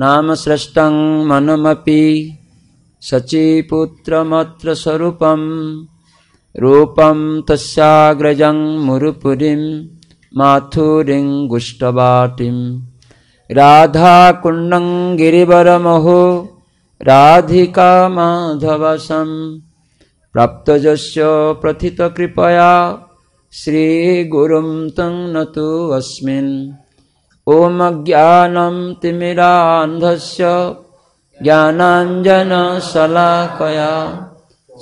नामसृष्टं मनमपि सचीपुत्रमत्र स्वरूपं रूपं तस्याग्रजं मुरुपुरीं माथुरिं गुष्टवाटिं राधाकुण्डं गिरिवरमहो राधिकामाधवसं प्राप्तजस्य प्रथितकृपया श्रीगुरुं तं नतु अस्मिन् ॐ ज्ञानं तिमिरान्धस्य ज्ञानाञ्जनशलाकया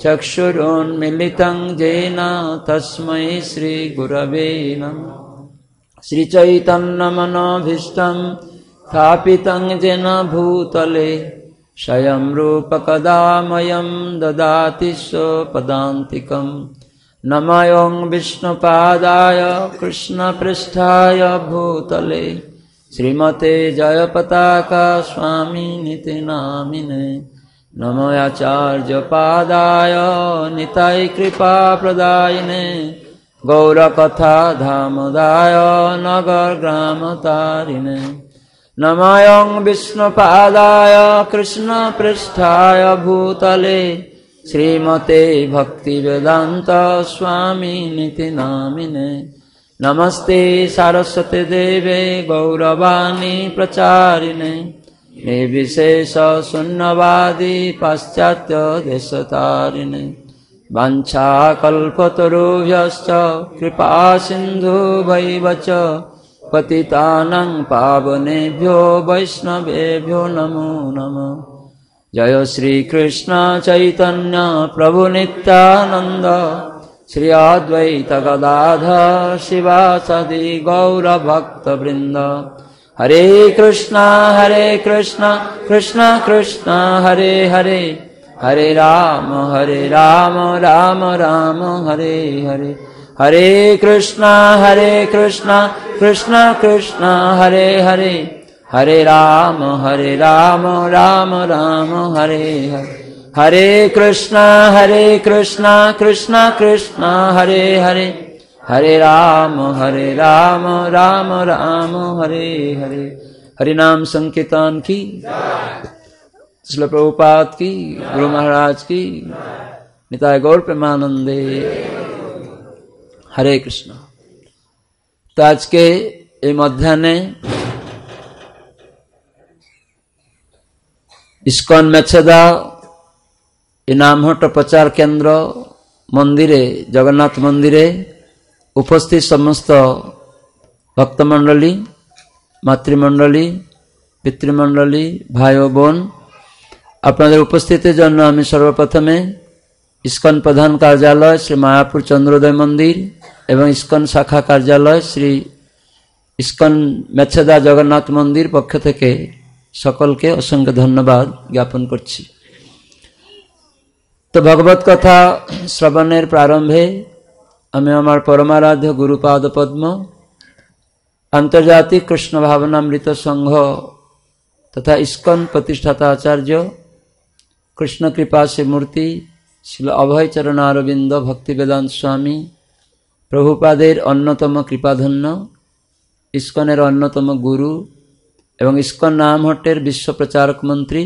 चक्षुरोन्मिलितं येन तस्मै श्रीगुरवे नमः श्रीचैतन्यमनोभीष्टं स्थापितं येन भूतले स्वयं रूपकदा मयं ददाति स्वपदान्तिकं नमयों विष्णुपादाय कृष्णपृष्ठाय भूतले श्रीमते जयपताका स्वामिनिति नामिने नमयाचार्यपादाय निताय कृपाप्रदायिने गौरकथा धामदाय नगरग्रामतारिणे नमायं विष्णुपादाय कृष्णपृष्ठाय भूतले श्रीमते भक्तिवेदान्त स्वामिनिति नामिने नमस्ते सारस्वती देवे गौरवाणी प्रचारिणे निर्विशेष सुन्नवादी पाश्चात्य देशतारिणे वञ्छाकल्पतरुभ्यश्च कृपा सिंधु च पतितानां पावनेभ्यो वैष्णवेभ्यो नमो नमः जय श्री कृष्ण चैतन्य प्रभु प्रभुनित्यानन्द श्री अद्वैत गदाधर शिवा सदि गौर भक्त वृंद हरे कृष्णा हरे कृष्णा कृष्णा कृष्णा हरे हरे हरे राम हरे राम राम राम हरे हरे हरे कृष्णा हरे कृष्णा कृष्णा कृष्णा हरे हरे हरे राम हरे राम राम राम हरे हरे हरे कृष्णा हरे कृष्णा कृष्णा कृष्णा हरे हरे हरे राम हरे राम राम राम हरे हरे हरे नाम संकीर्तन की श्री की गुरु महाराज की निताय गौर प्रेमानंदे हरे कृष्ण तो आज के मध्यान्ह मच्छदा নামহট প্রচার কেন্দ্র মন্দিরে জগন্নাথ মন্দিরে উপস্থিত সমস্ত ভক্তমণ্ডলী মাতৃমণ্ডলী পিতৃমণ্ডলী ভাই ও বোন আপনাদের উপস্থিতির জন্য আমি সর্বপ্রথমে ইস্কন প্রধান কার্যালয় শ্রী মায়াপুর চন্দ্রোদয় মন্দির এবং ইস্কন শাখা কার্যালয় শ্রী ইস্কন মেছেদা জগন্নাথ মন্দির পক্ষ থেকে সকলকে অসংখ্য ধন্যবাদ জ্ঞাপন করছি তো ভগবত কথা শ্রবণের প্রারম্ভে আমি আমার পরমারাধ্য গুরুপাদ পদ্ম আন্তর্জাতিক কৃষ্ণ ভাবনামৃত সংঘ তথা ইস্কন প্রতিষ্ঠাতা আচার্য কৃষ্ণ কৃপা মূর্তি শিল অভয়চরণ অরবিন্দ ভক্তিবেদান্ত স্বামী প্রভুপাদের অন্যতম কৃপাধন্য ইস্কনের অন্যতম গুরু এবং ইস্কন নামহট্টের বিশ্ব প্রচারক মন্ত্রী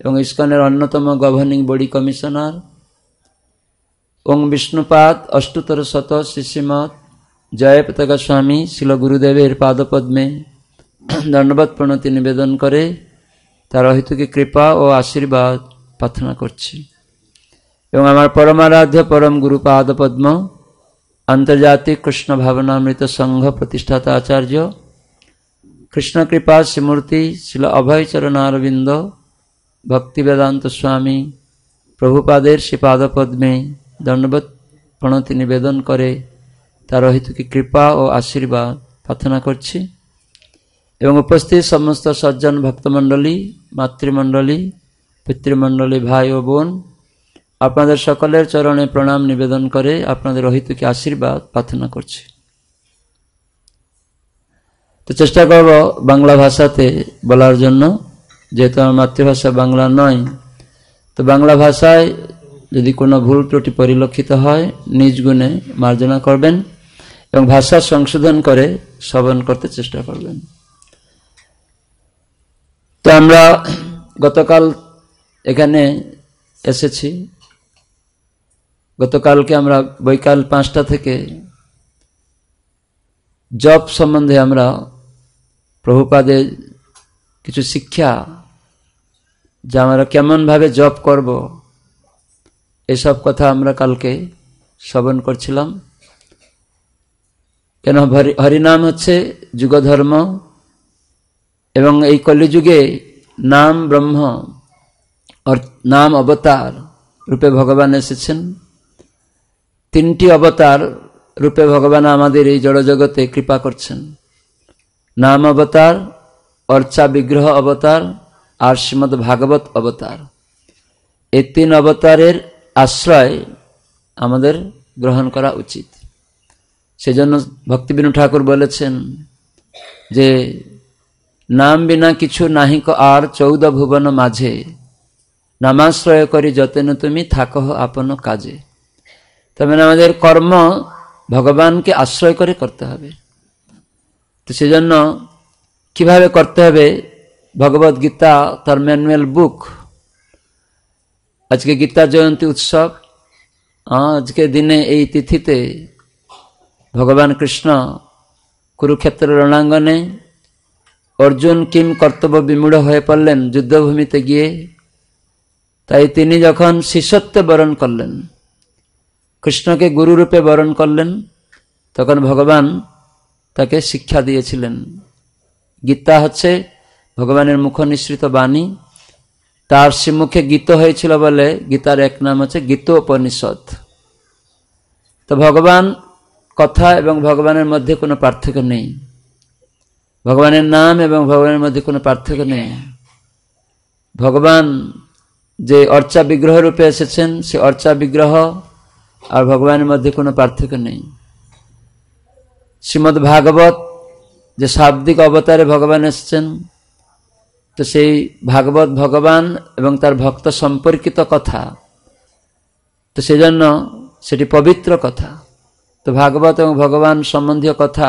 এবং ইস্কনের অন্যতম গভর্নিং বডি কমিশনার ওং বিষ্ণুপাত অষ্টতর শত শিশিমত জয় পতাকা স্বামী শিল গুরুদেবের পাদপদ্মে ধন্যবাদ প্রণতি নিবেদন করে তার অহিতুকে কৃপা ও আশীর্বাদ প্রার্থনা করছি এবং আমার পরমারাধ্য পরম গুরু পাদপদ্ম আন্তর্জাতিক কৃষ্ণ ভাবনামৃত সংঘ প্রতিষ্ঠাতা আচার্য কৃষ্ণ কৃপা শ্রীমূর্তি শিল অভয়চরণ অরবিন্দ ভক্তিবেদান্ত স্বামী প্রভুপাদের সে পাদপদ্মে দণ্ডবত প্রণতি নিবেদন করে তার অহিতুকি কৃপা ও আশীর্বাদ প্রার্থনা করছি এবং উপস্থিত সমস্ত সজ্জন ভক্তমণ্ডলী মাতৃমণ্ডলী পিতৃমণ্ডলী ভাই ও বোন আপনাদের সকলের চরণে প্রণাম নিবেদন করে আপনাদের অহিতুকি আশীর্বাদ প্রার্থনা করছি তো চেষ্টা করব বাংলা ভাষাতে বলার জন্য যেহেতু আমার মাতৃভাষা বাংলা নয় তো বাংলা ভাষায় যদি কোনো ভুল ত্রুটি পরিলক্ষিত হয় নিজ গুণে মার্জনা করবেন এবং ভাষা সংশোধন করে শ্রবণ করতে চেষ্টা করবেন তো আমরা গতকাল এখানে এসেছি গতকালকে আমরা বৈকাল পাঁচটা থেকে জব সম্বন্ধে আমরা প্রভুপাদের কিছু শিক্ষা যে আমরা কেমনভাবে জপ করব এসব কথা আমরা কালকে শ্রবণ করছিলাম কেন হরিনাম হচ্ছে যুগধর্ম এবং এই কলিযুগে নাম ব্রহ্ম নাম অবতার রূপে ভগবান এসেছেন তিনটি অবতার রূপে ভগবান আমাদের এই জড়জগতে কৃপা করছেন নাম অবতার অর্চা বিগ্রহ অবতার আর শ্রীমদ ভাগবত অবতার এই তিন অবতারের আশ্রয় আমাদের গ্রহণ করা উচিত সেজন্য ভক্তিবিনু ঠাকুর বলেছেন যে নাম বিনা কিছু নাহিক আর চৌদ ভুবন মাঝে নামাশ্রয় করি যতেন তুমি থাকহ আপন কাজে তবে আমাদের কর্ম ভগবানকে আশ্রয় করে করতে হবে তো সেজন্য কিভাবে করতে হবে ভগবদ গীতা তার ম্যানুয়াল বুক আজকে গীতা জয়ন্তী উৎসব আজকে দিনে এই তিথিতে ভগবান কৃষ্ণ কুরুক্ষেত্র রণাঙ্গনে অর্জুন কিম কর্তব্য বিমূঢ় হয়ে পড়লেন যুদ্ধভূমিতে গিয়ে তাই তিনি যখন শিষ্যত্ব বরণ করলেন কৃষ্ণকে গুরুরূপে বরণ করলেন তখন ভগবান তাকে শিক্ষা দিয়েছিলেন গীতা হচ্ছে ভগবানের মুখ নিঃসৃত বাণী তার সে গীত হয়েছিল বলে গীতার এক নাম হচ্ছে গীত উপনিষদ তো ভগবান কথা এবং ভগবানের মধ্যে কোনো পার্থক্য নেই ভগবানের নাম এবং ভগবানের মধ্যে কোনো পার্থক্য নেই ভগবান যে অর্চা বিগ্রহ রূপে এসেছেন সে অর্চা বিগ্রহ আর ভগবানের মধ্যে কোনো পার্থক্য নেই শ্রীমদ্ ভাগবত যে শাব্দিক অবতারে ভগবান এসেছেন তো সেই ভাগবত ভগবান এবং তার ভক্ত সম্পর্কিত কথা তো সেজন্য সেটি পবিত্র কথা তো ভাগবত এবং ভগবান সম্বন্ধীয় কথা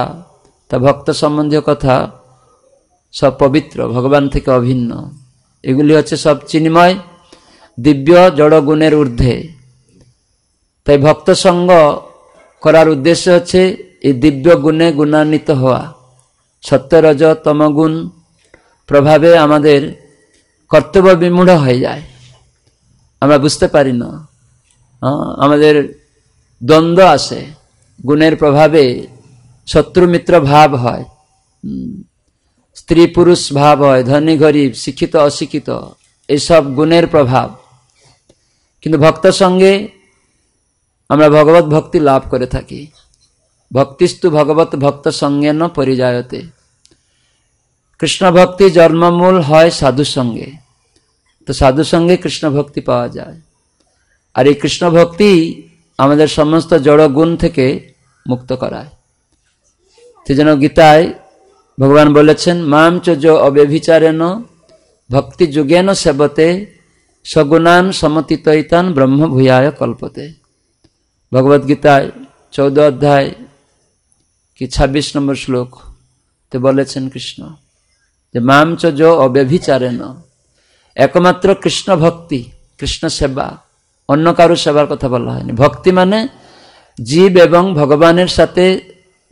তা ভক্ত সম্বন্ধীয় কথা সব পবিত্র ভগবান থেকে অভিন্ন এগুলি হচ্ছে সব চিন্ময় দিব্য জড়গুণের ঊর্ধ্বে তাই ভক্ত সঙ্গ করার উদ্দেশ্য হচ্ছে এই দিব্য গুণে গুণান্বিত হওয়া সত্যরজ তমগুণ প্রভাবে আমাদের কর্তব্য বিমূঢ় হয়ে যায় আমরা বুঝতে পারি না আমাদের দ্বন্দ্ব আসে গুণের প্রভাবে শত্রু মিত্র ভাব হয় স্ত্রী পুরুষ ভাব হয় ধনী গরিব শিক্ষিত অশিক্ষিত এসব গুণের প্রভাব কিন্তু ভক্ত সঙ্গে আমরা ভগবত ভক্তি লাভ করে থাকি ভক্তিস্তু ভগবত ভক্ত সঙ্গে ন পরিযায়তে কৃষ্ণ ভক্তি জন্মমূল হয় সাধুর সঙ্গে তো সাধুর সঙ্গে কৃষ্ণ ভক্তি পাওয়া যায় আর এই কৃষ্ণ ভক্তি আমাদের সমস্ত জড় গুণ থেকে মুক্ত করায় সেজন্য গীতায় ভগবান বলেছেন মাম চোজ অব্যভিচারেণ ভক্তি যুগেন সেবতে সগুণান সমতিতৈতান ব্রহ্মভূয়ায় কল্পতে ভগবদ্গীতায় চৌদ্দ অধ্যায় কি ছাব্বিশ নম্বর শ্লোক তে বলেছেন কৃষ্ণ যে মামচ যো অব্যভিচারে ন একমাত্র কৃষ্ণ ভক্তি কৃষ্ণ সেবা অন্য কারো সেবার কথা বলা হয়নি ভক্তি মানে জীব এবং ভগবানের সাথে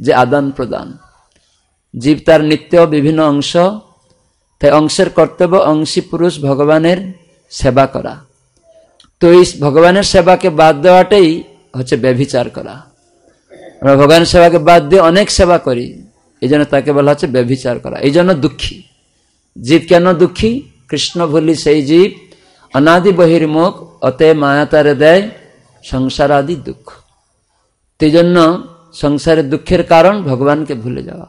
যে আদান প্রদান জীব তার নিত্য বিভিন্ন অংশ তাই অংশের কর্তব্য অংশী পুরুষ ভগবানের সেবা করা তো এই ভগবানের সেবাকে বাদ দেওয়াটাই হচ্ছে ব্যভিচার করা আমরা ভগবানের সেবাকে বাদ দিয়ে অনেক সেবা করি এই জন্য তাকে বলা হচ্ছে ব্যভিচার করা এই জন্য দুঃখী জীব কেন দুঃখী কৃষ্ণ ভুলি সেই জীব অনাদি বহির্মুখ অতে মায়াতারে দেয় সংসার আদি দুঃখ তে জন্য সংসারে দুঃখের কারণ ভগবানকে ভুলে যাওয়া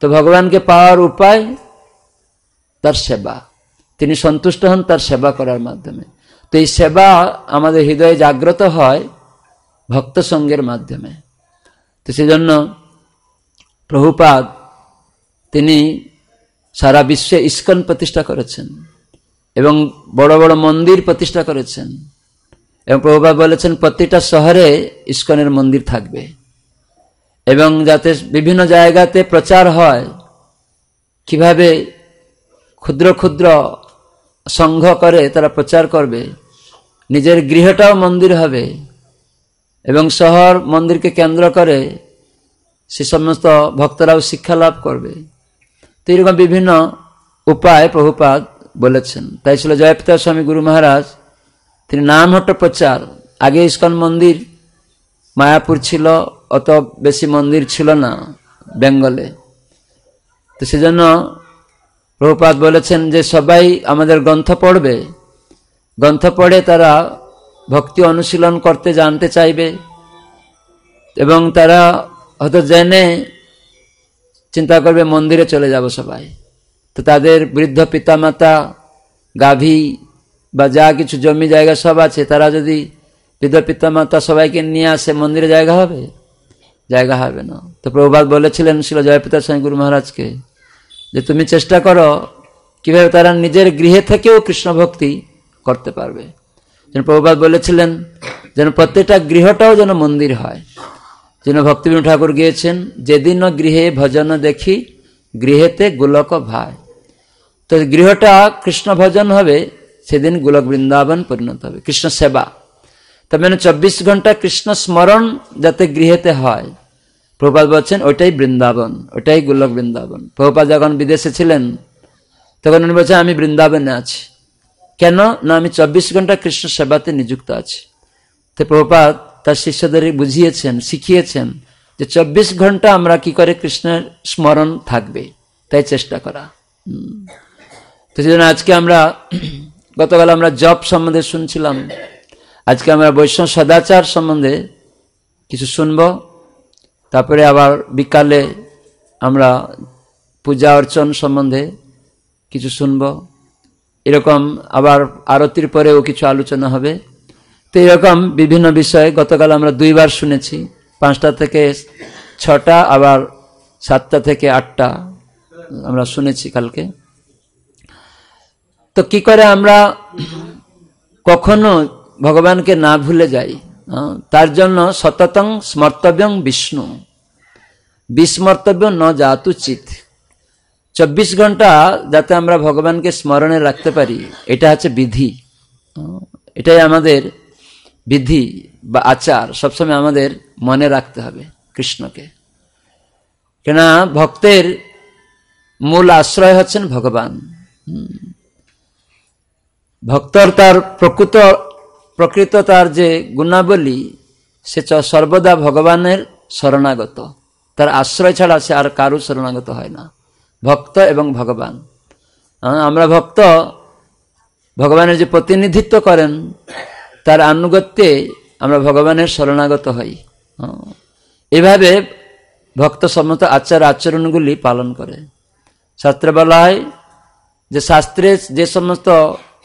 তো ভগবানকে পাওয়ার উপায় তার সেবা তিনি সন্তুষ্ট হন তার সেবা করার মাধ্যমে তো এই সেবা আমাদের হৃদয়ে জাগ্রত হয় ভক্ত সঙ্গের মাধ্যমে তো সেজন্য প্রভুপাদ তিনি সারা বিশ্বে ইস্কন প্রতিষ্ঠা করেছেন এবং বড় বড় মন্দির প্রতিষ্ঠা করেছেন এবং প্রভুপাদ বলেছেন প্রতিটা শহরে ইস্কনের মন্দির থাকবে এবং যাতে বিভিন্ন জায়গাতে প্রচার হয় কিভাবে ক্ষুদ্র ক্ষুদ্র সংঘ করে তারা প্রচার করবে নিজের গৃহটাও মন্দির হবে এবং শহর মন্দিরকে কেন্দ্র করে সে সমস্ত ভক্তরাও শিক্ষা লাভ করবে তো এরকম বিভিন্ন উপায় প্রভুপাত বলেছেন তাই ছিল জয়পিতা স্বামী গুরু মহারাজ তিনি হট্ট প্রচার আগে ইস্কন মন্দির মায়াপুর ছিল অত বেশি মন্দির ছিল না বেঙ্গলে তো সেজন্য প্রভুপাত বলেছেন যে সবাই আমাদের গ্রন্থ পড়বে গ্রন্থ পড়ে তারা ভক্তি অনুশীলন করতে জানতে চাইবে এবং তারা হয়তো জেনে চিন্তা করবে মন্দিরে চলে যাব সবাই তো তাদের বৃদ্ধ পিতামাতা গাভী বা যা কিছু জমি জায়গা সব আছে তারা যদি বৃদ্ধ পিতামাতা সবাইকে নিয়ে আসে মন্দিরে জায়গা হবে জায়গা হবে না তো প্রভুবাদ বলেছিলেন শিল জয়পিতা স্বামী গুরু মহারাজকে যে তুমি চেষ্টা করো কিভাবে তারা নিজের গৃহে থেকেও কৃষ্ণ ভক্তি করতে পারবে যেন প্রভুবাদ বলেছিলেন যেন প্রত্যেকটা গৃহটাও যেন মন্দির হয় যেন ভক্তিবিনোদ ঠাকুর গিয়েছেন যেদিন গৃহে ভজন দেখি গৃহেতে গোলক ভাই তো গৃহটা কৃষ্ণ ভজন হবে সেদিন গোলক বৃন্দাবন পরিণত হবে কৃষ্ণ সেবা তবে মানে চব্বিশ ঘন্টা কৃষ্ণ স্মরণ যাতে গৃহেতে হয় প্রভুপাত বলছেন ওইটাই বৃন্দাবন ওটাই গোলক বৃন্দাবন প্রভুপাত যখন বিদেশে ছিলেন তখন উনি বলছেন আমি বৃন্দাবনে আছি কেন না আমি চব্বিশ ঘন্টা কৃষ্ণ সেবাতে নিযুক্ত আছি তো প্রভুপাত তার শিষ্যদের বুঝিয়েছেন শিখিয়েছেন যে চব্বিশ ঘন্টা আমরা কি করে কৃষ্ণের স্মরণ থাকবে তাই চেষ্টা করা তো সেজন্য আজকে আমরা গতকাল আমরা জব সম্বন্ধে শুনছিলাম আজকে আমরা বৈষ্ণব সদাচার সম্বন্ধে কিছু শুনব তারপরে আবার বিকালে আমরা পূজা অর্চন সম্বন্ধে কিছু শুনব এরকম আবার আরতির পরেও কিছু আলোচনা হবে তো এরকম বিভিন্ন বিষয়ে গতকাল আমরা দুইবার শুনেছি পাঁচটা থেকে ছটা আবার সাতটা থেকে আটটা আমরা শুনেছি কালকে তো কি করে আমরা কখনো ভগবানকে না ভুলে যাই তার জন্য সততং স্মর্তব্যং বিষ্ণু বিস্মর্তব্য ন জাতু উচিত চব্বিশ ঘন্টা যাতে আমরা ভগবানকে স্মরণে রাখতে পারি এটা হচ্ছে বিধি এটাই আমাদের বিধি বা আচার সবসময় আমাদের মনে রাখতে হবে কৃষ্ণকে কেনা ভক্তের মূল আশ্রয় হচ্ছেন ভগবান ভক্তর তার প্রকৃত প্রকৃত তার যে গুণাবলী সে সর্বদা ভগবানের শরণাগত তার আশ্রয় ছাড়া সে আর কারু শরণাগত হয় না ভক্ত এবং ভগবান আমরা ভক্ত ভগবানের যে প্রতিনিধিত্ব করেন তার আনুগত্যে আমরা ভগবানের শরণাগত হই এভাবে ভক্ত সম্মত আচার আচরণগুলি পালন করে শাস্ত্রে বলা হয় যে শাস্ত্রে যে সমস্ত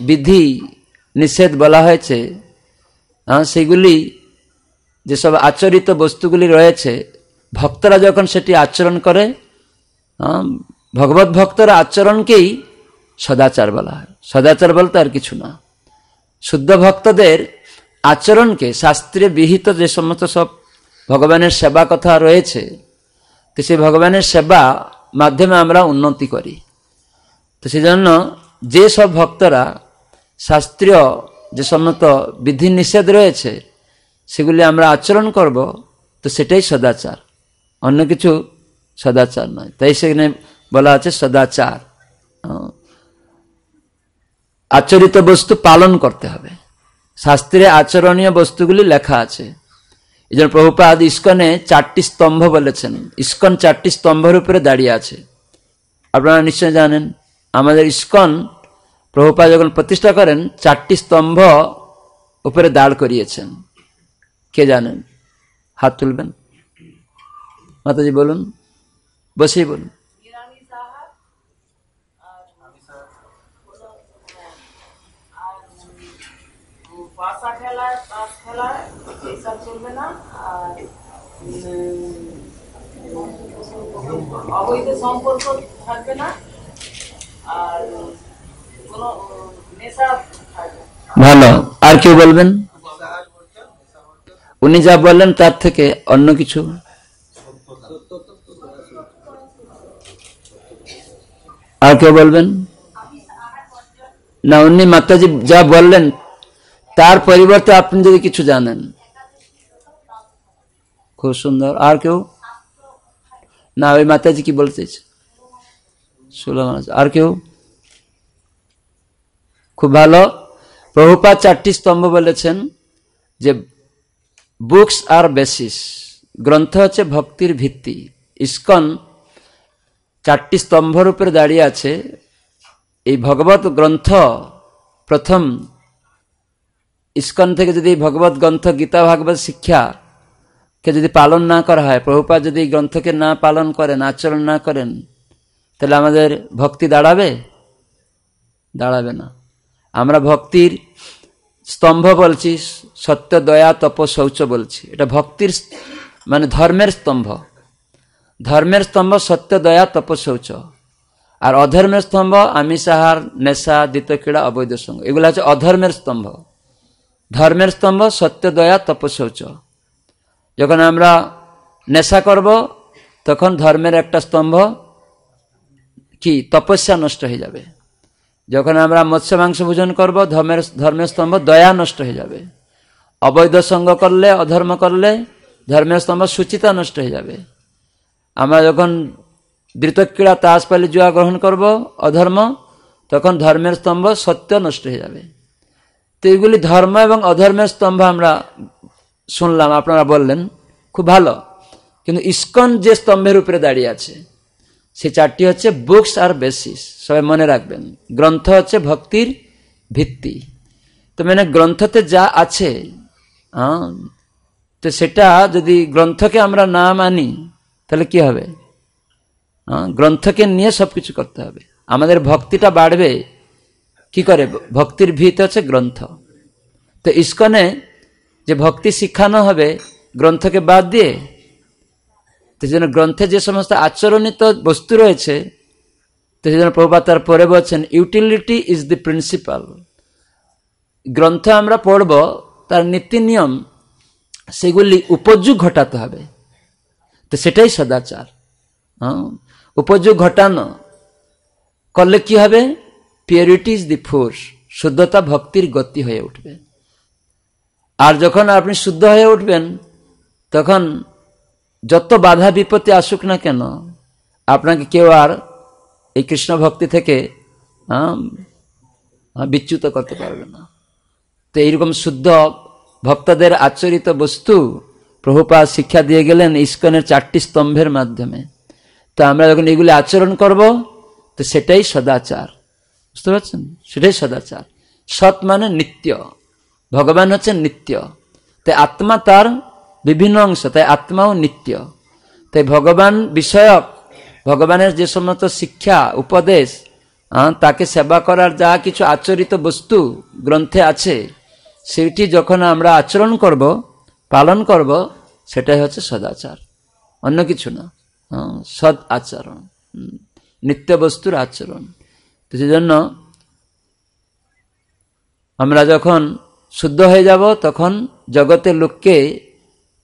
বিধি নিষেধ বলা হয়েছে সেগুলি যেসব আচরিত বস্তুগুলি রয়েছে ভক্তরা যখন সেটি আচরণ করে ভগবত ভক্তরা আচরণকেই সদাচার বলা হয় সদাচার বলতে আর কিছু না শুদ্ধ ভক্তদের আচরণকে শাস্ত্রে বিহিত যে সমস্ত সব ভগবানের সেবা কথা রয়েছে তো সেই ভগবানের সেবা মাধ্যমে আমরা উন্নতি করি তো সেজন্য যে সব ভক্তরা শাস্ত্রীয় যে সমস্ত বিধি নিষেধ রয়েছে সেগুলি আমরা আচরণ করব তো সেটাই সদাচার অন্য কিছু সদাচার নয় তাই সেখানে বলা আছে সদাচার আচরিত বস্তু পালন করতে হবে শাস্ত্রে আচরণীয় বস্তুগুলি লেখা আছে এই জন্য প্রভুপাদ ইস্কনে চারটি স্তম্ভ বলেছেন ইস্কন চারটি স্তম্ভের উপরে দাঁড়িয়ে আছে আপনারা নিশ্চয় জানেন আমাদের ইস্কন প্রভুপাদ যখন প্রতিষ্ঠা করেন চারটি স্তম্ভ উপরে দাঁড় করিয়েছেন কে জানেন হাত তুলবেন মাতাজি বলুন বসেই বলুন চলবে না আর অবৈধ সম্পর্ক থাকবে না আর নেশা থাকবে ভালো আর কেউ বলবেন উনি যা বললেন তার থেকে অন্য কিছু আর কেউ বলবেন না উনি মাতাজি যা বললেন তার পরিবর্তে আপনি যদি কিছু জানেন খুব সুন্দর আর কেউ না ওই মাতাজি কি বলতে আর কেউ খুব ভালো প্রভুপাত চারটি স্তম্ভ বলেছেন যে বুকস আর বেসিস গ্রন্থ হচ্ছে ভক্তির ভিত্তি ইস্কন চারটি স্তম্ভর উপরে দাঁড়িয়ে আছে এই ভগবত গ্রন্থ প্রথম ইস্কন থেকে যদি ভগবত গ্রন্থ গীতা ভাগবত শিক্ষা কে যদি পালন না করা হয় প্রভুপা যদি গ্রন্থকে না পালন করেন আচরণ না করেন তাহলে আমাদের ভক্তি দাঁড়াবে দাঁড়াবে না আমরা ভক্তির স্তম্ভ বলছি সত্য দয়া তপ শৌচ বলছি এটা ভক্তির মানে ধর্মের স্তম্ভ ধর্মের স্তম্ভ সত্য দয়া তপ শৌচ আর অধর্মের স্তম্ভ আমিষ আহার নেশা দ্বিতীয় ক্রীড়া অবৈধ সঙ্গ এগুলো হচ্ছে অধর্মের স্তম্ভ ধর্মের স্তম্ভ সত্য দয়া তপশৌচ যখন আমরা নেশা করব তখন ধর্মের একটা স্তম্ভ কি তপস্যা নষ্ট হয়ে যাবে যখন আমরা মৎস্য মাংস ভোজন করব ধর্মের ধর্মের স্তম্ভ দয়া নষ্ট হয়ে যাবে অবৈধ সঙ্গ করলে অধর্ম করলে ধর্মের স্তম্ভ সুচিতা নষ্ট হয়ে যাবে আমরা যখন দ্রুতক্রীড়া তাস পালি জুয়া গ্রহণ করব অধর্ম তখন ধর্মের স্তম্ভ সত্য নষ্ট হয়ে যাবে তো এগুলি ধর্ম এবং অধর্মের স্তম্ভ আমরা শুনলাম আপনারা বললেন খুব ভালো কিন্তু ইস্কন যে স্তম্ভের উপরে দাঁড়িয়ে আছে সে চারটি হচ্ছে বুকস আর বেসিস সবাই মনে রাখবেন গ্রন্থ হচ্ছে ভক্তির ভিত্তি তো মানে গ্রন্থতে যা আছে তো সেটা যদি গ্রন্থকে আমরা না মানি তাহলে কি হবে গ্রন্থকে নিয়ে সব কিছু করতে হবে আমাদের ভক্তিটা বাড়বে কি করে ভক্তির ভিত হচ্ছে গ্রন্থ তো ইস্কনে যে ভক্তি শিক্ষানো হবে গ্রন্থকে বাদ দিয়ে তো যেন গ্রন্থে যে সমস্ত আচরণিত বস্তু রয়েছে তো সেজন্য জন্য প্রভুপাত তার পরে বলছেন ইউটিলিটি ইজ দি প্রিন্সিপাল গ্রন্থ আমরা পড়ব তার নীতি নিয়ম সেগুলি উপযোগ ঘটাতে হবে তো সেটাই সদাচার হ্যাঁ উপযোগ ঘটানো করলে কি হবে পিওরিটি ইজ দি ফোর্স শুদ্ধতা ভক্তির গতি হয়ে উঠবে আর যখন আপনি শুদ্ধ হয়ে উঠবেন তখন যত বাধা বিপত্তি আসুক না কেন আপনাকে কেউ আর এই কৃষ্ণ ভক্তি থেকে বিচ্যুত করতে পারবে না তো এইরকম শুদ্ধ ভক্তদের আচরিত বস্তু প্রভুপা শিক্ষা দিয়ে গেলেন ইস্কনের চারটি স্তম্ভের মাধ্যমে তো আমরা যখন এগুলি আচরণ করব তো সেটাই সদাচার বুঝতে পারছেন সেটাই সদাচার সৎ মানে নিত্য ভগবান হচ্ছেন নিত্য তাই আত্মা তার বিভিন্ন অংশ তাই আত্মাও নিত্য তাই ভগবান বিষয়ক ভগবানের যে সমস্ত শিক্ষা উপদেশ তাকে সেবা করার যা কিছু আচরিত বস্তু গ্রন্থে আছে সেটি যখন আমরা আচরণ করব পালন করব সেটাই হচ্ছে সদাচার অন্য কিছু না সদ আচরণ নিত্য বস্তুর আচরণ সেজন্য আমরা যখন শুদ্ধ হয়ে যাব তখন জগতের লোককে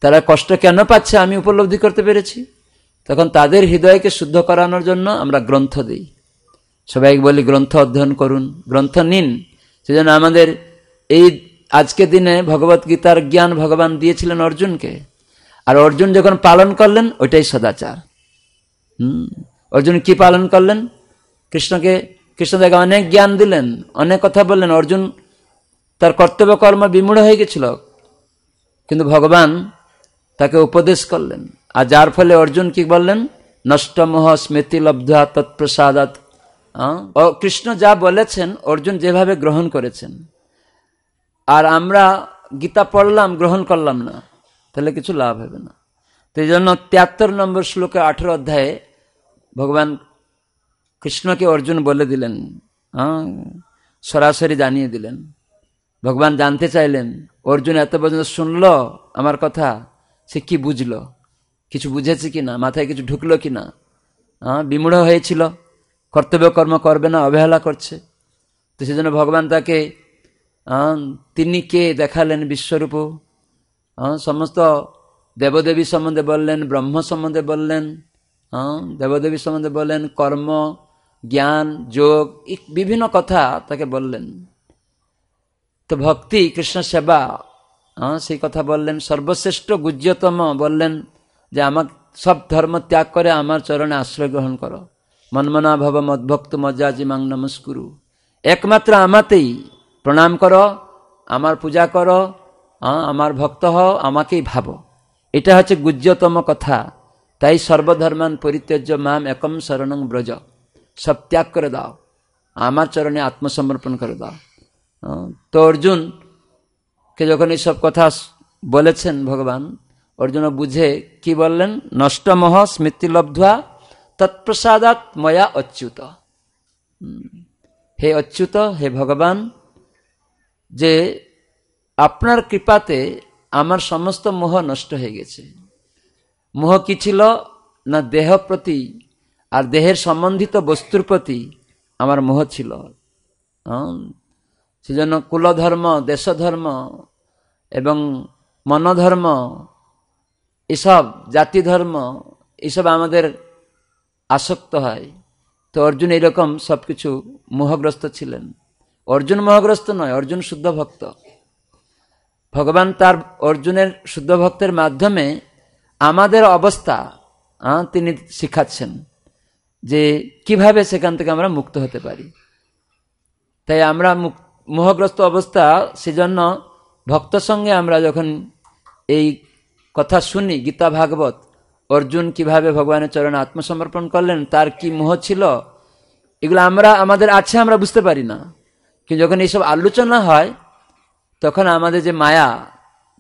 তারা কষ্ট কেন পাচ্ছে আমি উপলব্ধি করতে পেরেছি তখন তাদের হৃদয়কে শুদ্ধ করানোর জন্য আমরা গ্রন্থ দিই সবাই বলি গ্রন্থ অধ্যয়ন করুন গ্রন্থ নিন সেজন্য আমাদের এই আজকে দিনে ভগবত গীতার জ্ঞান ভগবান দিয়েছিলেন অর্জুনকে আর অর্জুন যখন পালন করলেন ওইটাই সদাচার হুম অর্জুন কি পালন করলেন কৃষ্ণকে কৃষ্ণ তাকে অনেক জ্ঞান দিলেন অনেক কথা বললেন অর্জুন তার কর্তব্য কর্ম বিমূঢ় হয়ে গেছিল কিন্তু ভগবান তাকে উপদেশ করলেন আর যার ফলে অর্জুন কি বললেন নষ্টমহ স্মৃতি লব্ধা তৎপ্রসাদাত ও কৃষ্ণ যা বলেছেন অর্জুন যেভাবে গ্রহণ করেছেন আর আমরা গীতা পড়লাম গ্রহণ করলাম না তাহলে কিছু লাভ হবে না তো এই জন্য তিয়াত্তর নম্বর শ্লোকে আঠেরো অধ্যায়ে ভগবান কৃষ্ণকে অর্জুন বলে দিলেন হ্যাঁ সরাসরি জানিয়ে দিলেন ভগবান জানতে চাইলেন অর্জুন এত পর্যন্ত শুনল আমার কথা সে কি বুঝলো কিছু বুঝেছে কি না মাথায় কিছু ঢুকলো কি না হ্যাঁ বিমূঢ় হয়েছিল কর্তব্য কর্ম করবে না অবহেলা করছে তো সেজন্য ভগবান তাকে হ্যাঁ, তিনি কে দেখালেন বিশ্বরূপ হ্যাঁ, সমস্ত দেবদেবী সম্বন্ধে বললেন ব্রহ্ম সম্বন্ধে বললেন হ্যাঁ, দেবদেবী সম্বন্ধে বললেন কর্ম জ্ঞান যোগ বিভিন্ন কথা তাকে বললেন তো ভক্তি কৃষ্ণ সেবা হ্যাঁ সেই কথা বললেন সর্বশ্রেষ্ঠ গুজ্যতম বললেন যে আমার সব ধর্ম ত্যাগ করে আমার চরণে আশ্রয় গ্রহণ করো মনমনা ভব মদ্ভক্ত মজাজি মাং নমস্কুরু একমাত্র আমাতেই প্রণাম করো আমার পূজা করো আমার ভক্ত হও আমাকেই ভাবো এটা হচ্ছে গুজ্যতম কথা তাই সর্বধর্মান পরিত্যাজ্য মাম একম শরণং ব্রজ সব ত্যাগ করে দাও আমার চরণে আত্মসমর্পণ করে দাও তো অর্জুনকে যখন এইসব কথা বলেছেন ভগবান অর্জুন বুঝে কি বললেন নষ্টমহ স্মৃতিলব্ধা তৎপ্রসাদাত ময়া অচ্যুত হে অচ্যুত হে ভগবান যে আপনার কৃপাতে আমার সমস্ত মোহ নষ্ট হয়ে গেছে মোহ কি ছিল না দেহ প্রতি আর দেহের সম্বন্ধিত বস্তুর প্রতি আমার মোহ ছিল সেজন্য কুলধর্ম দেশধর্ম এবং মনধর্ম এসব জাতি ধর্ম এসব আমাদের আসক্ত হয় তো অর্জুন এরকম সব কিছু মোহগ্রস্ত ছিলেন অর্জুন মোহগ্রস্ত নয় অর্জুন শুদ্ধ ভক্ত ভগবান তার অর্জুনের শুদ্ধ ভক্তের মাধ্যমে আমাদের অবস্থা তিনি শিখাচ্ছেন যে কিভাবে সেখান থেকে আমরা মুক্ত হতে পারি তাই আমরা মোহগ্রস্ত অবস্থা সেজন্য ভক্ত সঙ্গে আমরা যখন এই কথা শুনি গীতা ভাগবত অর্জুন কিভাবে ভগবানের চরণে আত্মসমর্পণ করলেন তার কি মোহ ছিল এগুলো আমরা আমাদের আছে আমরা বুঝতে পারি না কিন্তু যখন এইসব আলোচনা হয় তখন আমাদের যে মায়া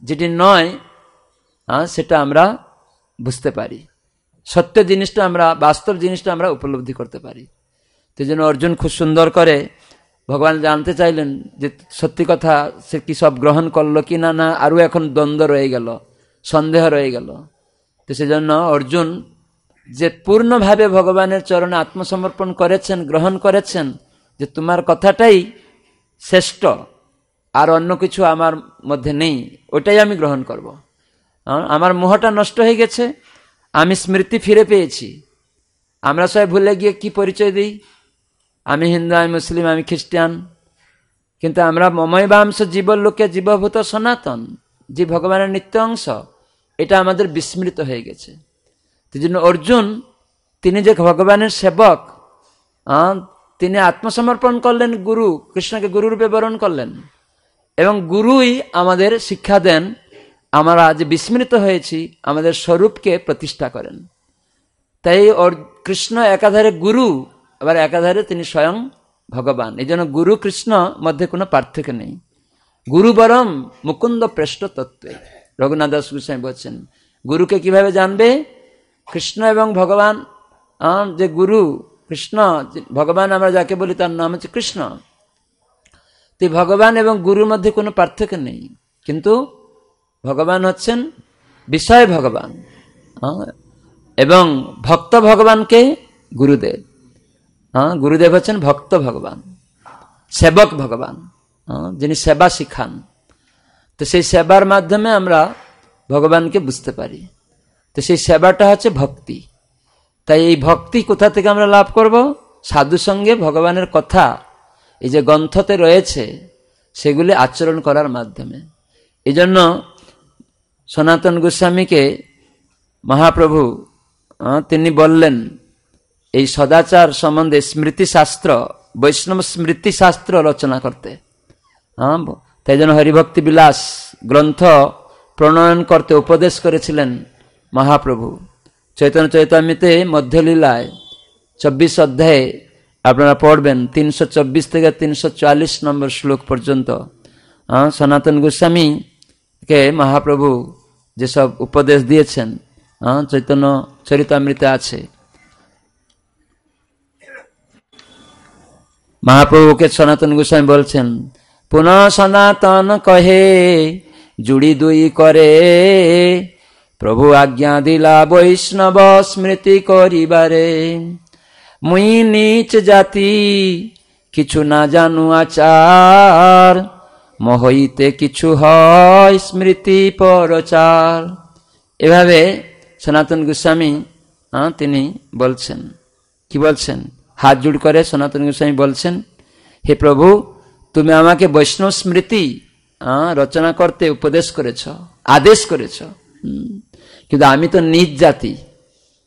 যেটি নয় সেটা আমরা বুঝতে পারি সত্য জিনিসটা আমরা বাস্তব জিনিসটা আমরা উপলব্ধি করতে পারি তো জন্য অর্জুন খুব সুন্দর করে ভগবান জানতে চাইলেন যে সত্যি কথা সে কি সব গ্রহণ করলো কি না না আরও এখন দ্বন্দ্ব রয়ে গেল সন্দেহ রয়ে গেল তো সেজন্য অর্জুন যে পূর্ণভাবে ভগবানের চরণে আত্মসমর্পণ করেছেন গ্রহণ করেছেন যে তোমার কথাটাই শ্রেষ্ঠ আর অন্য কিছু আমার মধ্যে নেই ওটাই আমি গ্রহণ করব আমার মোহটা নষ্ট হয়ে গেছে আমি স্মৃতি ফিরে পেয়েছি আমরা সবাই ভুলে গিয়ে কি পরিচয় দিই আমি হিন্দু আমি মুসলিম আমি খ্রিস্টান কিন্তু আমরা জীব লোকে জীবভূত সনাতন যে ভগবানের নিত্য অংশ এটা আমাদের বিস্মৃত হয়ে গেছে জন্য অর্জুন তিনি যে ভগবানের সেবক তিনি আত্মসমর্পণ করলেন গুরু কৃষ্ণকে গুরুরূপে বরণ করলেন এবং গুরুই আমাদের শিক্ষা দেন আমরা আজ বিস্মৃত হয়েছি আমাদের স্বরূপকে প্রতিষ্ঠা করেন তাই অর কৃষ্ণ একাধারে গুরু আবার একাধারে তিনি স্বয়ং ভগবান এই জন্য গুরু কৃষ্ণ মধ্যে কোনো পার্থক্য নেই গুরু বরম মুকুন্দ প্রেষ্ট তত্ত্বে রঘুনাথ দাস গোস্বামী বলছেন গুরুকে কিভাবে জানবে কৃষ্ণ এবং ভগবান যে গুরু কৃষ্ণ ভগবান আমরা যাকে বলি তার নাম হচ্ছে কৃষ্ণ তো ভগবান এবং গুরুর মধ্যে কোনো পার্থক্য নেই কিন্তু ভগবান হচ্ছেন বিষয় ভগবান হ্যাঁ? এবং ভক্ত ভগবানকে গুরুদেব হ্যাঁ গুরুদেব হচ্ছেন ভক্ত ভগবান সেবক ভগবান হ্যাঁ? যিনি সেবা শিখান তো সেই সেবার মাধ্যমে আমরা ভগবানকে বুঝতে পারি তো সেই সেবাটা হচ্ছে ভক্তি তাই এই ভক্তি কোথা থেকে আমরা লাভ করব সাধু সঙ্গে ভগবানের কথা এই যে গ্রন্থতে রয়েছে সেগুলি আচরণ করার মাধ্যমে এই জন্য সনাতন গোস্বামীকে মহাপ্রভু তিনি বললেন এই সদাচার সম্বন্ধে স্মৃতিশাস্ত্র বৈষ্ণব স্মৃতিশাস্ত্র রচনা করতে হ্যাঁ তাই জন্য হরিভক্তি বিলাস গ্রন্থ প্রণয়ন করতে উপদেশ করেছিলেন মহাপ্রভু চৈতন্য চৈতামিতে মধ্যলীলায় চব্বিশ অধ্যায়ে আপনারা পড়বেন তিনশো চব্বিশ থেকে তিনশো চুয়াল্লিশ নম্বর শ্লোক পর্যন্ত সনাতন গোস্বামীকে মহাপ্রভু যেসব উপদেশ দিয়েছেন চৈতন্য চরিতামৃতে আছে মহাপ্রভুকে সনাতন গোস্বামী বলছেন পুনঃ সনাতন কহে জুড়ি দুই করে প্রভু আজ্ঞা দিলা বৈষ্ণব স্মৃতি করিবারে মুই নিচ জাতি কিছু না জানু আচার মহইতে কিছু হয় স্মৃতি পরচার এভাবে সনাতন গোস্বামী তিনি বলছেন কি বলছেন হাত জুড় করে সনাতন গোস্বামী বলছেন হে প্রভু তুমি আমাকে বৈষ্ণব স্মৃতি রচনা করতে উপদেশ করেছ আদেশ করেছ কিন্তু আমি তো নিজ জাতি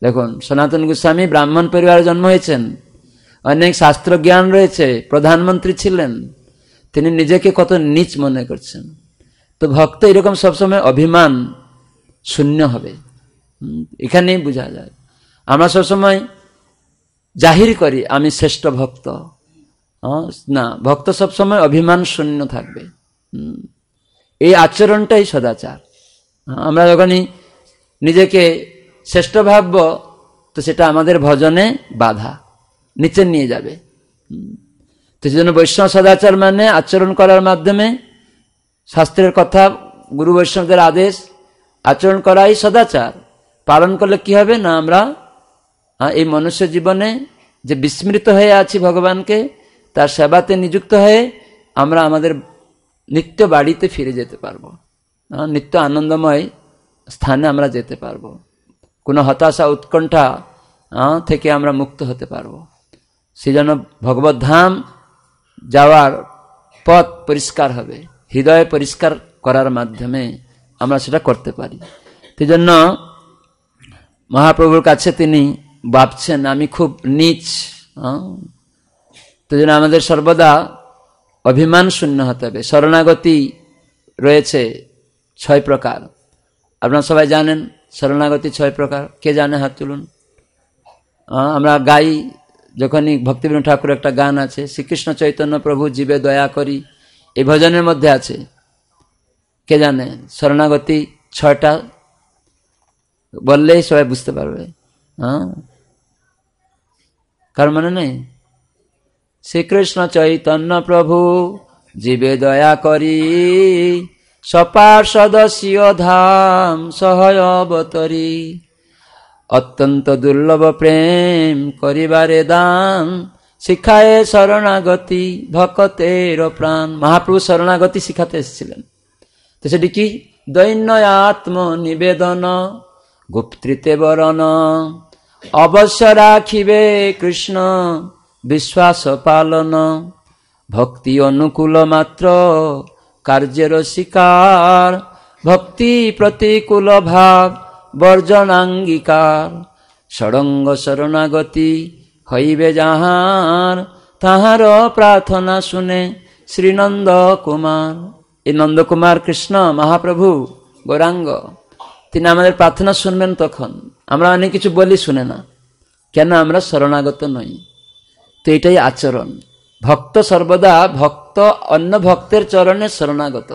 দেখুন সনাতন গোস্বামী ব্রাহ্মণ পরিবারে জন্ম হয়েছেন অনেক শাস্ত্র জ্ঞান রয়েছে প্রধানমন্ত্রী ছিলেন তিনি নিজেকে কত নিচ মনে করছেন তো ভক্ত এরকম সবসময় অভিমান শূন্য হবে এখানেই বোঝা যায় আমরা সবসময় জাহির করি আমি শ্রেষ্ঠ ভক্ত না ভক্ত সবসময় অভিমান শূন্য থাকবে এই আচরণটাই সদাচার আমরা যখনই নিজেকে শ্রেষ্ঠ ভাবব তো সেটা আমাদের ভজনে বাধা নিচে নিয়ে যাবে তো সেজন্য বৈষ্ণব সদাচার মানে আচরণ করার মাধ্যমে শাস্ত্রের কথা গুরু বৈষ্ণবদের আদেশ আচরণ করাই সদাচার পালন করলে কি হবে না আমরা এই মনুষ্য জীবনে যে বিস্মৃত হয়ে আছি ভগবানকে তার সেবাতে নিযুক্ত হয়ে আমরা আমাদের নিত্য বাড়িতে ফিরে যেতে পারবো নিত্য আনন্দময় স্থানে আমরা যেতে পারবো কোনো হতাশা উৎকণ্ঠা থেকে আমরা মুক্ত হতে পারবো সেই জন্য ধাম যাওয়ার পথ পরিষ্কার হবে হৃদয় পরিষ্কার করার মাধ্যমে আমরা সেটা করতে পারি সেই জন্য মহাপ্রভুর কাছে তিনি ভাবছেন আমি খুব নিচ তো জন্য আমাদের সর্বদা অভিমান শূন্য হতে হবে শরণাগতি রয়েছে ছয় প্রকার আপনারা সবাই জানেন শরণাগতি ছয় প্রকার কে জানে হাত তুলুন আমরা গাই যখনই ভক্তিবীন ঠাকুর একটা গান আছে শ্রীকৃষ্ণ চৈতন্য প্রভু জীবে দয়া করি এই ভজনের মধ্যে আছে কে জানে শরণাগতি ছয়টা বললেই সবাই বুঝতে পারবে হ্যাঁ কার মনে নেই শ্রীকৃষ্ণ চৈতন্য প্রভু জীবে দয়া করি সপার সদস্য ধাম সহয় অবতরী অত্যন্ত দুর্লভ প্রেম করিবারে দান শিখায় শরণাগতি ভকতের প্রাণ মহাপ্রভু শরণাগতি শিখাতে এসেছিলেন তো সেটি কি দৈন্য আত্ম নিবেদন গুপ্তৃতে বরণ অবশ্য রাখিবে কৃষ্ণ বিশ্বাস পালন ভক্তি অনুকূল মাত্র কার্যের শিকার ভক্তি প্রতিকূল ভাব বর্জনাঙ্গিকার ষড়ঙ্গ শরণাগতি হইবে যাহার তাহার প্রার্থনা শুনে শ্রীনন্দ কুমার এই নন্দকুমার কৃষ্ণ মহাপ্রভু গৌরাঙ্গ তিনি আমাদের প্রার্থনা শুনবেন তখন আমরা অনেক কিছু বলি শুনে না কেন আমরা শরণাগত নই তো এটাই আচরণ ভক্ত সর্বদা ভক্ত অন্য ভক্তের চরণে শরণাগত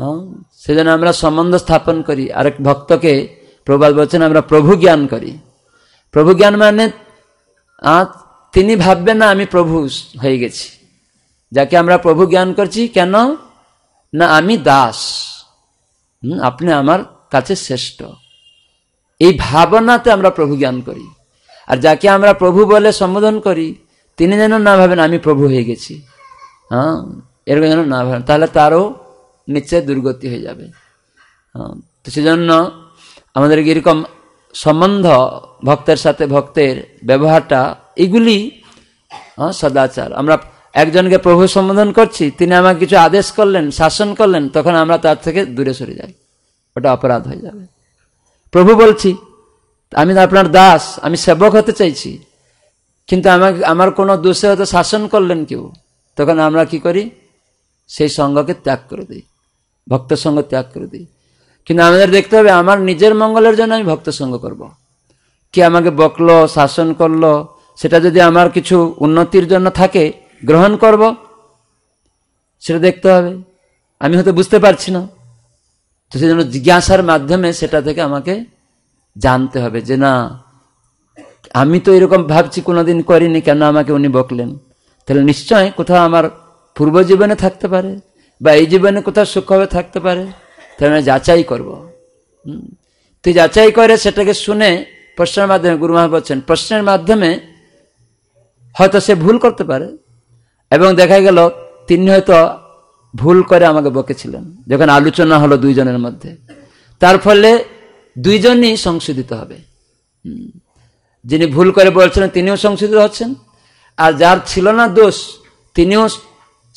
হ্যাঁ সেজন্য আমরা সম্বন্ধ স্থাপন করি আরেক ভক্তকে প্রবাল বলছেন আমরা প্রভু জ্ঞান করি প্রভু জ্ঞান মানে তিনি ভাববেন না আমি প্রভু হয়ে গেছি যাকে আমরা প্রভু জ্ঞান করছি কেন না আমি দাস আপনি আমার কাছে শ্রেষ্ঠ এই ভাবনাতে আমরা প্রভু জ্ঞান করি আর যাকে আমরা প্রভু বলে সম্বোধন করি তিনি যেন না ভাবেন আমি প্রভু হয়ে গেছি হ্যাঁ এরকম যেন না ভাবেন তাহলে তারও নিশ্চয় দুর্গতি হয়ে যাবে হ্যাঁ, তো সেজন্য আমাদের এরকম সম্বন্ধ ভক্তের সাথে ভক্তের ব্যবহারটা এগুলি হ্যাঁ, সদাচার আমরা একজনকে প্রভু সম্বোধন করছি তিনি আমাকে কিছু আদেশ করলেন শাসন করলেন তখন আমরা তার থেকে দূরে সরে যাই ওটা অপরাধ হয়ে যাবে প্রভু বলছি আমি আপনার দাস আমি সেবক হতে চাইছি কিন্তু আমাকে আমার কোনো দোষে হয়তো শাসন করলেন কেউ তখন আমরা কি করি সেই সঙ্গকে ত্যাগ করে দিই ভক্তের সঙ্গ ত্যাগ করে দিই কিন্তু আমাদের দেখতে হবে আমার নিজের মঙ্গলের জন্য আমি ভক্ত সঙ্গ করব। কে আমাকে বকলো শাসন করলো সেটা যদি আমার কিছু উন্নতির জন্য থাকে গ্রহণ করব সেটা দেখতে হবে আমি হয়তো বুঝতে পারছি না তো সেই জন্য জিজ্ঞাসার মাধ্যমে সেটা থেকে আমাকে জানতে হবে যে না আমি তো এরকম ভাবছি কোনোদিন করিনি কেন আমাকে উনি বকলেন তাহলে নিশ্চয় কোথাও আমার পূর্বজীবনে থাকতে পারে বা এই জীবনে কোথাও সুখভাবে থাকতে পারে তাহলে মানে আমি যাচাই করবো তুই যাচাই করে সেটাকে শুনে প্রশ্নের মাধ্যমে গুরু মহারাজ বলছেন প্রশ্নের মাধ্যমে হয়তো সে ভুল করতে পারে এবং দেখা গেল তিনি হয়তো ভুল করে আমাকে বকেছিলেন যখন আলোচনা হলো দুইজনের মধ্যে তার ফলে দুইজনই সংশোধিত হবে যিনি ভুল করে বলছিলেন তিনিও সংশোধিত হচ্ছেন আর যার ছিল না দোষ তিনিও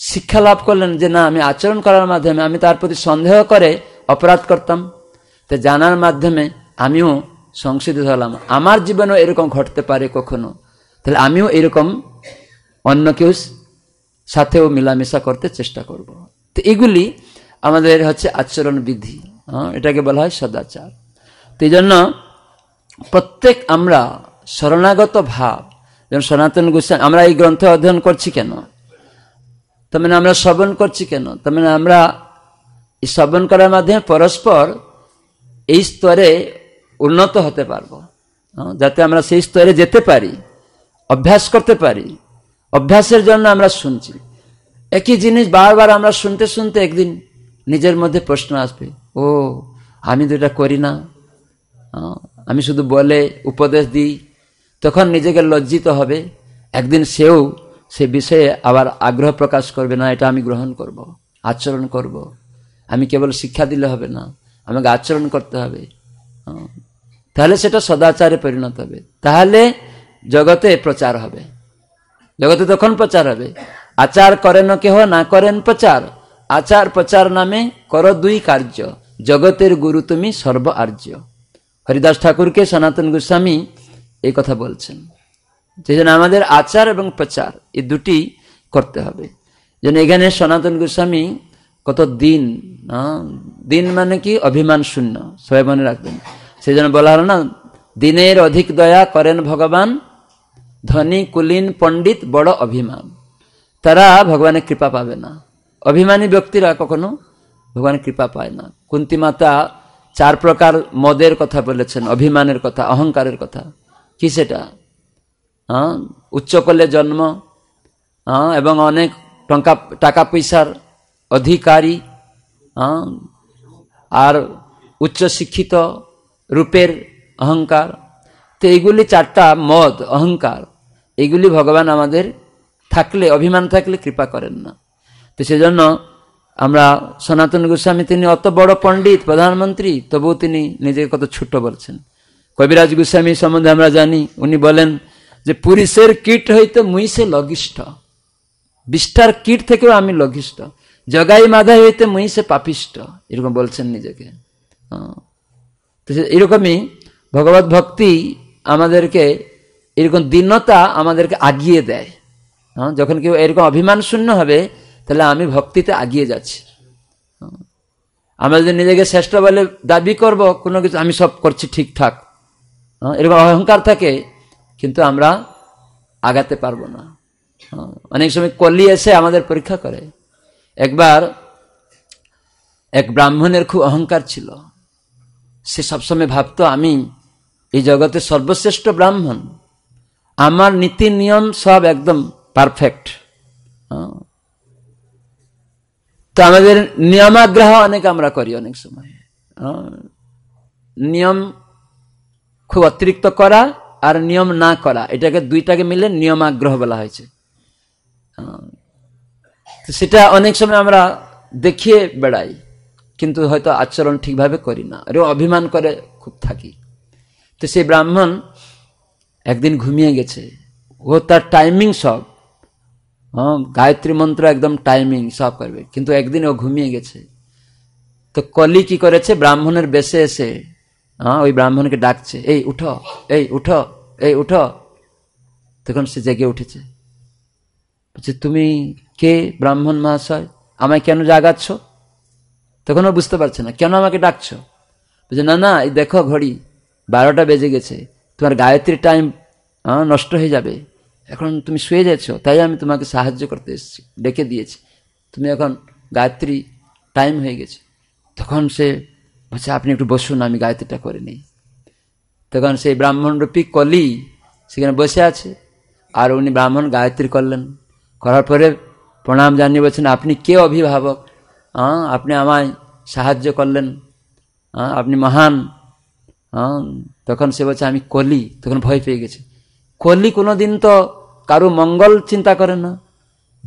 শিক্ষা লাভ করলেন যে না আমি আচরণ করার মাধ্যমে আমি তার প্রতি সন্দেহ করে অপরাধ করতাম তো জানার মাধ্যমে আমিও সংশোধিত হলাম আমার জীবনেও এরকম ঘটতে পারে কখনো তাহলে আমিও এরকম অন্য কেউ সাথেও মিলামেশা করতে চেষ্টা করব। তো এগুলি আমাদের হচ্ছে আচরণ বিধি হ্যাঁ, এটাকে বলা হয় সদাচার তো এই জন্য প্রত্যেক আমরা শরণাগত ভাব যেমন সনাতন গোস্বামী আমরা এই গ্রন্থ অধ্যয়ন করছি কেন তার মানে আমরা শ্রবণ করছি কেন তার মানে আমরা শ্রবণ করার মাধ্যমে পরস্পর এই স্তরে উন্নত হতে পারবো যাতে আমরা সেই স্তরে যেতে পারি অভ্যাস করতে পারি অভ্যাসের জন্য আমরা শুনছি একই জিনিস বারবার আমরা শুনতে শুনতে একদিন নিজের মধ্যে প্রশ্ন আসবে ও আমি তো এটা করি না আমি শুধু বলে উপদেশ দিই তখন নিজেকে লজ্জিত হবে একদিন সেও সে বিষয়ে আবার আগ্রহ প্রকাশ করবে না এটা আমি গ্রহণ করব। আচরণ করব। আমি কেবল শিক্ষা দিলে হবে না আমাকে আচরণ করতে হবে তাহলে সেটা সদাচারে পরিণত হবে তাহলে জগতে প্রচার হবে জগতে তখন প্রচার হবে আচার করেন কেহ না করেন প্রচার আচার প্রচার নামে কর দুই কার্য জগতের গুরু তুমি সর্ব আর্য হরিদাস ঠাকুরকে সনাতন গোস্বামী এই কথা বলছেন সেই জন্য আমাদের আচার এবং প্রচার এই দুটি করতে হবে যেন এখানে সনাতন গোস্বামী কত দিন দিন মানে কি অভিমান শূন্য সবাই মনে রাখবেন সেই জন্য বলা হলো না দিনের অধিক দয়া করেন ভগবান ধনী কুলীন পণ্ডিত বড় অভিমান তারা ভগবানের কৃপা পাবে না অভিমানী ব্যক্তিরা কখনো ভগবানের কৃপা পায় না কুন্তি মাতা চার প্রকার মদের কথা বলেছেন অভিমানের কথা অহংকারের কথা কি সেটা হ্যাঁ উচ্চ কলে জন্ম হ্যাঁ এবং অনেক টঙ্কা টাকা পয়সার অধিকারী হ্যাঁ আর উচ্চ শিক্ষিত রূপের অহংকার তো এইগুলি চারটা মদ অহংকার এইগুলি ভগবান আমাদের থাকলে অভিমান থাকলে কৃপা করেন না তো সেজন্য আমরা সনাতন গোস্বামী তিনি অত বড় পণ্ডিত প্রধানমন্ত্রী তবুও তিনি নিজেকে কত ছোট বলছেন কবিরাজ গোস্বামী সম্বন্ধে আমরা জানি উনি বলেন যে পুরুষের কীট হইতে মুই সে লঘিষ্ঠ বিষ্ঠার কীট থেকেও আমি লঘিষ্ঠ জগাই মাধাই হইতে মুই সে পাপিষ্ট এরকম বলছেন নিজেকে তো এরকমই ভগবত ভক্তি আমাদেরকে এরকম দীনতা আমাদেরকে আগিয়ে দেয় হ্যাঁ যখন কেউ এরকম অভিমান শূন্য হবে তাহলে আমি ভক্তিতে আগিয়ে যাচ্ছি আমরা যদি নিজেকে শ্রেষ্ঠ বলে দাবি করব কোনো কিছু আমি সব করছি ঠিকঠাক এরকম অহংকার থাকে কিন্তু আমরা আগাতে পারবো না হ্যাঁ, অনেক সময় কলি এসে আমাদের পরীক্ষা করে একবার এক ব্রাহ্মণের খুব অহংকার ছিল সে সবসময় ভাবত আমি এই জগতে সর্বশ্রেষ্ঠ ব্রাহ্মণ আমার নীতি নিয়ম সব একদম পারফেক্ট হ্যাঁ। তো আমাদের নিয়মাগ্রহ অনেক আমরা করি অনেক সময় হ্যাঁ। নিয়ম খুব অতিরিক্ত করা আর নিয়ম না করা এটাকে দুইটাকে মিলে নিয়মাগ্রহ বলা হয়েছে সেটা অনেক সময় আমরা দেখিয়ে বেড়াই কিন্তু হয়তো আচরণ ঠিকভাবে করি না আরে অভিমান করে খুব থাকি তো সেই ব্রাহ্মণ একদিন ঘুমিয়ে গেছে ও তার টাইমিং সব হ্যাঁ গায়ত্রী মন্ত্র একদম টাইমিং সব করবে কিন্তু একদিন ও ঘুমিয়ে গেছে তো কলি কি করেছে ব্রাহ্মণের বেশে এসে হ্যাঁ ওই ব্রাহ্মণকে ডাকছে এই উঠো এই উঠো এই উঠো তখন সে জেগে উঠেছে বলছে তুমি কে ব্রাহ্মণ মহাশয় আমায় কেন জাগাচ্ছ তখন ও বুঝতে পারছে না কেন আমাকে ডাকছ বলছে না না এই দেখো ঘড়ি বারোটা বেজে গেছে তোমার গায়ত্রী টাইম হ্যাঁ, নষ্ট হয়ে যাবে এখন তুমি শুয়ে যাচ্ছ তাই আমি তোমাকে সাহায্য করতে এসেছি ডেকে দিয়েছি তুমি এখন গায়ত্রী টাইম হয়ে গেছে তখন সে বলছে আপনি একটু বসুন আমি গায়ত্রীটা করে নিই তখন সেই ব্রাহ্মণ রূপী কলি সেখানে বসে আছে আর উনি ব্রাহ্মণ গায়ত্রী করলেন করার পরে প্রণাম জানিয়ে বলছেন আপনি কে অভিভাবক হ্যাঁ আপনি আমায় সাহায্য করলেন হ্যাঁ আপনি মহান হ্যাঁ তখন সে বলছে আমি কলি তখন ভয় পেয়ে গেছে কলি কোনো দিন তো কারো মঙ্গল চিন্তা করে না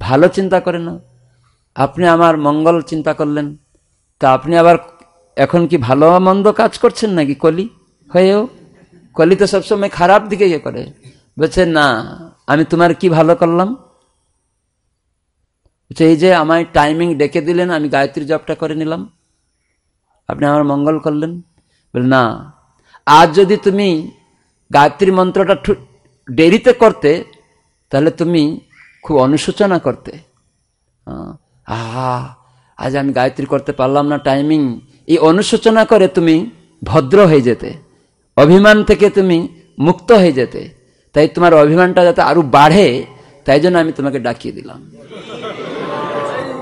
ভালো চিন্তা করে না আপনি আমার মঙ্গল চিন্তা করলেন তা আপনি আবার এখন কি ভালো মন্দ কাজ করছেন নাকি কলি হয়েও কলি তো সবসময় খারাপ দিকে ইয়ে করে বলছে না আমি তোমার কি ভালো করলাম বলছে এই যে আমায় টাইমিং ডেকে দিলেন আমি গায়ত্রী জবটা করে নিলাম আপনি আমার মঙ্গল করলেন বলে না আজ যদি তুমি গায়ত্রী মন্ত্রটা দেরিতে করতে তাহলে তুমি খুব অনুশোচনা করতে আহা আজ আমি গায়ত্রী করতে পারলাম না টাইমিং এই অনুশোচনা করে তুমি ভদ্র হয়ে যেতে অভিমান থেকে তুমি মুক্ত হয়ে যেতে তাই তোমার অভিমানটা যাতে আরো বাড়ে তাই জন্য আমি তোমাকে ডাকিয়ে দিলাম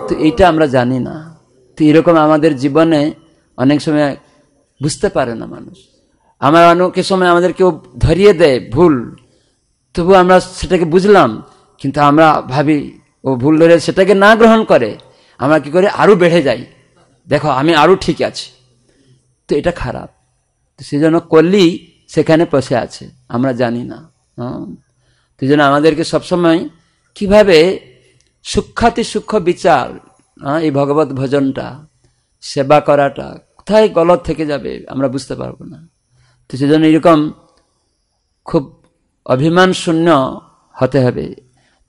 তো এইটা আমরা জানি না তো এরকম আমাদের জীবনে অনেক সময় বুঝতে পারে না মানুষ আমার অনেকের সময় আমাদের কেউ ধরিয়ে দেয় ভুল তবু আমরা সেটাকে বুঝলাম কিন্তু আমরা ভাবি ও ভুল ধরে সেটাকে না গ্রহণ করে আমরা কি করে আরও বেড়ে যাই দেখো আমি আরও ঠিক আছি তো এটা খারাপ সে যেন করলেই সেখানে বসে আছে আমরা জানি না হ্যাঁ? সেই জন্য আমাদেরকে সবসময় কিভাবে সূক্ষাতি সূক্ষ্ম বিচার হ্যাঁ, এই ভগবত ভজনটা সেবা করাটা কোথায় গলত থেকে যাবে আমরা বুঝতে পারবো না তো সেজন্য এরকম খুব অভিমান শূন্য হতে হবে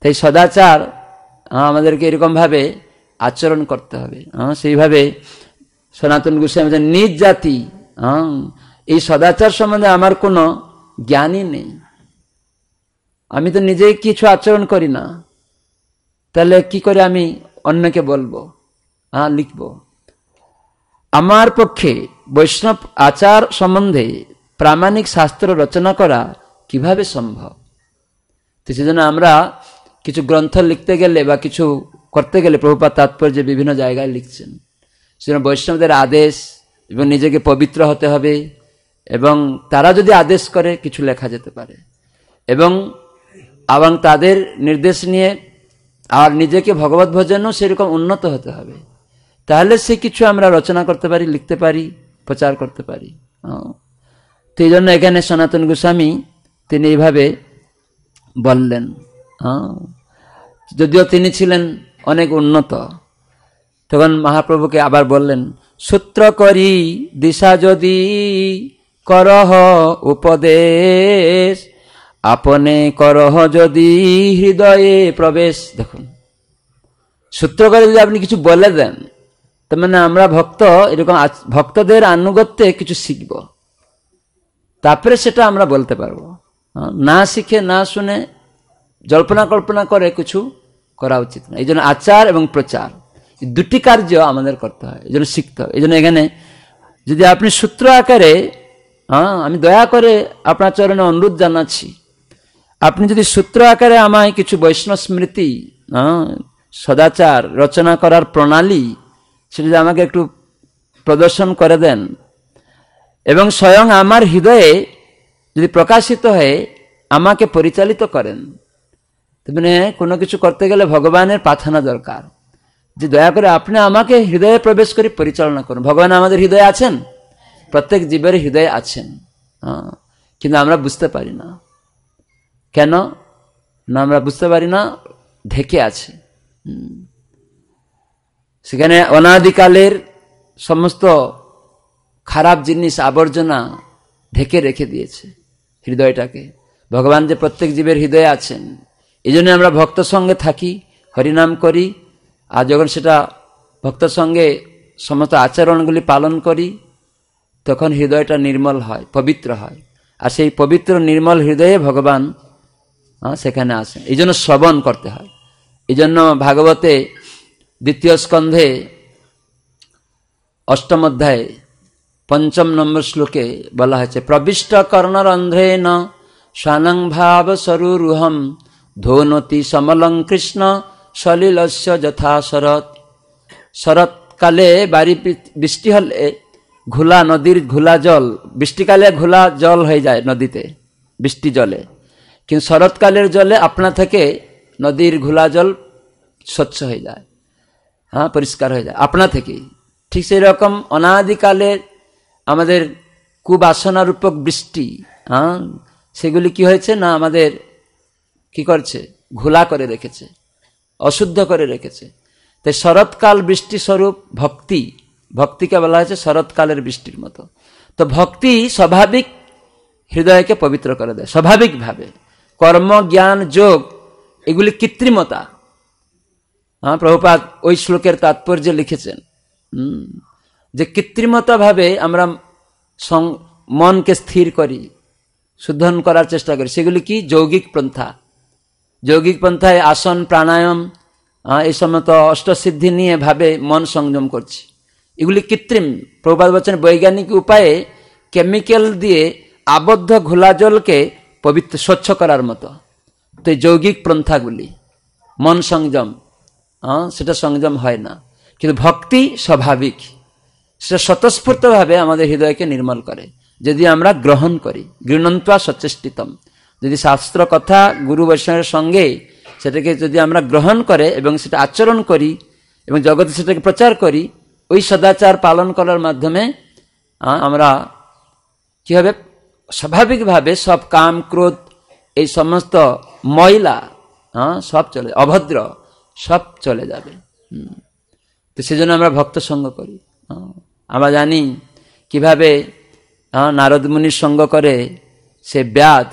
তাই সদাচার হ্যাঁ, আমাদেরকে এরকমভাবে আচরণ করতে হবে হ্যাঁ? সেইভাবে সনাতন গোস্বামী নিজ জাতি হ্যাঁ? এই সদাচার সম্বন্ধে আমার কোনো জ্ঞানই নেই আমি তো নিজেই কিছু আচরণ করি না তাহলে কি করে আমি অন্যকে বলবো হ্যাঁ লিখব আমার পক্ষে বৈষ্ণব আচার সম্বন্ধে প্রামাণিক শাস্ত্র রচনা করা কিভাবে সম্ভব তো সেজন্য আমরা কিছু গ্রন্থ লিখতে গেলে বা কিছু করতে গেলে প্রভুপাত তাৎপর্য বিভিন্ন জায়গায় লিখছেন সেজন্য বৈষ্ণবদের আদেশ এবং নিজেকে পবিত্র হতে হবে এবং তারা যদি আদেশ করে কিছু লেখা যেতে পারে এবং এবং তাদের নির্দেশ নিয়ে আর নিজেকে ভগবত ভজনও সেরকম উন্নত হতে হবে তাহলে সে কিছু আমরা রচনা করতে পারি লিখতে পারি প্রচার করতে পারি তো এই জন্য এখানে সনাতন গোস্বামী তিনি এইভাবে বললেন যদিও তিনি ছিলেন অনেক উন্নত তখন মহাপ্রভুকে আবার বললেন সূত্র করি দিশা যদি করহ উপদেশ আপনে করহ যদি হৃদয়ে প্রবেশ দেখুন সূত্র করে যদি আপনি কিছু বলে দেন তার মানে আমরা ভক্ত এরকম ভক্তদের আনুগত্যে কিছু শিখব তারপরে সেটা আমরা বলতে পারবো না শিখে না শুনে জল্পনা কল্পনা করে কিছু করা উচিত না এই জন্য আচার এবং প্রচার দুটি কার্য আমাদের করতে হয় এই জন্য শিখতে হবে এই জন্য এখানে যদি আপনি সূত্র আকারে হ্যাঁ আমি দয়া করে আপনার চরণে অনুরোধ জানাচ্ছি আপনি যদি সূত্র আকারে আমায় কিছু বৈষ্ণব স্মৃতি হ্যাঁ সদাচার রচনা করার প্রণালী সেটা যদি আমাকে একটু প্রদর্শন করে দেন এবং স্বয়ং আমার হৃদয়ে যদি প্রকাশিত হয়ে আমাকে পরিচালিত করেন মানে কোনো কিছু করতে গেলে ভগবানের প্রার্থনা দরকার যে দয়া করে আপনি আমাকে হৃদয়ে প্রবেশ করে পরিচালনা করুন ভগবান আমাদের হৃদয়ে আছেন প্রত্যেক জীবের হৃদয়ে আছেন কিন্তু আমরা বুঝতে পারি না কেন না আমরা বুঝতে পারি না ঢেকে আছে সেখানে অনাদিকালের সমস্ত খারাপ জিনিস আবর্জনা ঢেকে রেখে দিয়েছে হৃদয়টাকে ভগবান যে প্রত্যেক জীবের হৃদয়ে আছেন এই জন্য আমরা ভক্ত সঙ্গে থাকি হরিনাম করি আর যখন সেটা ভক্ত সঙ্গে সমস্ত আচরণগুলি পালন করি তখন হৃদয়টা নির্মল হয় পবিত্র হয় আর সেই পবিত্র নির্মল হৃদয়ে ভগবান সেখানে আসে এই জন্য শ্রবণ করতে হয় এই জন্য ভাগবতে দ্বিতীয় স্কন্ধে অষ্টম অধ্যায়ে পঞ্চম নম্বর শ্লোকে বলা হয়েছে প্রবিষ্ট কর্ণরন্ধ্রেণ স্বানং ভাব সরুরুহম ধোনতি সমলং কৃষ্ণ সলিলস্য যথা শরৎ শরৎকালে বাড়ি বৃষ্টি হলে ঘোলা নদীর ঘোলা জল বৃষ্টিকালে ঘোলা জল হয়ে যায় নদীতে বৃষ্টি জলে কিন্তু শরৎকালের জলে আপনা থেকে নদীর ঘোলা জল স্বচ্ছ হয়ে যায় হ্যাঁ পরিষ্কার হয়ে যায় আপনা থেকেই ঠিক সেই রকম অনাদিকালে আমাদের কুবাসনারূপক বৃষ্টি হ্যাঁ সেগুলি কি হয়েছে না আমাদের কি করছে ঘোলা করে রেখেছে অশুদ্ধ করে রেখেছে তাই শরৎকাল বৃষ্টি স্বরূপ ভক্তি ভক্তিকে বলা হয়েছে শরৎকালের বৃষ্টির মতো তো ভক্তি স্বাভাবিক হৃদয়কে পবিত্র করে দেয় স্বাভাবিকভাবে কর্ম জ্ঞান যোগ এগুলি কৃত্রিমতা হ্যাঁ প্রভুপাত ওই শ্লোকের তাৎপর্য লিখেছেন যে কৃত্রিমতাভাবে আমরা মনকে স্থির করি শুদ্ধন করার চেষ্টা করি সেগুলি কি যৌগিক পন্থা যৌগিক পন্থায় আসন প্রাণায়াম এই সমস্ত অষ্টসিদ্ধি নিয়ে ভাবে মন সংযম করছে এগুলি কৃত্রিম প্রবাদ বচন বৈজ্ঞানিক উপায়ে কেমিক্যাল দিয়ে আবদ্ধ ঘোলা জলকে পবিত্র স্বচ্ছ করার মতো তো এই যৌগিক পন্থাগুলি মন সংযম সেটা সংযম হয় না কিন্তু ভক্তি স্বাভাবিক সেটা স্বতঃস্ফূর্তভাবে আমাদের হৃদয়কে নির্মল করে যদি আমরা গ্রহণ করি গৃহন্তা সচেষ্টিতম যদি শাস্ত্র কথা গুরু বৈষ্ণবের সঙ্গে সেটাকে যদি আমরা গ্রহণ করে এবং সেটা আচরণ করি এবং জগতে সেটাকে প্রচার করি ওই সদাচার পালন করার মাধ্যমে আমরা কীভাবে স্বাভাবিকভাবে সব কাম ক্রোধ এই সমস্ত ময়লা হ্যাঁ সব চলে অভদ্র সব চলে যাবে তো সেজন্য আমরা ভক্ত সঙ্গ করি আমরা জানি কিভাবে মুনির সঙ্গ করে সে ব্যাধ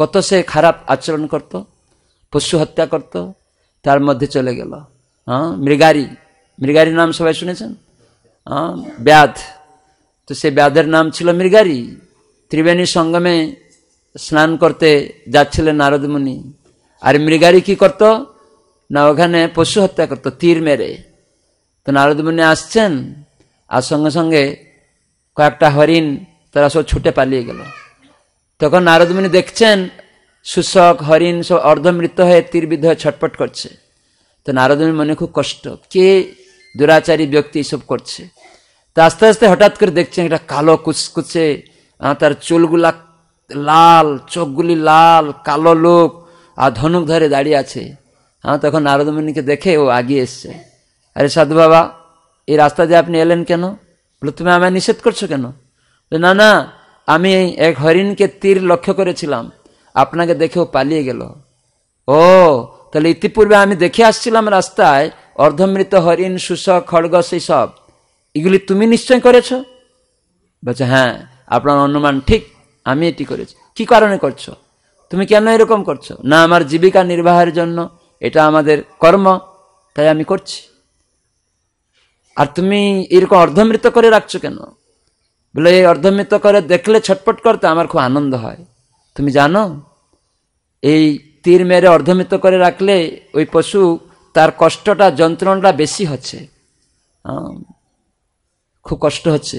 কত সে খারাপ আচরণ করত পশু হত্যা করত তার মধ্যে চলে গেল হ্যাঁ মৃগারি মৃগারি নাম সবাই শুনেছেন হ্যাঁ ব্যাধ তো সে ব্যাধের নাম ছিল মৃগারি ত্রিবেণী সঙ্গমে স্নান করতে যাচ্ছিলেন নারদমুনি আর মৃগারি কি করত না ওখানে পশু হত্যা করত তীর মেরে তো নারদমুনি আসছেন আর সঙ্গে সঙ্গে কয়েকটা হরিণ তারা সব ছুটে পালিয়ে গেল তখন নারদমুনি দেখছেন শূষক হরিণ সব অর্ধমৃত হয়ে তীরবিদ্ধ হয়ে ছটপট করছে তো নারদমুনি মনে খুব কষ্ট কে দুরাচারী ব্যক্তি এসব করছে তো আস্তে আস্তে হঠাৎ করে দেখছেন একটা কালো কুচকুচে তার চুলগুলা লাল চোখগুলি লাল কালো লোক আর ধনুক ধরে দাঁড়িয়ে আছে হ্যাঁ তখন নারদমণিকে দেখে ও আগিয়ে এসছে আরে সাধু বাবা এই রাস্তা দিয়ে আপনি এলেন কেন বলে তুমি আমায় নিষেধ করছো কেন না না আমি এক হরিণকে তীর লক্ষ্য করেছিলাম আপনাকে দেখেও পালিয়ে গেল ও তাহলে ইতিপূর্বে আমি দেখে আসছিলাম রাস্তায় অর্ধমৃত হরিণ সুষ খড়গস এইসব এগুলি তুমি নিশ্চয় করেছ বলছে হ্যাঁ আপনার অনুমান ঠিক আমি এটি করেছি কি কারণে করছো তুমি কেন এরকম করছো না আমার জীবিকা নির্বাহের জন্য এটা আমাদের কর্ম তাই আমি করছি আর তুমি এরকম অর্ধমৃত করে রাখছো কেন বলে এই অর্ধমিত করে দেখলে ছটপট করতে আমার খুব আনন্দ হয় তুমি জানো এই তীর মেরে অর্ধমিত করে রাখলে ওই পশু তার কষ্টটা যন্ত্রণাটা বেশি হচ্ছে খুব কষ্ট হচ্ছে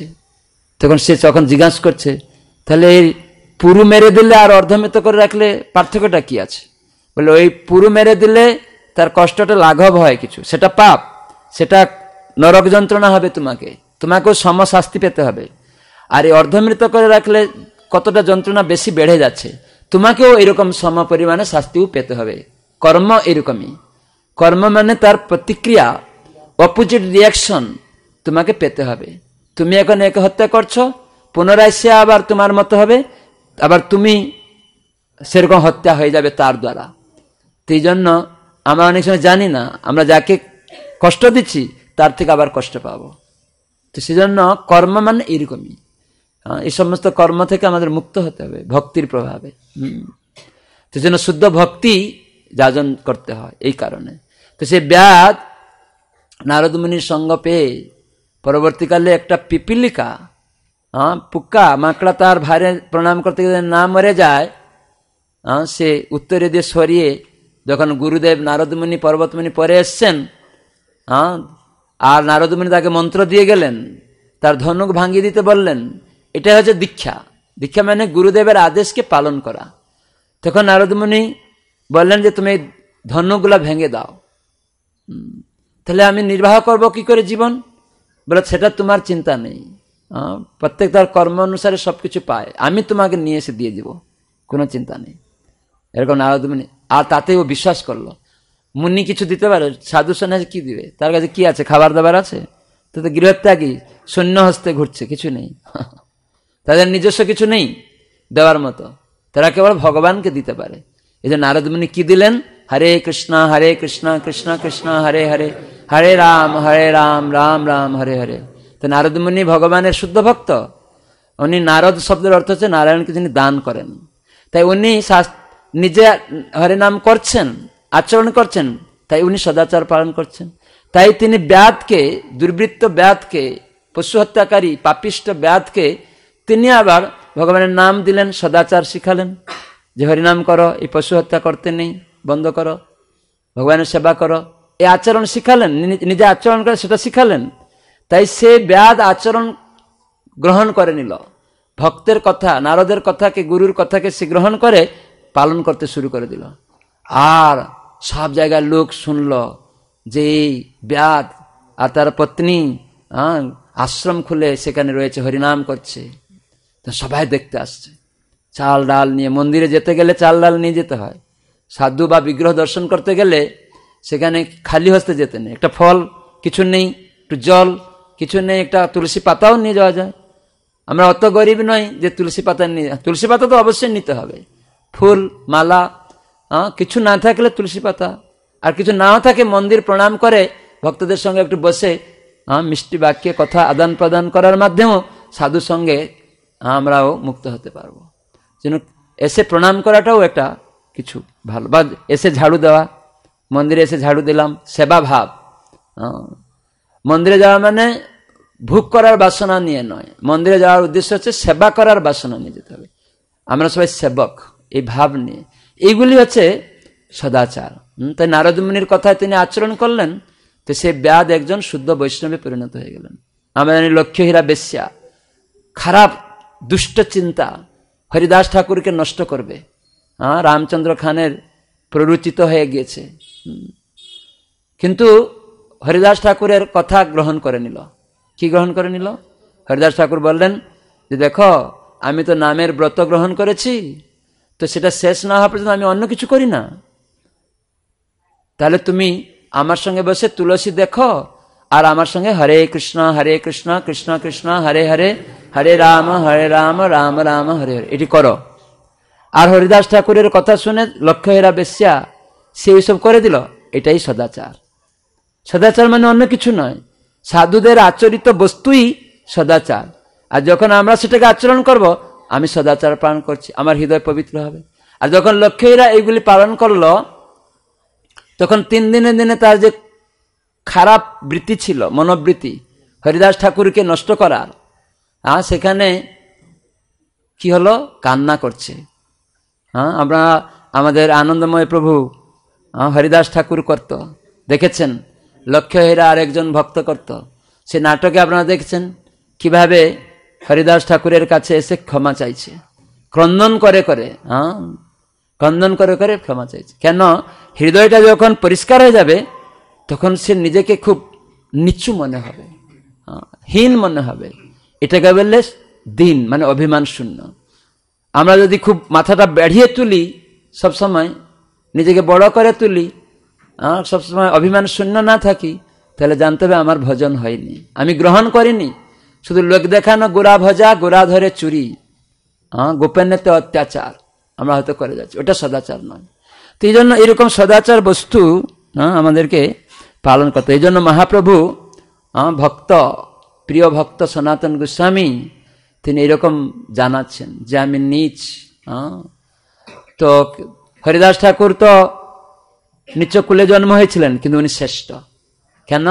তখন সে যখন জিজ্ঞাসা করছে তাহলে এই পুরু মেরে দিলে আর অর্ধমিত করে রাখলে পার্থক্যটা কি আছে বলে ওই পুরু মেরে দিলে তার কষ্টটা লাঘব হয় কিছু সেটা পাপ সেটা নরক যন্ত্রণা হবে তোমাকে তোমাকেও সমশাস্তি পেতে হবে আর এই অর্ধমৃত করে রাখলে কতটা যন্ত্রণা বেশি বেড়ে যাচ্ছে তোমাকেও এরকম সম পরিমাণে শাস্তিও পেতে হবে কর্ম এরকমই কর্ম মানে তার প্রতিক্রিয়া অপোজিট রিয়াকশন তোমাকে পেতে হবে তুমি এখন একে হত্যা করছো পুনরায় সে আবার তোমার মতো হবে আবার তুমি সেরকম হত্যা হয়ে যাবে তার দ্বারা সেই জন্য আমরা অনেক সময় জানি না আমরা যাকে কষ্ট দিচ্ছি তার থেকে আবার কষ্ট পাবো তো সেজন্য কর্ম মানে এরকমই হ্যাঁ, এই সমস্ত কর্ম থেকে আমাদের মুক্ত হতে হবে ভক্তির প্রভাবে তো যেন শুদ্ধ ভক্তি যাজন করতে হয় এই কারণে তো সে ব্যাধ নারদমুনির সঙ্গ পেয়ে পরবর্তীকালে একটা পিপিলিকা হ্যাঁ পুক্কা মাকড়া তার ভাইরে প্রণাম করতে গেলে না মরে যায় হ্যাঁ সে উত্তরে দিয়ে সরিয়ে যখন গুরুদেব নারদমুনি পর্বতমুনি পরে এসছেন হ্যাঁ আর নারদমুনি তাকে মন্ত্র দিয়ে গেলেন তার ধনুক ভাঙিয়ে দিতে বললেন এটা হচ্ছে দীক্ষা দীক্ষা মানে গুরুদেবের আদেশকে পালন করা তখন নারদমুনি বললেন যে তুমি ধন্যগুলা ভেঙে দাও তাহলে আমি নির্বাহ করব কি করে জীবন বলে সেটা তোমার চিন্তা নেই প্রত্যেক তার কর্ম অনুসারে সব কিছু পায় আমি তোমাকে নিয়ে এসে দিয়ে দিব কোনো চিন্তা নেই এরকম নারদমুনি আর তাতে ও বিশ্বাস করলো মুন্নি কিছু দিতে পারে সাধু সন্ন্যাসী কি দিবে তার কাছে কি আছে খাবার দাবার আছে তো গৃহত্যাগী শূন্য হস্তে ঘুরছে কিছু নেই তাদের নিজস্ব কিছু নেই দেওয়ার মতো তারা কেবল ভগবানকে দিতে পারে এই যে নারদমুনি কি দিলেন হরে কৃষ্ণ হরে কৃষ্ণ কৃষ্ণ কৃষ্ণ হরে হরে হরে রাম হরে রাম রাম রাম হরে হরে তো নারদমুনি ভগবানের শুদ্ধ ভক্ত উনি নারদ শব্দের অর্থ হচ্ছে নারায়ণকে তিনি দান করেন তাই উনি নিজে হরে নাম করছেন আচরণ করছেন তাই উনি সদাচার পালন করছেন তাই তিনি ব্যাধকে দুর্বৃত্ত ব্যাধকে পশু হত্যাকারী পাপিষ্ট ব্যাধকে তিনি আবার ভগবানের নাম দিলেন সদাচার শিখালেন যে হরিনাম করো এই পশু হত্যা করতে নেই বন্ধ করো ভগবানের সেবা করো এই আচরণ শিখালেন নিজে আচরণ করে সেটা শিখালেন তাই সে ব্যাধ আচরণ গ্রহণ করে নিল ভক্তের কথা নারদের কথাকে গুরুর কথাকে সে গ্রহণ করে পালন করতে শুরু করে দিল আর সব জায়গায় লোক শুনল যে এই ব্যাধ আর তার পত্নী আশ্রম খুলে সেখানে রয়েছে হরিনাম করছে তা সবাই দেখতে আসছে চাল ডাল নিয়ে মন্দিরে যেতে গেলে চাল ডাল নিয়ে যেতে হয় সাধু বা বিগ্রহ দর্শন করতে গেলে সেখানে খালি হস্তে যেতে নেই একটা ফল কিছু নেই একটু জল কিছু নেই একটা তুলসী পাতাও নিয়ে যাওয়া যায় আমরা অত গরিব নই যে তুলসী পাতা নিয়ে তুলসী পাতা তো অবশ্যই নিতে হবে ফুল মালা কিছু না থাকলে তুলসী পাতা আর কিছু নাও থাকে মন্দির প্রণাম করে ভক্তদের সঙ্গে একটু বসে মিষ্টি বাক্যে কথা আদান প্রদান করার মাধ্যমেও সাধু সঙ্গে আমরাও মুক্ত হতে পারবো যেন এসে প্রণাম করাটাও একটা কিছু ভালো বা এসে ঝাড়ু দেওয়া মন্দিরে এসে ঝাড়ু দিলাম সেবা ভাব মন্দিরে যাওয়া মানে ভোগ করার বাসনা নিয়ে নয় মন্দিরে যাওয়ার উদ্দেশ্য হচ্ছে সেবা করার বাসনা নিয়ে যেতে হবে আমরা সবাই সেবক এই ভাব নিয়ে এইগুলি হচ্ছে সদাচার তাই নারদমুনির কথায় তিনি আচরণ করলেন তো সে ব্যাদ একজন শুদ্ধ বৈষ্ণবে পরিণত হয়ে গেলেন আমরা জানি লক্ষ্য হীরা বেশ্যা খারাপ দুষ্ট চিন্তা হরিদাস ঠাকুরকে নষ্ট করবে হ্যাঁ রামচন্দ্র খানের প্ররোচিত হয়ে গিয়েছে কিন্তু হরিদাস ঠাকুরের কথা গ্রহণ করে নিল কি গ্রহণ করে নিল হরিদাস ঠাকুর বললেন যে দেখো আমি তো নামের ব্রত গ্রহণ করেছি তো সেটা শেষ না হওয়া পর্যন্ত আমি অন্য কিছু করি না তাহলে তুমি আমার সঙ্গে বসে তুলসী দেখো আর আমার সঙ্গে হরে কৃষ্ণ হরে কৃষ্ণ কৃষ্ণ কৃষ্ণ হরে হরে হরে রাম হরে রাম রাম রাম হরে হরে এটি করো আর হরিদাস ঠাকুরের কথা শুনে লক্ষ্য হেরা বেশ্যা সে এইসব করে দিল এটাই সদাচার সদাচার মানে অন্য কিছু নয় সাধুদের আচরিত বস্তুই সদাচার আর যখন আমরা সেটাকে আচরণ করব আমি সদাচার পালন করছি আমার হৃদয় পবিত্র হবে আর যখন লক্ষ্মীরা এইগুলি পালন করল তখন তিন দিনে দিনে তার যে খারাপ বৃত্তি ছিল মনোবৃত্তি হরিদাস ঠাকুরকে নষ্ট করার আর সেখানে কি হলো কান্না করছে হ্যাঁ আমরা আমাদের আনন্দময় প্রভু হরিদাস ঠাকুর করত দেখেছেন লক্ষ্য হেরা আর একজন ভক্ত করত সে নাটকে আপনারা দেখছেন কিভাবে হরিদাস ঠাকুরের কাছে এসে ক্ষমা চাইছে ক্রন্দন করে করে হ্যাঁ ক্রন্দন করে করে ক্ষমা চাইছে কেন হৃদয়টা যখন পরিষ্কার হয়ে যাবে তখন সে নিজেকে খুব নিচু মনে হবে হীন মনে হবে এটাকে বললে দিন মানে অভিমান শূন্য আমরা যদি খুব মাথাটা বেড়িয়ে তুলি সবসময় নিজেকে বড় করে তুলি সবসময় অভিমান শূন্য না থাকি তাহলে জানতে হবে আমার ভজন হয়নি আমি গ্রহণ করিনি শুধু লোক দেখানো গোড়া ভজা গোড়া ধরে চুরি হ্যাঁ গোপনীয়তে অত্যাচার আমরা হয়তো করে যাচ্ছি ওটা সদাচার নয় তো এই জন্য এরকম সদাচার বস্তু আমাদেরকে পালন করতে এই জন্য মহাপ্রভু ভক্ত প্রিয় ভক্ত সনাতন গোস্বামী তিনি এরকম জানাচ্ছেন যে আমি নিচ হ্যাঁ? তো হরিদাস ঠাকুর তো নিচ কুলে জন্ম হয়েছিলেন কিন্তু উনি শ্রেষ্ঠ কেন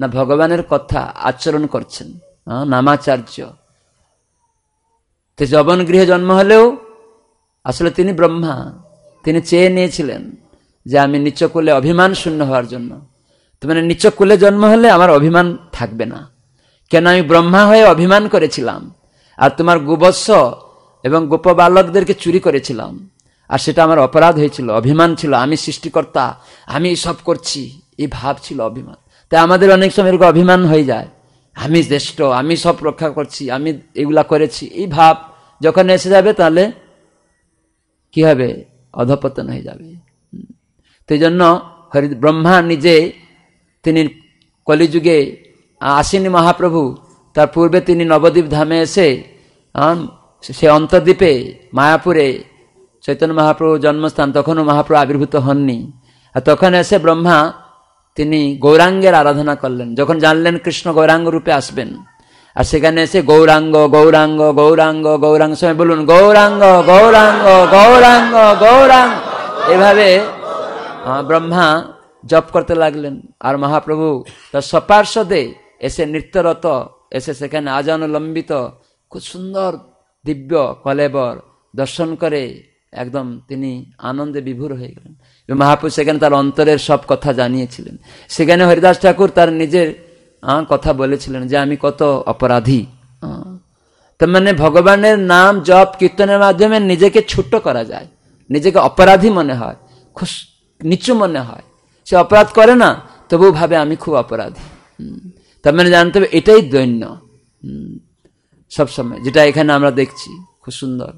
না ভগবানের কথা আচরণ করছেন হ্যাঁ? নামাচার্য তো জবন গৃহে জন্ম হলেও আসলে তিনি ব্রহ্মা তিনি চেয়ে নিয়েছিলেন যে আমি নিচকুলে অভিমান শূন্য হওয়ার জন্য তো মানে নিচকুলে জন্ম হলে আমার অভিমান থাকবে না কেন আমি ব্রহ্মা হয়ে অভিমান করেছিলাম আর তোমার গোবৎস এবং গোপবালকদেরকে চুরি করেছিলাম আর সেটা আমার অপরাধ হয়েছিল অভিমান ছিল আমি সৃষ্টিকর্তা আমি সব করছি এই ভাব ছিল অভিমান তাই আমাদের অনেক সময় এরকম অভিমান হয়ে যায় আমি শ্রেষ্ঠ আমি সব রক্ষা করছি আমি এগুলা করেছি এই ভাব যখন এসে যাবে তাহলে কি হবে অধপতন হয়ে যাবে তো জন্য হরি ব্রহ্মা নিজে তিনি কলিযুগে আসেনি মহাপ্রভু তার পূর্বে তিনি নবদ্বীপ ধামে এসে সে অন্তদ্বীপে মায়াপুরে চৈতন্য মহাপ্রভু জন্মস্থান তখনও মহাপ্রভু আবির্ভূত হননি আর তখন এসে ব্রহ্মা তিনি গৌরাঙ্গের আরাধনা করলেন যখন জানলেন কৃষ্ণ গৌরাঙ্গ রূপে আসবেন আর সেখানে এসে গৌরাঙ্গ গৌরাঙ্গ গৌরাঙ্গ গৌরাঙ্গ সময় বলুন গৌরাঙ্গ গৌরাঙ্গ গৌরাঙ্গ গৌরাঙ্গ এভাবে ব্রহ্মা জপ করতে লাগলেন আর মহাপ্রভু তার সপার্শ্বদে এসে নৃত্যরত এসে সেখানে আজান লম্বিত খুব সুন্দর দিব্য কলেবর দর্শন করে একদম তিনি আনন্দে বিভোর হয়ে গেলেন মহাপুর সেখানে তার অন্তরের সব কথা জানিয়েছিলেন সেখানে হরিদাস ঠাকুর তার নিজের কথা বলেছিলেন যে আমি কত অপরাধী তার মানে ভগবানের নাম জপ কীর্তনের মাধ্যমে নিজেকে ছোট করা যায় নিজেকে অপরাধী মনে হয় খুশ নিচু মনে হয় সে অপরাধ করে না তবু ভাবে আমি খুব অপরাধী তার মানে জানতে হবে এটাই দৈন্য সবসময় যেটা এখানে আমরা দেখছি খুব সুন্দর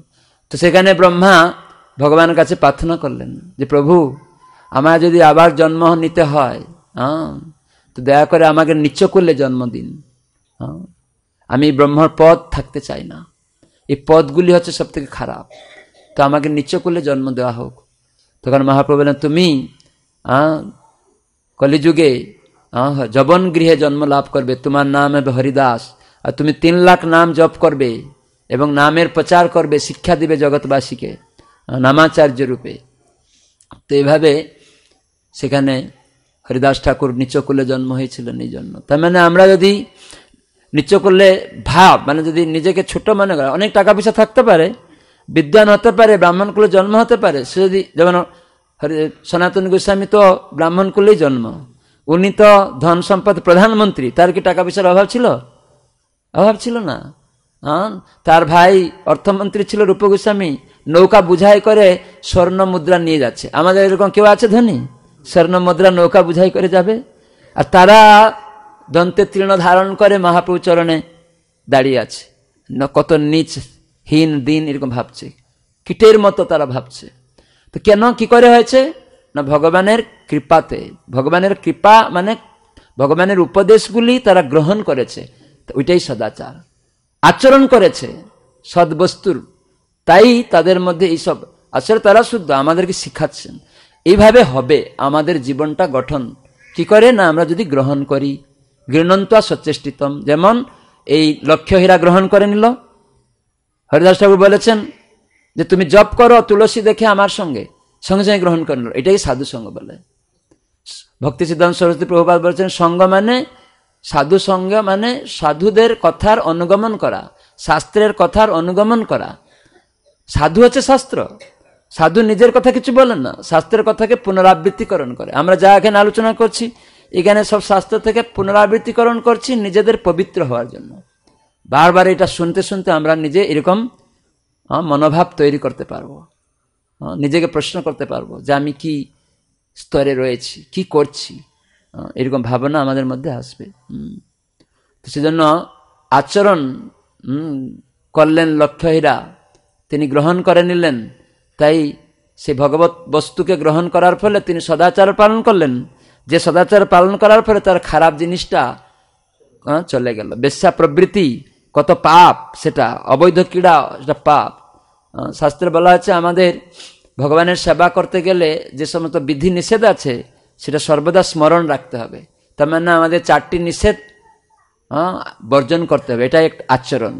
তো সেখানে ব্রহ্মা ভগবানের কাছে প্রার্থনা করলেন যে প্রভু আমার যদি আবার জন্ম নিতে হয় হ্যাঁ তো দয়া করে আমাকে নিচ্চ করলে জন্মদিন হ্যাঁ আমি ব্রহ্মর পদ থাকতে চাই না এই পদগুলি হচ্ছে সব থেকে খারাপ তো আমাকে নিচ্চ করলে জন্ম দেওয়া হোক তখন মহাপ্রভু বলেন তুমি কলিযুগে আহ জবন গৃহে জন্ম লাভ করবে তোমার নাম হবে হরিদাস আর তুমি তিন লাখ নাম জপ করবে এবং নামের প্রচার করবে শিক্ষা দিবে জগৎবাসীকে নামাচার্য রূপে তো এভাবে সেখানে হরিদাস ঠাকুর নিচকুলে জন্ম হয়েছিল জন্য তার মানে আমরা যদি নিচকুলে ভাব মানে যদি নিজেকে ছোট মনে করা অনেক টাকা পয়সা থাকতে পারে বিদ্যান হতে পারে ব্রাহ্মণকুলে জন্ম হতে পারে সে যদি যেমন সনাতন গোস্বামী তো ব্রাহ্মণকুলেই জন্ম উনি তো ধন সম্পদ প্রধানমন্ত্রী তার কি টাকা পয়সার অভাব ছিল অভাব ছিল না হ্যাঁ তার ভাই অর্থমন্ত্রী ছিল রূপগোস্বামী নৌকা বুঝাই করে স্বর্ণ মুদ্রা নিয়ে যাচ্ছে আমাদের এরকম কেউ আছে ধনী স্বর্ণ মুদ্রা নৌকা বুঝাই করে যাবে আর তারা দন্তে তৃণ ধারণ করে মহাপ্রভু চরণে দাঁড়িয়ে আছে কত নিচ হীন দিন এরকম ভাবছে কীটের মতো তারা ভাবছে তো কেন কি করে হয়েছে না ভগবানের কৃপাতে ভগবানের কৃপা মানে ভগবানের উপদেশগুলি তারা গ্রহণ করেছে ওইটাই সদাচার আচরণ করেছে সদ্বস্তুর তাই তাদের মধ্যে এইসব আসলে তারা শুদ্ধ আমাদেরকে শিখাচ্ছেন এইভাবে হবে আমাদের জীবনটা গঠন কি করে না আমরা যদি গ্রহণ করি গৃহণন্তা সচেষ্টিতম যেমন এই লক্ষ্য হীরা গ্রহণ করে নিল হরিদাস ঠাকুর বলেছেন যে তুমি জপ করো তুলসী দেখে আমার সঙ্গে সঙ্গে সঙ্গে গ্রহণ করে নিল এটাই সাধু সঙ্গ বলে ভক্তি সিদ্ধান্ত সরস্বতী প্রভুপাত বলেছেন সঙ্গ মানে সাধু সঙ্গ মানে সাধুদের কথার অনুগমন করা শাস্ত্রের কথার অনুগমন করা সাধু হচ্ছে শাস্ত্র সাধু নিজের কথা কিছু বলেন না শাস্ত্রের কথাকে পুনরাবৃত্তিকরণ করে আমরা যা এখানে আলোচনা করছি এখানে সব শাস্ত্র থেকে পুনরাবৃত্তিকরণ করছি নিজেদের পবিত্র হওয়ার জন্য বারবার এটা শুনতে শুনতে আমরা নিজে এরকম মনোভাব তৈরি করতে পারবো নিজেকে প্রশ্ন করতে পারবো যে আমি কি স্তরে রয়েছি কি করছি এরকম ভাবনা আমাদের মধ্যে আসবে তো সেজন্য আচরণ করলেন লক্ষ্যহীরা তিনি গ্রহণ করে নিলেন তাই সে ভগবত বস্তুকে গ্রহণ করার ফলে তিনি সদাচার পালন করলেন যে সদাচার পালন করার ফলে তার খারাপ জিনিসটা চলে গেল বেশ্যা প্রবৃত্তি কত পাপ সেটা অবৈধ ক্রীড়া সেটা পাপ শাস্ত্রে বলা হচ্ছে আমাদের ভগবানের সেবা করতে গেলে যে সমস্ত বিধি নিষেধ আছে সেটা সর্বদা স্মরণ রাখতে হবে তার মানে আমাদের চারটি নিষেধ বর্জন করতে হবে এটা এক আচরণ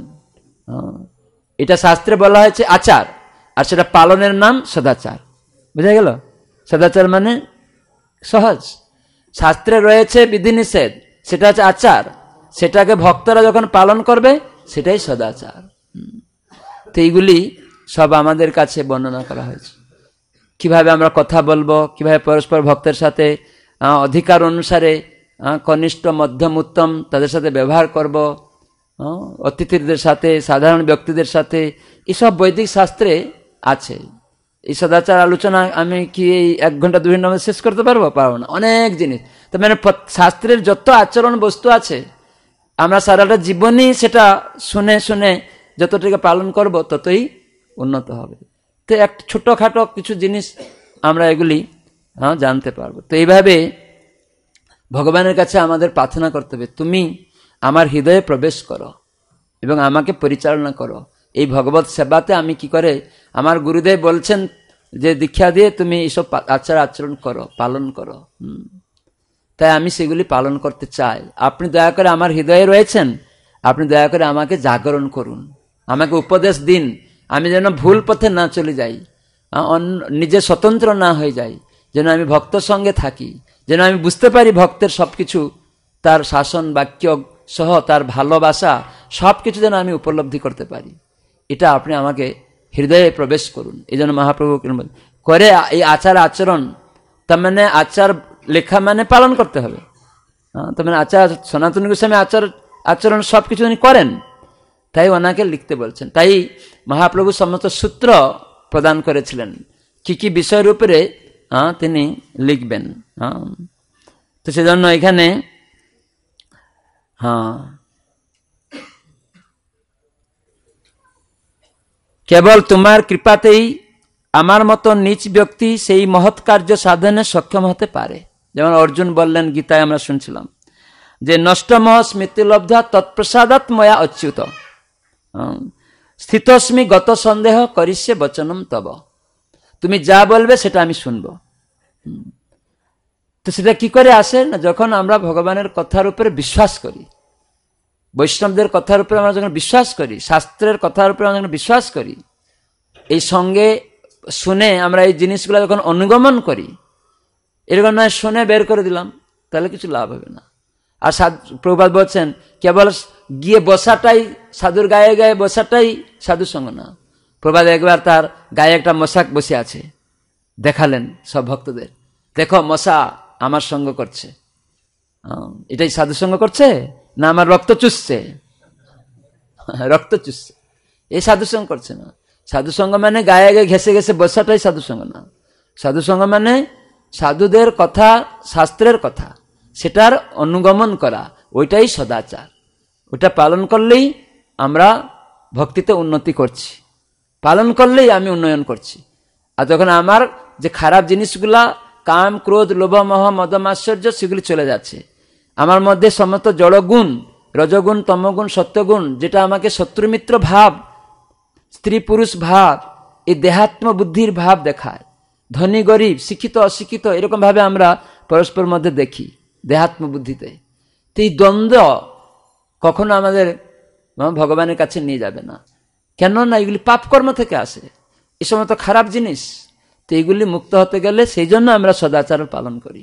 এটা শাস্ত্রে বলা হয়েছে আচার আর সেটা পালনের নাম সদাচার বুঝা গেল সদাচার মানে সহজ শাস্ত্রে রয়েছে বিধিনিষেধ সেটা হচ্ছে আচার সেটাকে ভক্তরা যখন পালন করবে সেটাই সদাচার তো এইগুলি সব আমাদের কাছে বর্ণনা করা হয়েছে কিভাবে আমরা কথা বলবো কিভাবে পরস্পর ভক্তের সাথে অধিকার অনুসারে কনিষ্ঠ মধ্যম উত্তম তাদের সাথে ব্যবহার করব অতিথিদের সাথে সাধারণ ব্যক্তিদের সাথে এসব বৈদিক শাস্ত্রে আছে এই সদাচার আলোচনা আমি কি এই এক ঘন্টা দু ঘন্টা শেষ করতে পারবো পারবো না অনেক জিনিস তো মানে শাস্ত্রের যত আচরণ বস্তু আছে আমরা সারাটা জীবনই সেটা শুনে শুনে যতটুকু পালন করব ততই উন্নত হবে তো একটা ছোটোখাটো কিছু জিনিস আমরা এগুলি হ্যাঁ জানতে পারবো তো এইভাবে ভগবানের কাছে আমাদের প্রার্থনা করতে হবে তুমি আমার হৃদয়ে প্রবেশ করো এবং আমাকে পরিচালনা করো এই ভগবত সেবাতে আমি কি করে আমার গুরুদেব বলছেন যে দীক্ষা দিয়ে তুমি এইসব আচার আচরণ করো পালন করো তাই আমি সেগুলি পালন করতে চাই আপনি দয়া করে আমার হৃদয়ে রয়েছেন আপনি দয়া করে আমাকে জাগরণ করুন আমাকে উপদেশ দিন আমি যেন ভুল পথে না চলে যাই নিজে স্বতন্ত্র না হয়ে যাই যেন আমি ভক্তর সঙ্গে থাকি যেন আমি বুঝতে পারি ভক্তের সব কিছু তার শাসন বাক্য সহ তার ভালোবাসা সব কিছু যেন আমি উপলব্ধি করতে পারি এটা আপনি আমাকে হৃদয়ে প্রবেশ করুন এই জন্য মহাপ্রভু করে এই আচার আচরণ তার মানে আচার লেখা মানে পালন করতে হবে তার মানে আচার সনাতন গোস্বামী আচার আচরণ সব কিছু উনি করেন তাই ওনাকে লিখতে বলছেন তাই মহাপ্রভু সমস্ত সূত্র প্রদান করেছিলেন কি কি বিষয়ের উপরে তিনি লিখবেন তো সেজন্য এখানে হ্যাঁ কেবল তোমার কৃপাতেই আমার মতো নিচ ব্যক্তি সেই মহৎ কার্য সাধনে সক্ষম হতে পারে যেমন অর্জুন বললেন গীতায় আমরা শুনছিলাম যে নষ্টমহ স্মৃতিলব্ধা তৎপ্রসাদাত্ময়া অচ্যুত স্থিতস্মি গত সন্দেহ করিসে বচনম তব তুমি যা বলবে সেটা আমি শুনব তো সেটা কি করে আসে না যখন আমরা ভগবানের কথার উপরে বিশ্বাস করি বৈষ্ণবদের কথার উপরে আমরা যখন বিশ্বাস করি শাস্ত্রের কথার উপরে আমরা যখন বিশ্বাস করি এই সঙ্গে শুনে আমরা এই জিনিসগুলো যখন অনুগমন করি এরকম নয় শুনে বের করে দিলাম তাহলে কিছু লাভ হবে না আর সাধ প্রভুপাত বলছেন কেবল গিয়ে বসাটাই সাধুর গায়ে গায়ে বসাটাই সাধু সঙ্গ না প্রবাদ একবার তার গায়ে একটা মশাক বসে আছে দেখালেন সব ভক্তদের দেখো মশা আমার সঙ্গ করছে এটাই সাধু সঙ্গ করছে না আমার রক্ত চুষছে রক্ত চুষছে এই সাধুসঙ্গ করছে না সাধুসঙ্গ মানে গায়ে গায়ে ঘেসে ঘেসে বসাটাই সাধুসঙ্গ না সাধুসঙ্গ মানে সাধুদের কথা শাস্ত্রের কথা সেটার অনুগমন করা ওইটাই সদাচার ওটা পালন করলেই আমরা ভক্তিতে উন্নতি করছি পালন করলেই আমি উন্নয়ন করছি আর যখন আমার যে খারাপ জিনিসগুলা কাম ক্রোধ লোভ মহ মদমাশ্চর্য সেগুলি চলে যাচ্ছে আমার মধ্যে সমস্ত জড়গুণ রজগুণ তমগুণ সত্যগুণ যেটা আমাকে শত্রুমিত্র ভাব স্ত্রী পুরুষ ভাব এই দেহাত্ম বুদ্ধির ভাব দেখায় ধনী গরিব শিক্ষিত অশিক্ষিত এরকমভাবে আমরা পরস্পর মধ্যে দেখি দেহাত্ম বুদ্ধিতে তো এই দ্বন্দ্ব কখনো আমাদের ভগবানের কাছে নিয়ে যাবে না কেন না এগুলি পাপকর্ম থেকে আসে এ সময় তো খারাপ জিনিস তো এগুলি মুক্ত হতে গেলে সেই জন্য আমরা সদাচার পালন করি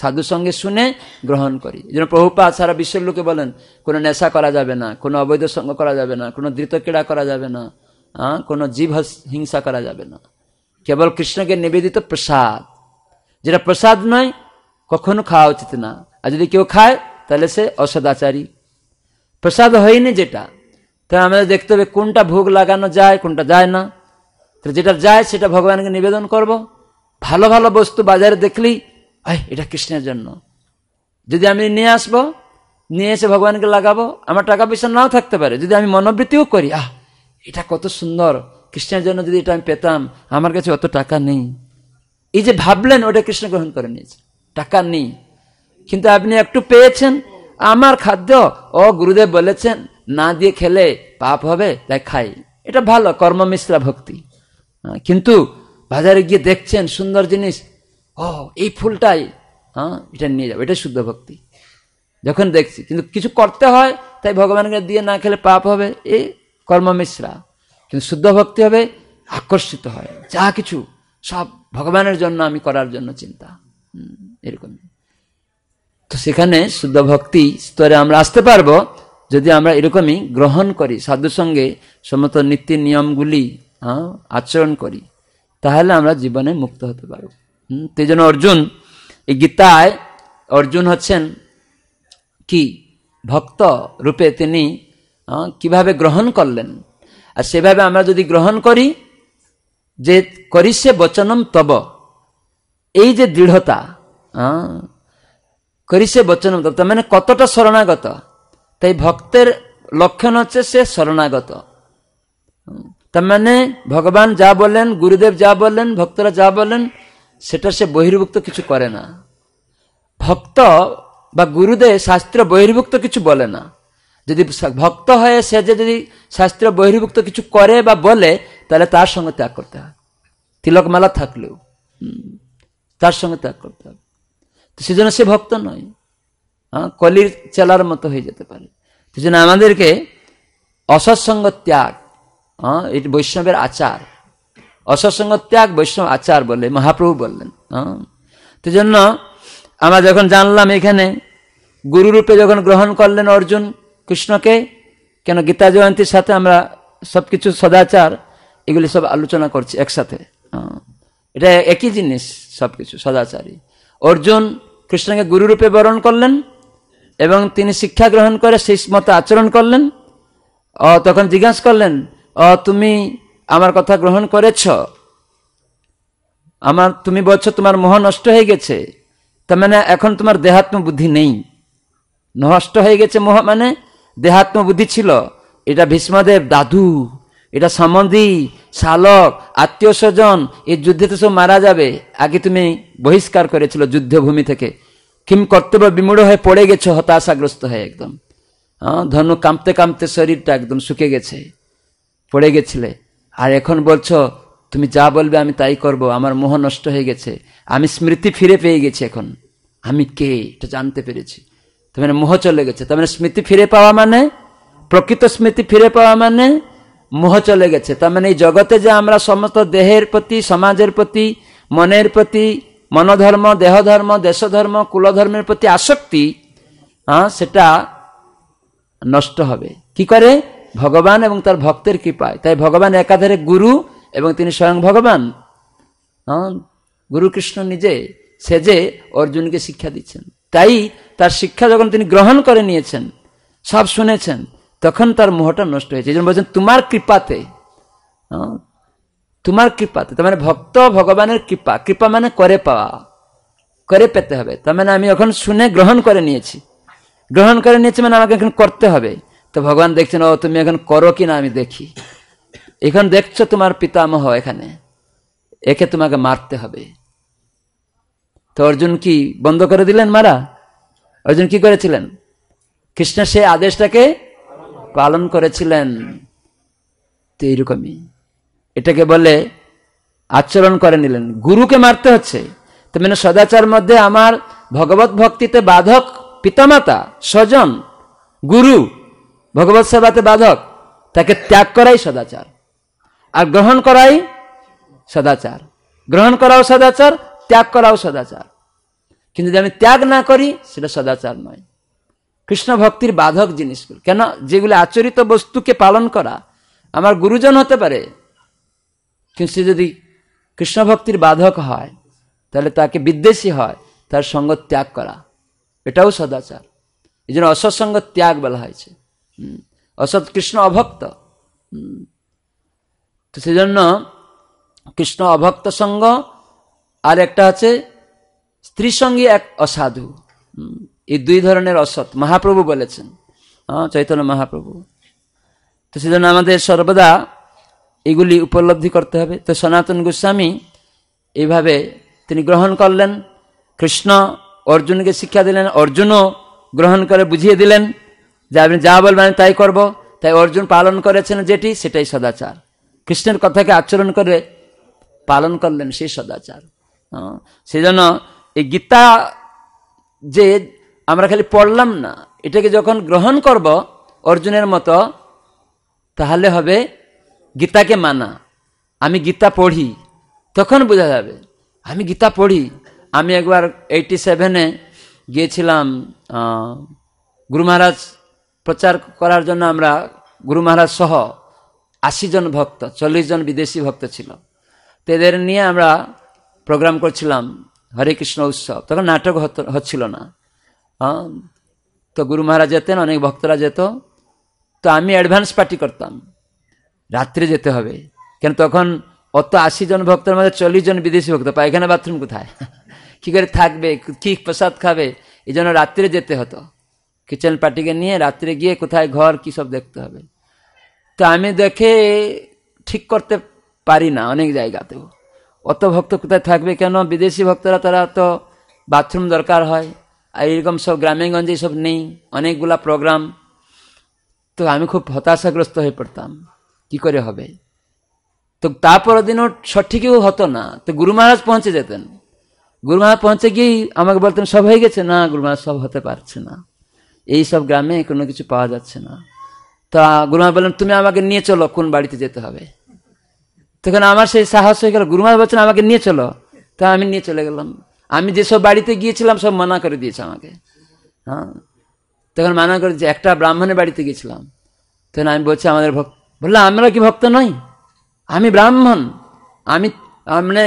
সাধু সঙ্গে শুনে গ্রহণ করি এই জন্য প্রভুপাত সারা বিশ্বের লোকে বলেন কোনো নেশা করা যাবে না কোনো অবৈধ সঙ্গ করা যাবে না কোনো ধৃতক্রীড়া করা যাবে না কোনো জীব হিংসা করা যাবে না কেবল কৃষ্ণকে নিবেদিত প্রসাদ যেটা প্রসাদ নয় কখনো খাওয়া উচিত না আর যদি কেউ খায় তাহলে সে অসদাচারী প্রসাদ হয়নি যেটা তা আমাদের দেখতে হবে কোনটা ভোগ লাগানো যায় কোনটা যায় না তো যেটা যায় সেটা ভগবানকে নিবেদন করব ভালো ভালো বস্তু বাজারে দেখলেই আয় এটা কৃষ্ণের জন্য যদি আমি নিয়ে আসব নিয়ে এসে ভগবানকে লাগাবো আমার টাকা পয়সা নাও থাকতে পারে যদি আমি মনোবৃত্তিও করি আহ এটা কত সুন্দর কৃষ্ণের জন্য যদি এটা আমি পেতাম আমার কাছে অত টাকা নেই এই যে ভাবলেন ওটা কৃষ্ণ গ্রহণ করে নিয়েছে টাকা নেই কিন্তু আপনি একটু পেয়েছেন আমার খাদ্য ও গুরুদেব বলেছেন না দিয়ে খেলে পাপ হবে তাই খাই এটা ভালো কর্মমিশ্রা ভক্তি কিন্তু বাজারে গিয়ে দেখছেন সুন্দর জিনিস ও এই ফুলটাই হ্যাঁ এটা নিয়ে যাবো এটাই শুদ্ধ ভক্তি যখন দেখছি কিন্তু কিছু করতে হয় তাই ভগবানকে দিয়ে না খেলে পাপ হবে কর্ম কর্মমিশ্রা কিন্তু শুদ্ধ ভক্তি হবে আকর্ষিত হয় যা কিছু সব ভগবানের জন্য আমি করার জন্য চিন্তা এরকমই তো সেখানে শুদ্ধ ভক্তি স্তরে আমরা আসতে পারবো যদি আমরা এরকমই গ্রহণ করি সাধুর সঙ্গে সমস্ত নীতি নিয়মগুলি আচরণ করি তাহলে আমরা জীবনে মুক্ত হতে পারব তো জন্য অর্জুন এই গীতায় অর্জুন হচ্ছেন কি ভক্ত রূপে তিনি কিভাবে গ্রহণ করলেন আর সেভাবে আমরা যদি গ্রহণ করি যে সে বচনম তব এই যে দৃঢ়তা করি সে বচনগত মানে কতটা শরণাগত তাই ভক্তের লক্ষণ হচ্ছে সে শরণাগত তার মানে ভগবান যা বললেন গুরুদেব যা বললেন ভক্তরা যা বললেন সেটা সে বহির্ভুক্ত কিছু করে না ভক্ত বা গুরুদেব শাস্ত্র বহির্ভুক্ত কিছু বলে না যদি ভক্ত হয়ে সে যে যদি শাস্ত্র বহির্ভুক্ত কিছু করে বা বলে তাহলে তার সঙ্গে ত্যাগ করতে হয় তিলকমালা থাকলেও তার সঙ্গে ত্যাগ করতে হবে সেজন্য সে ভক্ত নয় হ্যাঁ কলির চেলার মতো হয়ে যেতে পারে সেজন্য আমাদেরকে অসৎসঙ্গ ত্যাগ হ্যাঁ এটি বৈষ্ণবের আচার অসৎসঙ্গ ত্যাগ বৈষ্ণব আচার বলে মহাপ্রভু বললেন হ্যাঁ তো জন্য আমরা যখন জানলাম এখানে গুরুরূপে যখন গ্রহণ করলেন অর্জুন কৃষ্ণকে কেন গীতা জয়ন্তীর সাথে আমরা সব কিছু সদাচার এগুলি সব আলোচনা করছি একসাথে হ্যাঁ। এটা একই জিনিস সব কিছু সদাচারী অর্জুন কৃষ্ণকে গুরুরূপে বরণ করলেন এবং তিনি শিক্ষা গ্রহণ করে সেই মতো আচরণ করলেন ও তখন জিজ্ঞাসা করলেন ও তুমি আমার কথা গ্রহণ করেছ আমার তুমি বলছো তোমার মোহ নষ্ট হয়ে গেছে তার মানে এখন তোমার দেহাত্ম বুদ্ধি নেই নষ্ট হয়ে গেছে মোহ মানে দেহাত্ম বুদ্ধি ছিল এটা ভীষ্মদেব দাদু এটা সামন্দি শালক আত্মীয় স্বজন এই যুদ্ধে তো সব মারা যাবে আগে তুমি বহিষ্কার করেছিল যুদ্ধভূমি থেকে কিম কর্তব্য বিমূঢ় হয়ে পড়ে গেছো হতাশাগ্রস্ত হয়ে একদম হ্যাঁ ধনু কাঁপতে কাঁপতে শরীরটা একদম শুকে গেছে পড়ে গেছিলে আর এখন বলছো তুমি যা বলবে আমি তাই করব আমার মোহ নষ্ট হয়ে গেছে আমি স্মৃতি ফিরে পেয়ে গেছি এখন আমি কে এটা জানতে পেরেছি তার মানে মোহ চলে গেছে তার মানে স্মৃতি ফিরে পাওয়া মানে প্রকৃত স্মৃতি ফিরে পাওয়া মানে মোহ চলে গেছে তার মানে এই জগতে যে আমরা সমস্ত দেহের প্রতি সমাজের প্রতি মনের প্রতি মনধর্ম দেহধর্ম দেশধর্ম কুলধর্মের প্রতি আসক্তি হ্যাঁ সেটা নষ্ট হবে কি করে ভগবান এবং তার ভক্তের কৃপায় তাই ভগবান একাধারে গুরু এবং তিনি স্বয়ং ভগবান হ্যাঁ গুরুকৃষ্ণ নিজে সেজে অর্জুনকে শিক্ষা দিচ্ছেন তাই তার শিক্ষা যখন তিনি গ্রহণ করে নিয়েছেন সব শুনেছেন তখন তার মোহটা নষ্ট হয়েছে এই বলছেন তোমার কৃপাতে তোমার কৃপাতে তার মানে ভক্ত ভগবানের কৃপা কৃপা মানে করে পাওয়া করে পেতে হবে তার মানে আমি এখন শুনে গ্রহণ করে নিয়েছি গ্রহণ করে নিয়েছি মানে আমাকে এখন করতে হবে তো ভগবান দেখছেন ও তুমি এখন করো কি না আমি দেখি এখন দেখছো তোমার পিতামহ এখানে একে তোমাকে মারতে হবে তো অর্জুন কি বন্ধ করে দিলেন মারা অর্জুন কি করেছিলেন কৃষ্ণ সেই আদেশটাকে পালন করেছিলেন তো এইরকমই এটাকে বলে আচরণ করে নিলেন গুরুকে মারতে হচ্ছে তো মানে সদাচার মধ্যে আমার ভগবত ভক্তিতে বাধক পিতামাতা স্বজন গুরু ভগবত সেবাতে বাধক তাকে ত্যাগ করাই সদাচার আর গ্রহণ করাই সদাচার গ্রহণ করাও সদাচার ত্যাগ করাও সদাচার কিন্তু যদি আমি ত্যাগ না করি সেটা সদাচার নয় কৃষ্ণ ভক্তির বাধক জিনিসগুলো কেন যেগুলো আচরিত বস্তুকে পালন করা আমার গুরুজন হতে পারে কিন্তু সে যদি কৃষ্ণ ভক্তির বাধক হয় তাহলে তাকে বিদ্বেষী হয় তার সঙ্গ ত্যাগ করা এটাও সদাচার এই জন্য অসৎসঙ্গ ত্যাগ বলা হয়েছে অসৎ কৃষ্ণ অভক্ত তো সেজন্য কৃষ্ণ অভক্ত সঙ্গ আর একটা আছে স্ত্রী সঙ্গে এক অসাধু এই দুই ধরনের অসৎ মহাপ্রভু বলেছেন হ্যাঁ চৈতন্য মহাপ্রভু তো সেজন্য আমাদের সর্বদা এগুলি উপলব্ধি করতে হবে তো সনাতন গোস্বামী এইভাবে তিনি গ্রহণ করলেন কৃষ্ণ অর্জুনকে শিক্ষা দিলেন অর্জুনও গ্রহণ করে বুঝিয়ে দিলেন যে আপনি যা বলবেন আমি তাই করব তাই অর্জুন পালন করেছেন যেটি সেটাই সদাচার কৃষ্ণের কথাকে আচরণ করে পালন করলেন সেই সদাচার হ্যাঁ, সেজন্য এই গীতা যে আমরা খালি পড়লাম না এটাকে যখন গ্রহণ করব অর্জুনের মতো তাহলে হবে গীতাকে মানা আমি গীতা পড়ি তখন বোঝা যাবে আমি গীতা পড়ি আমি একবার এইটি সেভেনে গিয়েছিলাম গুরু মহারাজ প্রচার করার জন্য আমরা গুরু মহারাজ সহ আশি জন ভক্ত চল্লিশ জন বিদেশি ভক্ত ছিল তেদের নিয়ে আমরা প্রোগ্রাম করছিলাম হরে কৃষ্ণ উৎসব তখন নাটক হচ্ছিল না তো গুরু মহারাজ যেতেন অনেক ভক্তরা যেত তো আমি অ্যাডভান্স পার্টি করতাম রাত্রে যেতে হবে কেন তখন অত আশি জন ভক্তের মধ্যে চল্লিশ জন বিদেশি ভক্ত পায়খানা বাথরুম কোথায় কী করে থাকবে কী প্রসাদ খাবে এই জন্য রাত্রে যেতে হতো কিচেন পার্টিকে নিয়ে রাত্রে গিয়ে কোথায় ঘর কী সব দেখতে হবে তো আমি দেখে ঠিক করতে পারি না অনেক জায়গাতেও অত ভক্ত কোথায় থাকবে কেন বিদেশি ভক্তরা তারা তো বাথরুম দরকার হয় এরকম সব গ্রামেগঞ্জে সব নেই অনেকগুলা প্রোগ্রাম তো আমি খুব হতাশাগ্রস্ত হয়ে পড়তাম কি করে হবে তো তারপরের দিনও সঠিকও হতো না তো গুরু মহারাজ পৌঁছে যেতেন গুরু মহারাজ পৌঁছে গিয়েই আমাকে বলতেন সব হয়ে গেছে না গুরু মহারাজ সব হতে পারছে না এই সব গ্রামে কোনো কিছু পাওয়া যাচ্ছে না তা গুরু মহারাজ বললেন তুমি আমাকে নিয়ে চলো কোন বাড়িতে যেতে হবে তখন আমার সেই সাহস হয়ে গেল গুরু মহারাজ বলছেন আমাকে নিয়ে চলো তা আমি নিয়ে চলে গেলাম আমি যেসব বাড়িতে গিয়েছিলাম সব মানা করে দিয়েছে আমাকে হ্যাঁ তখন মানা করে যে একটা ব্রাহ্মণের বাড়িতে গিয়েছিলাম তখন আমি বলছি আমাদের ভক্ত বললাম আমরা কি ভক্ত নই আমি ব্রাহ্মণ আমি মানে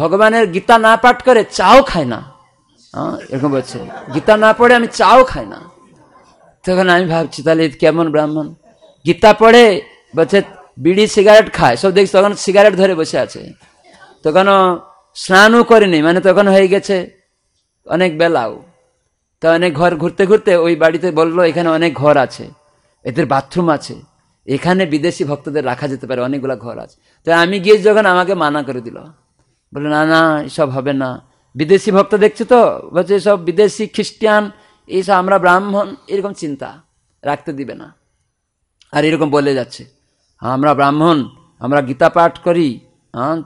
ভগবানের গীতা না পাঠ করে চাও খাই না হ্যাঁ এরকম বলছে গীতা না পড়ে আমি চাও খাই না তখন আমি ভাবছি তাহলে কেমন ব্রাহ্মণ গীতা পড়ে বলছে বিড়ি সিগারেট খায় সব দেখছি তখন সিগারেট ধরে বসে আছে তখনও স্নানও করেনি মানে তখন হয়ে গেছে অনেক বেলাও তা অনেক ঘর ঘুরতে ঘুরতে ওই বাড়িতে বলল এখানে অনেক ঘর আছে এদের বাথরুম আছে এখানে বিদেশি ভক্তদের রাখা যেতে পারে অনেকগুলো ঘর আছে তো আমি গিয়ে যখন আমাকে মানা করে দিল বলে না না এসব হবে না বিদেশি ভক্ত দেখছে তো বলছে এসব বিদেশি খ্রিস্টান এইসব আমরা ব্রাহ্মণ এরকম চিন্তা রাখতে দিবে না আর এরকম বলে যাচ্ছে আমরা ব্রাহ্মণ আমরা গীতা পাঠ করি হ্যাঁ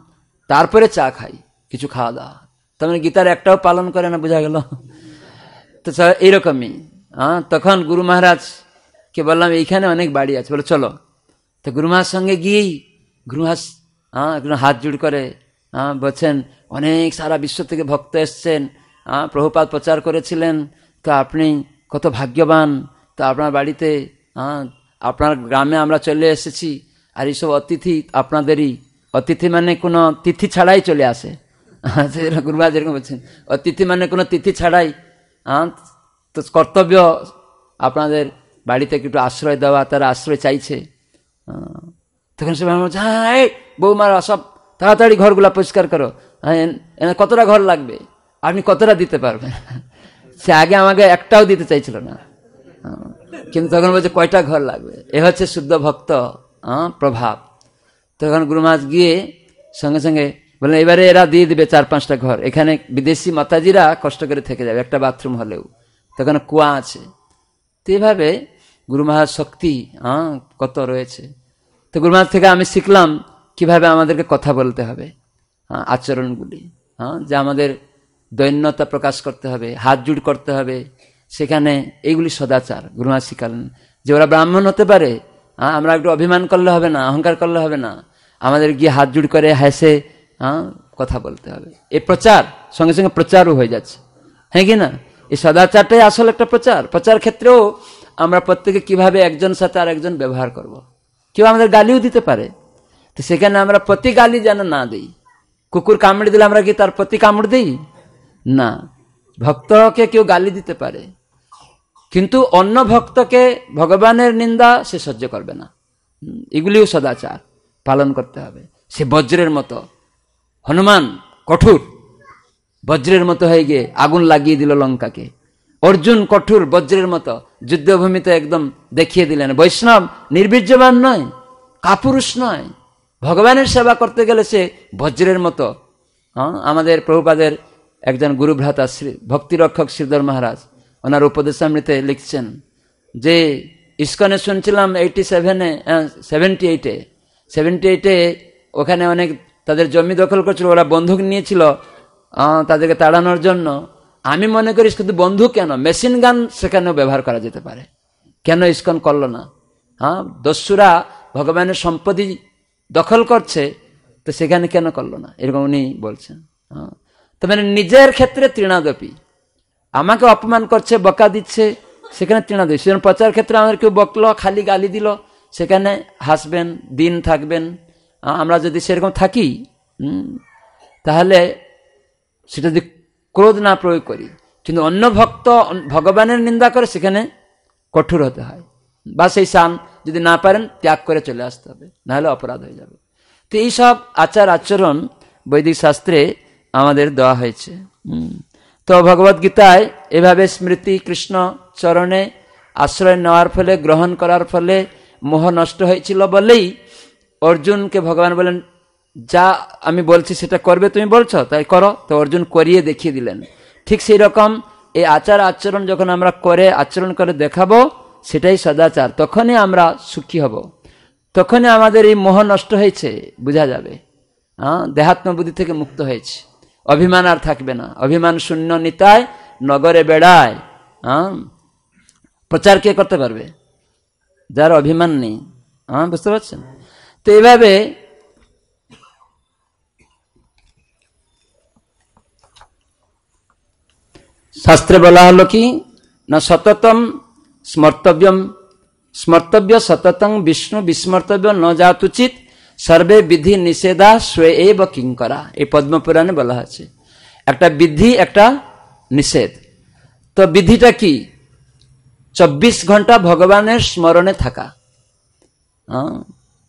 তারপরে চা খাই কিছু খাওয়া দাওয়া তার মানে গীতার একটাও পালন করে না বোঝা গেল তো এইরকমই হ্যাঁ তখন গুরু মহারাজকে বললাম এইখানে অনেক বাড়ি আছে বলে চলো তো গুরু মহারাজ সঙ্গে গিয়েই গুরু মহারাজ হ্যাঁ হাত জুড় করে হ্যাঁ বলছেন অনেক সারা বিশ্ব থেকে ভক্ত এসছেন হ্যাঁ প্রভুপাত প্রচার করেছিলেন তো আপনি কত ভাগ্যবান তো আপনার বাড়িতে হ্যাঁ আপনার গ্রামে আমরা চলে এসেছি আর এইসব অতিথি আপনাদেরই অতিথি মানে কোনো তিথি ছাড়াই চলে আসে সেদিন গুরুবাজ এরকম বলছেন অতিথি মানে কোনো তিথি ছাড়াই তো কর্তব্য আপনাদের বাড়িতে একটু আশ্রয় দেওয়া তারা আশ্রয় চাইছে তখন সবাই বলছে হ্যাঁ এই বৌমার সব তাড়াতাড়ি ঘরগুলা পরিষ্কার করো হ্যাঁ কতটা ঘর লাগবে আপনি কতটা দিতে পারবেন সে আগে আমাকে একটাও দিতে চাইছিল না কিন্তু তখন বলছে কয়টা ঘর লাগবে এ হচ্ছে শুদ্ধ ভক্ত প্রভাব তখন গুরুমাস গিয়ে সঙ্গে সঙ্গে বললেন এবারে এরা দিয়ে দেবে চার পাঁচটা ঘর এখানে বিদেশি মাতাজিরা কষ্ট করে থেকে যাবে একটা বাথরুম হলেও তখন কুয়া আছে তো এভাবে গুরু মহার শক্তি হ্যাঁ কত রয়েছে তো গুরু মহার থেকে আমি শিখলাম কিভাবে আমাদেরকে কথা বলতে হবে হ্যাঁ আচরণগুলি হ্যাঁ যে আমাদের দৈন্যতা প্রকাশ করতে হবে হাত জুড় করতে হবে সেখানে এইগুলি সদাচার গুরু মহার শিখালেন যে ওরা ব্রাহ্মণ হতে পারে হ্যাঁ, আমরা একটু অভিমান করলে হবে না অহংকার করলে হবে না আমাদের গিয়ে হাত জুড় করে হেসে হ্যাঁ কথা বলতে হবে এ প্রচার সঙ্গে সঙ্গে প্রচারও হয়ে যাচ্ছে হ্যাঁ কি না এই সদাচারটাই আসল একটা প্রচার প্রচার ক্ষেত্রেও আমরা প্রত্যেকে কিভাবে একজন সাথে আর একজন ব্যবহার করব। কেউ আমাদের গালিও দিতে পারে তো সেখানে আমরা প্রতি গালি যেন না দিই কুকুর কামড়ে দিলে আমরা কি তার প্রতি কামড় দিই না ভক্তকে কেউ গালি দিতে পারে কিন্তু অন্য ভক্তকে ভগবানের নিন্দা সে সহ্য করবে না এগুলিও সদাচার পালন করতে হবে সে বজ্রের মতো হনুমান কঠোর বজ্রের মতো হয়ে গিয়ে আগুন লাগিয়ে দিল লঙ্কাকে অর্জুন কঠোর বজ্রের মতো যুদ্ধভূমিতে একদম দেখিয়ে দিলেন বৈষ্ণব নির্বীর্যবান নয় কাপুরুষ নয় ভগবানের সেবা করতে গেলে সে বজ্রের মতো হ্যাঁ আমাদের প্রভুপাদের একজন গুরুভ্রাতা শ্রী ভক্তিরক্ষক শ্রীধর মহারাজ ওনার উপদেশামৃতে লিখছেন যে ইস্কনে শুনছিলাম এইটি সেভেনে সেভেন্টি এইটে সেভেন্টি এইটে ওখানে অনেক তাদের জমি দখল করছিল ওরা বন্দুক নিয়েছিল তাদেরকে তাড়ানোর জন্য আমি মনে করি শুধু বন্ধু কেন মেশিন গান সেখানেও ব্যবহার করা যেতে পারে কেন ইস্কন করলো না হ্যাঁ দস্যুরা ভগবানের সম্পত্তি দখল করছে তো সেখানে কেন করলো না এরকম উনি বলছেন হ্যাঁ তো মানে নিজের ক্ষেত্রে তৃণাদপি আমাকে অপমান করছে বকা দিচ্ছে সেখানে তৃণাদপি সেখানে প্রচার ক্ষেত্রে আমাদের কেউ বকলো খালি গালি দিল সেখানে হাসবেন দিন থাকবেন আমরা যদি সেরকম থাকি তাহলে সেটা যদি ক্রোধ না প্রয়োগ করি কিন্তু অন্য ভক্ত ভগবানের নিন্দা করে সেখানে কঠোর হতে হয় বা সেই সান যদি না পারেন ত্যাগ করে চলে আসতে হবে নাহলে অপরাধ হয়ে যাবে তো এইসব আচার আচরণ বৈদিক শাস্ত্রে আমাদের দেওয়া হয়েছে তো ভগবদ্গীতায় এভাবে স্মৃতি কৃষ্ণ চরণে আশ্রয় নেওয়ার ফলে গ্রহণ করার ফলে মোহ নষ্ট হয়েছিল বলেই অর্জুনকে ভগবান বলেন যা আমি বলছি সেটা করবে তুমি বলছো তাই করো তো অর্জুন করিয়ে দেখিয়ে দিলেন ঠিক সেই রকম এই আচার আচরণ যখন আমরা করে আচরণ করে দেখাবো সেটাই সদাচার তখনই আমরা সুখী হব তখনই আমাদের এই মোহ নষ্ট হয়েছে বোঝা যাবে হ্যাঁ দেহাত্মবুদ্ধি থেকে মুক্ত হয়েছে অভিমান আর থাকবে না অভিমান শূন্য নিতায় নগরে বেড়ায় হ্যাঁ প্রচার কে করতে পারবে যার অভিমান নেই হ্যাঁ বুঝতে পারছেন তো এভাবে শাস্ত্রে বলা হলো কি না সততম স্মর্তব্যম স্মর্তব্য সততং বিষ্ণু বিস্মর্তব্য ন জাতুচিত সর্বে বিধি নিষেধা স্বে কিং কিঙ্করা এই পদ্মপুরাণে বলা হয়েছে একটা বিধি একটা নিষেধ তো বিধিটা কি চব্বিশ ঘন্টা ভগবানের স্মরণে থাকা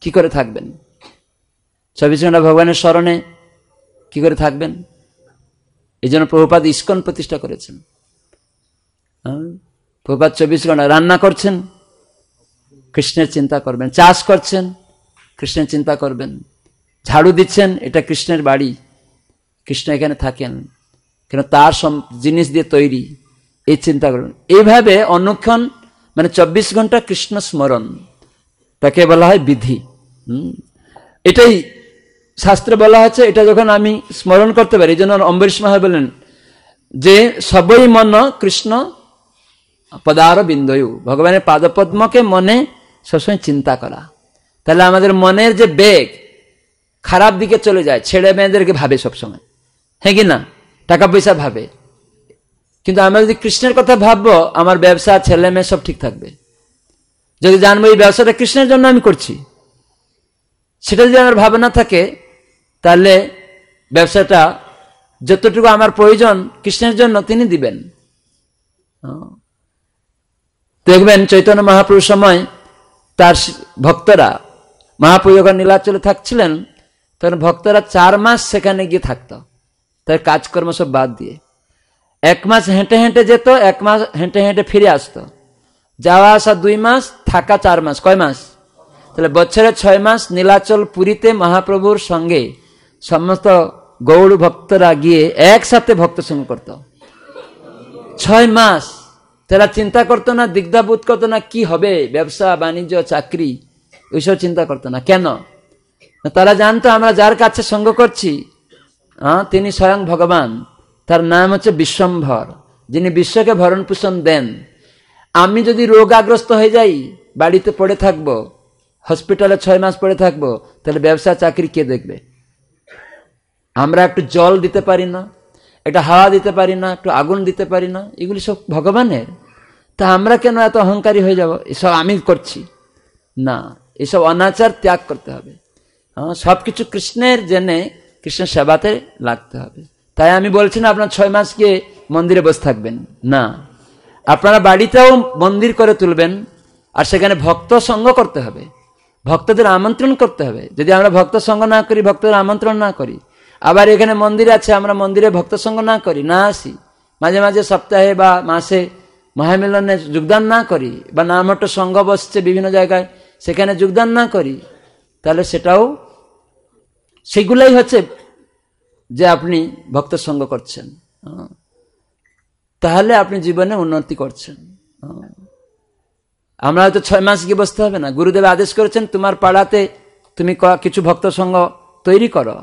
কি করে থাকবেন চব্বিশ ঘন্টা ভগবানের স্মরণে কি করে থাকবেন এই জন্য প্রভুপাত ইস্কন প্রতিষ্ঠা করেছেন হ্যাঁ? প্রভুপাত চব্বিশ ঘন্টা রান্না করছেন কৃষ্ণের চিন্তা করবেন চাষ করছেন কৃষ্ণের চিন্তা করবেন ঝাড়ু দিচ্ছেন এটা কৃষ্ণের বাড়ি কৃষ্ণ এখানে থাকেন কেন তার জিনিস দিয়ে তৈরি এই চিন্তা করবেন এইভাবে অন্যক্ষণ মানে চব্বিশ ঘন্টা কৃষ্ণ স্মরণ তাকে বলা হয় বিধি এটাই শাস্ত্রে বলা হচ্ছে এটা যখন আমি স্মরণ করতে পারি এই জন্য অম্বরীশ মহা বলেন যে সবই মন কৃষ্ণ পদার বিন্দয়ু ভগবানের পাদপদ্মকে মনে সবসময় চিন্তা করা তাহলে আমাদের মনের যে বেগ খারাপ দিকে চলে যায় ছেড়ে মেয়েদেরকে ভাবে সবসময় হ্যাঁ কি না টাকা পয়সা ভাবে কিন্তু আমরা যদি কৃষ্ণের কথা ভাববো আমার ব্যবসা ছেলে মেয়ে সব ঠিক থাকবে যদি জানবো এই ব্যবসাটা কৃষ্ণের জন্য আমি করছি সেটা যদি আমার ভাবনা থাকে তাহলে ব্যবসাটা যতটুকু আমার প্রয়োজন কৃষ্ণের জন্য তিনি দিবেন দেখবেন চৈতন্য মহাপ্রভুর সময় তার ভক্তরা মহাপ্রভু যখন নীলাচলে থাকছিলেন তখন ভক্তরা চার মাস সেখানে গিয়ে থাকত তার কাজকর্ম সব বাদ দিয়ে এক মাস হেঁটে হেঁটে যেত এক মাস হেঁটে হেঁটে ফিরে আসতো যাওয়া আসা দুই মাস থাকা চার মাস কয় মাস তাহলে বছরে ছয় মাস নীলাচল পুরীতে মহাপ্রভুর সঙ্গে সমস্ত গৌড় ভক্তরা গিয়ে একসাথে ভক্ত সঙ্গ করত ছয় মাস তারা চিন্তা করতো না বোধ করতো না কি হবে ব্যবসা বাণিজ্য চাকরি ওইসব চিন্তা করতো না কেন তারা জানতো আমরা যার কাছে সঙ্গ করছি হ্যাঁ তিনি স্বয়ং ভগবান তার নাম হচ্ছে বিশ্বম্ভর যিনি বিশ্বকে ভরণ পোষণ দেন আমি যদি রোগাগ্রস্ত হয়ে যাই বাড়িতে পড়ে থাকবো হসপিটালে ছয় মাস পড়ে থাকবো তাহলে ব্যবসা চাকরি কে দেখবে আমরা একটু জল দিতে পারি না একটা হাওয়া দিতে পারি না একটু আগুন দিতে পারি না এগুলি সব ভগবানের তা আমরা কেন এত অহংকারী হয়ে যাব এসব আমি করছি না এসব অনাচার ত্যাগ করতে হবে সব কিছু কৃষ্ণের জেনে কৃষ্ণের সেবাতে লাগতে হবে তাই আমি বলছি না আপনার ছয় মাস গিয়ে মন্দিরে বসে থাকবেন না আপনারা বাড়িতেও মন্দির করে তুলবেন আর সেখানে ভক্ত সঙ্গ করতে হবে ভক্তদের আমন্ত্রণ করতে হবে যদি আমরা ভক্ত সঙ্গ না করি ভক্তদের আমন্ত্রণ না করি আবার এখানে মন্দির আছে আমরা মন্দিরে ভক্ত সঙ্গ না করি না আসি মাঝে মাঝে সপ্তাহে বা মাসে মহামিলনে যোগদান না করি বা নামহট্ট সঙ্গ বসছে বিভিন্ন জায়গায় সেখানে যোগদান না করি তাহলে সেটাও সেগুলাই হচ্ছে যে আপনি ভক্ত সঙ্গ করছেন তাহলে আপনি জীবনে উন্নতি করছেন আমরা হয়তো ছয় মাস গিয়ে বসতে হবে না গুরুদেব আদেশ করেছেন তোমার পাড়াতে তুমি কিছু ভক্ত সঙ্গ তৈরি করো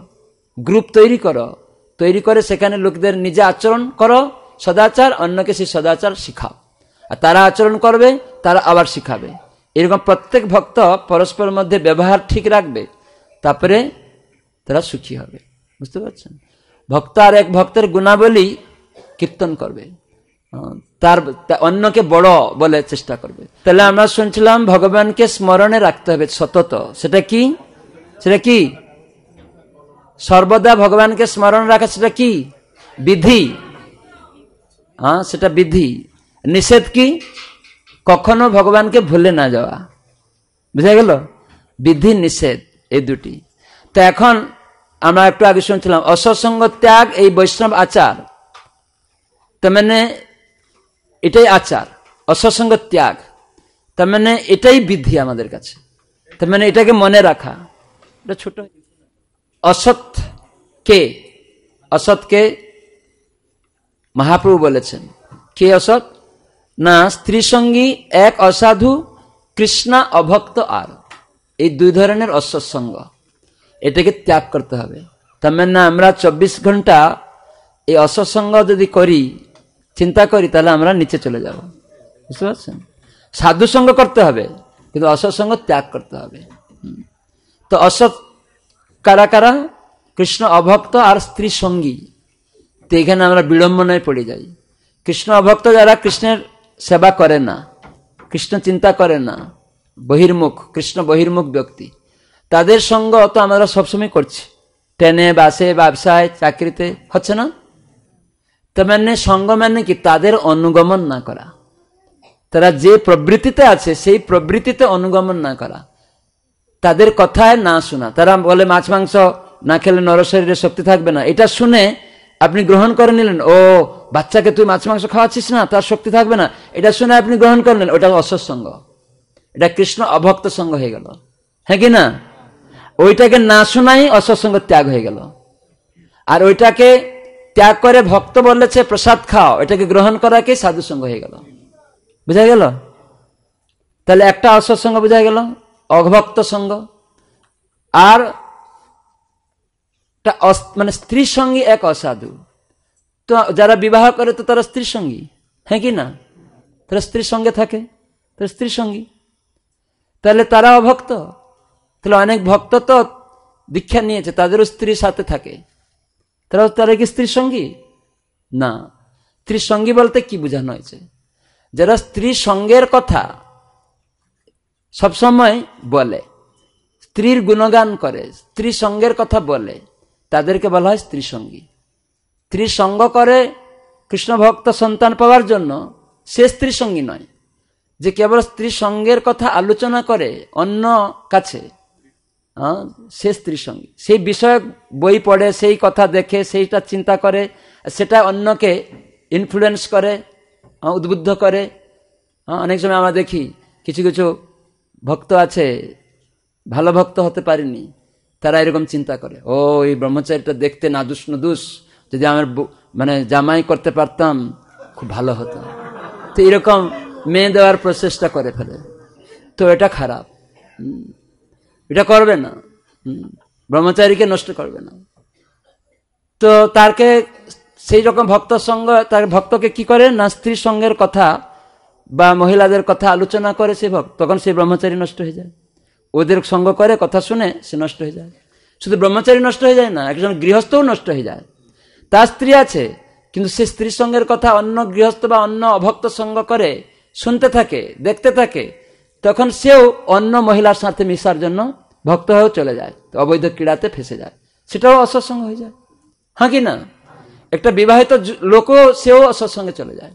গ্রুপ তৈরি করো তৈরি করে সেখানে লোকদের নিজে আচরণ করো সদাচার অন্যকে সেই সদাচার শিখাও আর তারা আচরণ করবে তারা আবার শিখাবে এরকম প্রত্যেক ভক্ত পরস্পর মধ্যে ব্যবহার ঠিক রাখবে তারপরে তারা সুখী হবে বুঝতে পারছেন ভক্ত আর এক ভক্তের গুণাবলী কীর্তন করবে তার অন্যকে বড় বলে চেষ্টা করবে তাহলে আমরা শুনছিলাম ভগবানকে স্মরণে রাখতে হবে সতত সেটা কি সেটা কি সর্বদা ভগবানকে স্মরণ রাখা সেটা কি বিধি হ্যাঁ সেটা বিধি নিষেধ কি কখনো ভগবানকে ভুলে না যাওয়া বুঝা গেল বিধি নিষেধ এই দুটি তো এখন আমরা একটু আগে শুনছিলাম অসৎসঙ্গ ত্যাগ এই বৈষ্ণব আচার তো মানে এটাই আচার অসৎসঙ্গ ত্যাগ তার মানে এটাই বিধি আমাদের কাছে তার মানে এটাকে মনে রাখা এটা ছোট অসৎ কে অসৎকে মহাপ্রভু বলেছেন কে অসৎ না স্ত্রী সঙ্গী এক অসাধু কৃষ্ণা অভক্ত আর এই দুই ধরনের অসৎসঙ্গ এটাকে ত্যাগ করতে হবে তার মানে আমরা চব্বিশ ঘন্টা এই অসৎসঙ্গ যদি করি চিন্তা করি তাহলে আমরা নিচে চলে যাব বুঝতে পারছেন সাধুসঙ্গ করতে হবে কিন্তু অসৎসঙ্গ ত্যাগ করতে হবে তো অসৎ কারা কারা কৃষ্ণ অভক্ত আর স্ত্রী সঙ্গী তো এখানে আমরা বিড়ম্বনায় পড়ে যাই কৃষ্ণ অভক্ত যারা কৃষ্ণের সেবা করে না কৃষ্ণ চিন্তা করে না বহির্মুখ কৃষ্ণ বহির্মুখ ব্যক্তি তাদের সঙ্গ তো আমরা সবসময় করছি ট্রেনে বাসে ব্যবসায় চাকরিতে হচ্ছে না মানে সঙ্গ মানে কি তাদের অনুগমন না করা তারা যে প্রবৃত্তিতে আছে সেই প্রবৃত্তিতে অনুগমন না করা তাদের কথায় না শোনা তারা বলে মাছ মাংস না খেলে নরশরীরে শক্তি থাকবে না এটা শুনে আপনি গ্রহণ করে নিলেন ও বাচ্চাকে তুই মাছ মাংস খাওয়াচ্ছিস না তার শক্তি থাকবে না এটা শুনে আপনি গ্রহণ করলেন ওটা অসৎসঙ্গ এটা কৃষ্ণ অভক্ত সঙ্গ হয়ে গেল হ্যাঁ কি না ওইটাকে না শোনাই অসৎসঙ্গ ত্যাগ হয়ে গেল আর ওইটাকে ত্যাগ করে ভক্ত বলেছে প্রসাদ খাও এটাকে গ্রহণ করাকে সাধুসঙ্গ হয়ে গেল বুঝা গেল তাহলে একটা সঙ্গ বোঝা গেল অভক্ত সঙ্গ আর মানে স্ত্রী সঙ্গী এক অসাধু তো যারা বিবাহ করে তো তারা স্ত্রী সঙ্গী হ্যাঁ কি না তারা স্ত্রীর সঙ্গে থাকে তার স্ত্রী সঙ্গী তাহলে তারা অভক্ত তাহলে অনেক ভক্ত তো দীক্ষা নিয়েছে তাদেরও স্ত্রীর সাথে থাকে তারা তারা কি স্ত্রীর সঙ্গী না স্ত্রীর সঙ্গী বলতে কি বোঝানো হয়েছে যারা স্ত্রী সঙ্গের কথা সবসময় বলে স্ত্রীর গুণগান করে স্ত্রী সঙ্গের কথা বলে তাদেরকে বলা হয় স্ত্রী সঙ্গী স্ত্রী সঙ্গ করে কৃষ্ণ ভক্ত সন্তান পাওয়ার জন্য সে স্ত্রী সঙ্গী নয় যে কেবল স্ত্রী সঙ্গের কথা আলোচনা করে অন্য কাছে সে স্ত্রীর সঙ্গে সেই বিষয়ক বই পড়ে সেই কথা দেখে সেইটা চিন্তা করে সেটা অন্যকে ইনফ্লুয়েন্স করে উদ্বুদ্ধ করে অনেক সময় আমরা দেখি কিছু কিছু ভক্ত আছে ভালো ভক্ত হতে পারেনি তারা এরকম চিন্তা করে ও এই ব্রহ্মচারীটা দেখতে না দুষ দুষ যদি আমার মানে জামাই করতে পারতাম খুব ভালো হতো তো এরকম মেয়ে দেওয়ার প্রচেষ্টা করে ফেলে তো এটা খারাপ এটা করবে না ব্রহ্মচারীকে নষ্ট করবে না তো তারকে সেই রকম ভক্ত সঙ্গ তার ভক্তকে কি করে না স্ত্রীর সঙ্গের কথা বা মহিলাদের কথা আলোচনা করে সে ভক্ত তখন সেই ব্রহ্মচারী নষ্ট হয়ে যায় ওদের সঙ্গ করে কথা শুনে সে নষ্ট হয়ে যায় শুধু ব্রহ্মচারী নষ্ট হয়ে যায় না একজন গৃহস্থও নষ্ট হয়ে যায় তার স্ত্রী আছে কিন্তু সে স্ত্রী সঙ্গের কথা অন্য গৃহস্থ বা অন্য অভক্ত সঙ্গ করে শুনতে থাকে দেখতে থাকে তখন সেও অন্য মহিলার সাথে মিশার জন্য ভক্ত হয়েও চলে যায় তো অবৈধ ক্রীড়াতে ফেসে যায় সেটাও অসৎসঙ্গ হয়ে যায় হ্যাঁ কি না একটা বিবাহিত লোকও সেও অসৎসঙ্গে চলে যায়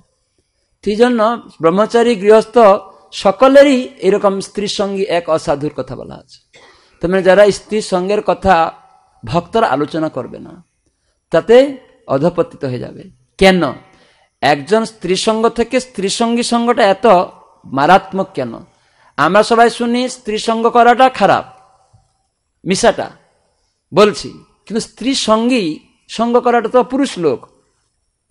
সেই জন্য ব্রহ্মচারী গৃহস্থ সকলেরই এরকম স্ত্রীর সঙ্গে এক অসাধুর কথা বলা আছে তোমরা মানে যারা স্ত্রীর সঙ্গের কথা ভক্তরা আলোচনা করবে না তাতে অধপতিত হয়ে যাবে কেন একজন স্ত্রী সঙ্গ থেকে স্ত্রী সঙ্গী সঙ্গটা এত মারাত্মক কেন আমরা সবাই শুনি স্ত্রী সঙ্গ করাটা খারাপ মিশাটা বলছি কিন্তু স্ত্রী সঙ্গেই সঙ্গ করাটা তো পুরুষ লোক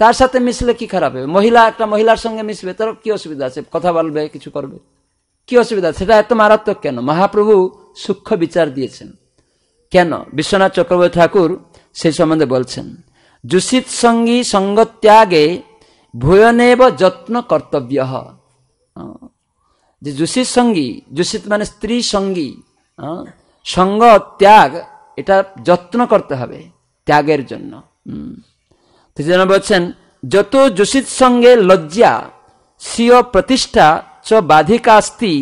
তার সাথে মিশলে কি খারাপ হবে মহিলা একটা মহিলার সঙ্গে মিশবে তার কি অসুবিধা আছে কথা বলবে কিছু করবে কি অসুবিধা সেটা এত মারাত্মক কেন মহাপ্রভু সূক্ষ্ম বিচার দিয়েছেন কেন বিশ্বনাথ চক্রবর্তী ঠাকুর সেই সম্বন্ধে বলছেন যুষিত সঙ্গী সঙ্গ ত্যাগে ভূয়নেব যত্ন কর্তব্য যে যুষিত সঙ্গী যুষিত মানে স্ত্রী সঙ্গী সঙ্গ ত্যাগ এটা যত্ন করতে হবে ত্যাগের জন্য হম বলছেন যত যোশীর সঙ্গে লজ্জা স্বীয় প্রতিষ্ঠা চ বাধিকাস্তি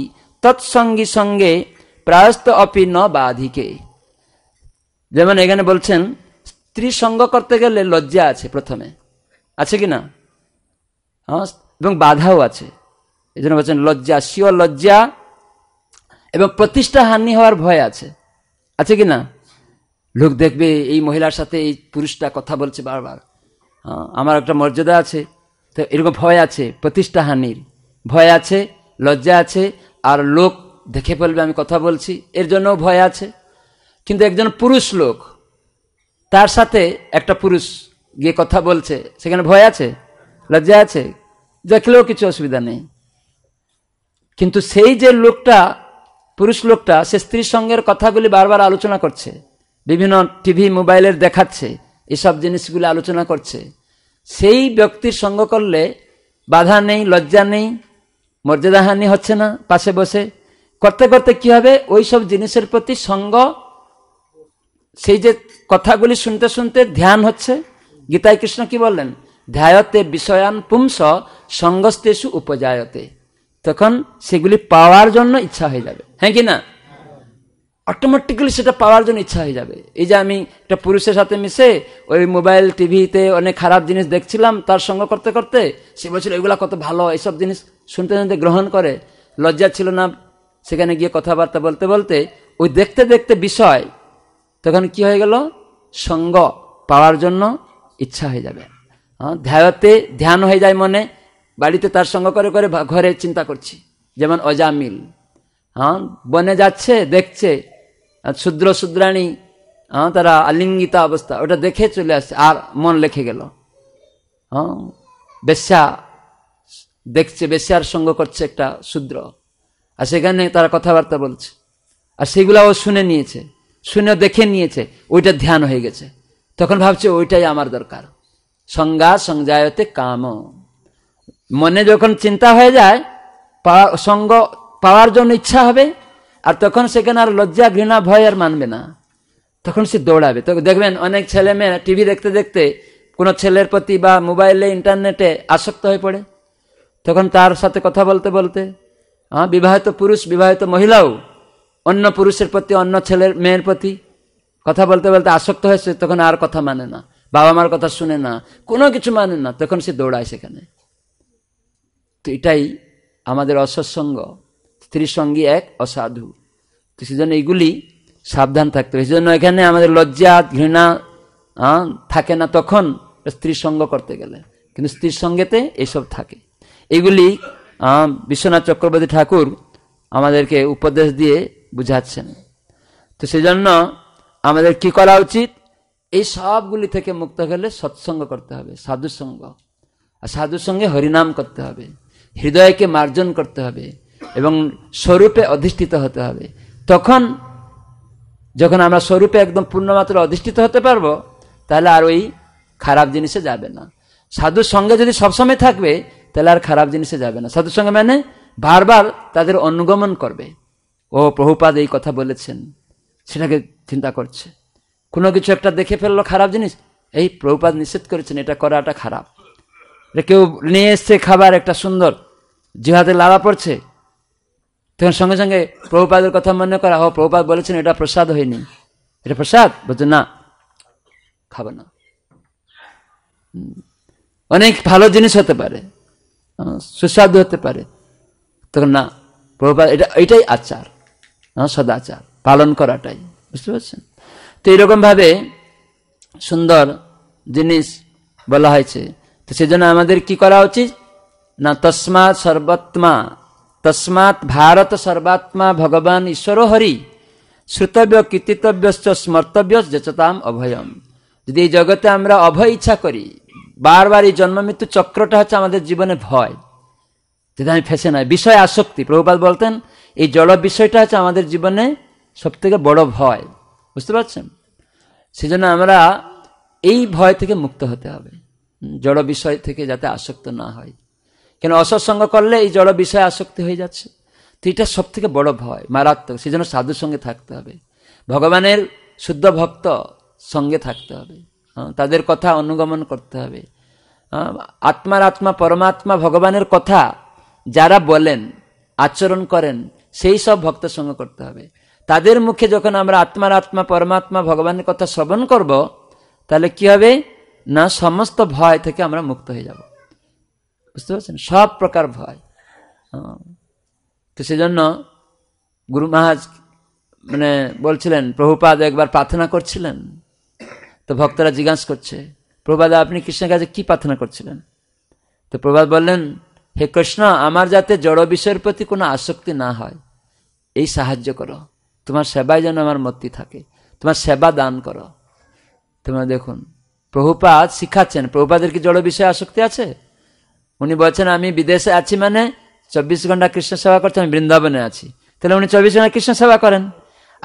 তৎসঙ্গী সঙ্গে প্রায়স্ত অপি ন বাধিকে যেমন এখানে বলছেন স্ত্রী সঙ্গ করতে গেলে লজ্জা আছে প্রথমে আছে কি না হ্যাঁ এবং বাধাও আছে এই জন্য বলছেন লজ্জা স্বীয় লজ্জা এবং প্রতিষ্ঠা হানি হওয়ার ভয় আছে আছে কি না লোক দেখবে এই মহিলার সাথে এই পুরুষটা কথা বলছে বারবার হ্যাঁ, আমার একটা মর্যাদা আছে তো এরকম ভয় আছে প্রতিষ্ঠাহানির ভয় আছে লজ্জা আছে আর লোক দেখে ফেলবে আমি কথা বলছি এর জন্য ভয় আছে কিন্তু একজন পুরুষ লোক তার সাথে একটা পুরুষ গিয়ে কথা বলছে সেখানে ভয় আছে লজ্জা আছে দেখলেও কিছু অসুবিধা নেই কিন্তু সেই যে লোকটা পুরুষ লোকটা সে স্ত্রীর সঙ্গের কথাগুলি বারবার আলোচনা করছে বিভিন্ন টিভি মোবাইলের দেখাচ্ছে এসব জিনিসগুলি আলোচনা করছে সেই ব্যক্তির সঙ্গ করলে বাধা নেই লজ্জা নেই মর্যাদাহানি হচ্ছে না পাশে বসে করতে করতে কি হবে ওই সব জিনিসের প্রতি সঙ্গ সেই যে কথাগুলি শুনতে শুনতে ধ্যান হচ্ছে গীতায় কৃষ্ণ কি বললেন ধ্যায়তে বিষয়ান পুংস সঙ্গস্তেষু উপজায়তে তখন সেগুলি পাওয়ার জন্য ইচ্ছা হয়ে যাবে হ্যাঁ কি না অটোমেটিক্যালি সেটা পাওয়ার জন্য ইচ্ছা হয়ে যাবে এই যে আমি একটা পুরুষের সাথে মিশে ওই মোবাইল টিভিতে অনেক খারাপ জিনিস দেখছিলাম তার সঙ্গ করতে করতে সে বলছিল এগুলা কত ভালো এইসব জিনিস শুনতে শুনতে গ্রহণ করে লজ্জা ছিল না সেখানে গিয়ে কথাবার্তা বলতে বলতে ওই দেখতে দেখতে বিষয় তখন কি হয়ে গেল সঙ্গ পাওয়ার জন্য ইচ্ছা হয়ে যাবে হ্যাঁ, ধ্যায়তে ধ্যান হয়ে যায় মনে বাড়িতে তার সঙ্গ করে করে ঘরে চিন্তা করছি যেমন অজামিল হ্যাঁ বনে যাচ্ছে দেখছে শূদ্র শূদ্রাণী হ্যাঁ তারা আলিঙ্গিতা অবস্থা ওটা দেখে চলে আসছে আর মন লেখে গেল হ্যাঁ বেশ্যা দেখছে বেশ্যার সঙ্গ করছে একটা শূদ্র আর সেখানে তারা কথাবার্তা বলছে আর সেগুলা ও শুনে নিয়েছে শুনে দেখে নিয়েছে ওইটা ধ্যান হয়ে গেছে তখন ভাবছে ওইটাই আমার দরকার সংজ্ঞা সংজায়তে কাম মনে যখন চিন্তা হয়ে যায় পাওয়া সঙ্গ পাওয়ার জন্য ইচ্ছা হবে আর তখন সেখানে আর লজ্জা ঘৃণা ভয় আর মানবে না তখন সে দৌড়াবে তো দেখবেন অনেক ছেলে মেয়ে টিভি দেখতে দেখতে কোনো ছেলের প্রতি বা মোবাইলে ইন্টারনেটে আসক্ত হয়ে পড়ে তখন তার সাথে কথা বলতে বলতে হ্যাঁ বিবাহিত পুরুষ বিবাহিত মহিলাও অন্য পুরুষের প্রতি অন্য ছেলের মেয়ের প্রতি কথা বলতে বলতে আসক্ত হয়েছে তখন আর কথা মানে না বাবা মার কথা শুনে না কোনো কিছু মানে না তখন সে দৌড়ায় সেখানে তো এটাই আমাদের অসৎসঙ্গ স্ত্রীর সঙ্গী এক অসাধু তো সেজন্য এইগুলি সাবধান থাকতে হবে সেজন্য এখানে আমাদের লজ্জা ঘৃণা থাকে না তখন স্ত্রীর সঙ্গ করতে গেলে কিন্তু স্ত্রীর সঙ্গেতে এসব থাকে এগুলি বিশ্বনাথ চক্রবর্তী ঠাকুর আমাদেরকে উপদেশ দিয়ে বুঝাচ্ছেন তো সেজন্য আমাদের কি করা উচিত এই সবগুলি থেকে মুক্ত হলে সৎসঙ্গ করতে হবে সাধুসঙ্গ আর সাধুসঙ্গে হরিনাম করতে হবে হৃদয়কে মার্জন করতে হবে এবং স্বরূপে অধিষ্ঠিত হতে হবে তখন যখন আমরা স্বরূপে একদম পূর্ণমাত্রা অধিষ্ঠিত হতে পারবো তাহলে আর ওই খারাপ জিনিসে যাবে না সাধুর সঙ্গে যদি সবসময় থাকবে তাহলে আর খারাপ জিনিসে যাবে না সাধুর সঙ্গে মানে বারবার তাদের অনুগমন করবে ও প্রভুপাদ এই কথা বলেছেন সেটাকে চিন্তা করছে কোনো কিছু একটা দেখে ফেললো খারাপ জিনিস এই প্রভুপাদ নিষেধ করেছেন এটা করাটা খারাপ কেউ নিয়ে এসছে খাবার একটা সুন্দর জিহাদের লালা পড়ছে তখন সঙ্গে সঙ্গে প্রভুপাদের কথা মনে করা ও প্রভুপাদ বলেছেন এটা প্রসাদ হয়নি এটা প্রসাদ বলছে না খাবে না অনেক ভালো জিনিস হতে পারে সুস্বাদু হতে পারে তখন না প্রভুপাদ এটা এটাই আচার সদাচার পালন করাটাই বুঝতে পারছেন তো এইরকমভাবে সুন্দর জিনিস বলা হয়েছে তো সেজন্য আমাদের কি করা উচিত না तस्मात् सर्वात्मा तस्मात् ভারত সর্বাত্মা ভগবান ঈশ্বর হরি শ্রুতব্য কীর্তিতব্য স্মর্তব্য যেচতাম অভয়ম যদি এই জগতে আমরা অভয় ইচ্ছা করি বারবার এই জন্ম মৃত্যু চক্রটা হচ্ছে আমাদের জীবনে ভয় যদি আমি ফেসে নাই বিষয় আসক্তি প্রভুপাত বলতেন এই জল বিষয়টা হচ্ছে আমাদের জীবনে সব থেকে বড় ভয় বুঝতে পারছেন সেজন্য আমরা এই ভয় থেকে মুক্ত হতে হবে জড় বিষয় থেকে যাতে আসক্ত না হয় কেন অসৎসঙ্গ করলে এই জড় বিষয়ে আসক্তি হয়ে যাচ্ছে তো এটা সব থেকে বড় ভয় মারাত্মক সেজন্য সাধুর সঙ্গে থাকতে হবে ভগবানের শুদ্ধ ভক্ত সঙ্গে থাকতে হবে হ্যাঁ, তাদের কথা অনুগমন করতে হবে হ্যাঁ, আত্মার আত্মা পরমাত্মা ভগবানের কথা যারা বলেন আচরণ করেন সেই সব ভক্ত সঙ্গে করতে হবে তাদের মুখে যখন আমরা আত্মার আত্মা পরমাত্মা ভগবানের কথা শ্রবণ করব তাহলে কি হবে না সমস্ত ভয় থেকে আমরা মুক্ত হয়ে যাব বুঝতে পারছেন সব প্রকার ভয় তো সেজন্য গুরু মহাজ মানে বলছিলেন প্রভুপাদ একবার প্রার্থনা করছিলেন তো ভক্তরা জিজ্ঞাস করছে প্রভাদ আপনি কৃষ্ণের কাছে কি প্রার্থনা করছিলেন তো প্রভাত বললেন হে কৃষ্ণ আমার যাতে জড় বিষয়ের প্রতি কোনো আসক্তি না হয় এই সাহায্য করো তোমার সেবায় যেন আমার মতি থাকে তোমার সেবা দান করো তোমরা দেখুন প্রভুপাত শিখাচ্ছেন প্রভুপাদের কি জড় বিষয়ে আসক্তি আছে উনি বলছেন আমি বিদেশে আছি মানে চব্বিশ ঘন্টা কৃষ্ণ সেবা করছে আমি বৃন্দাবনে আছি তাহলে উনি চব্বিশ ঘন্টা কৃষ্ণ সেবা করেন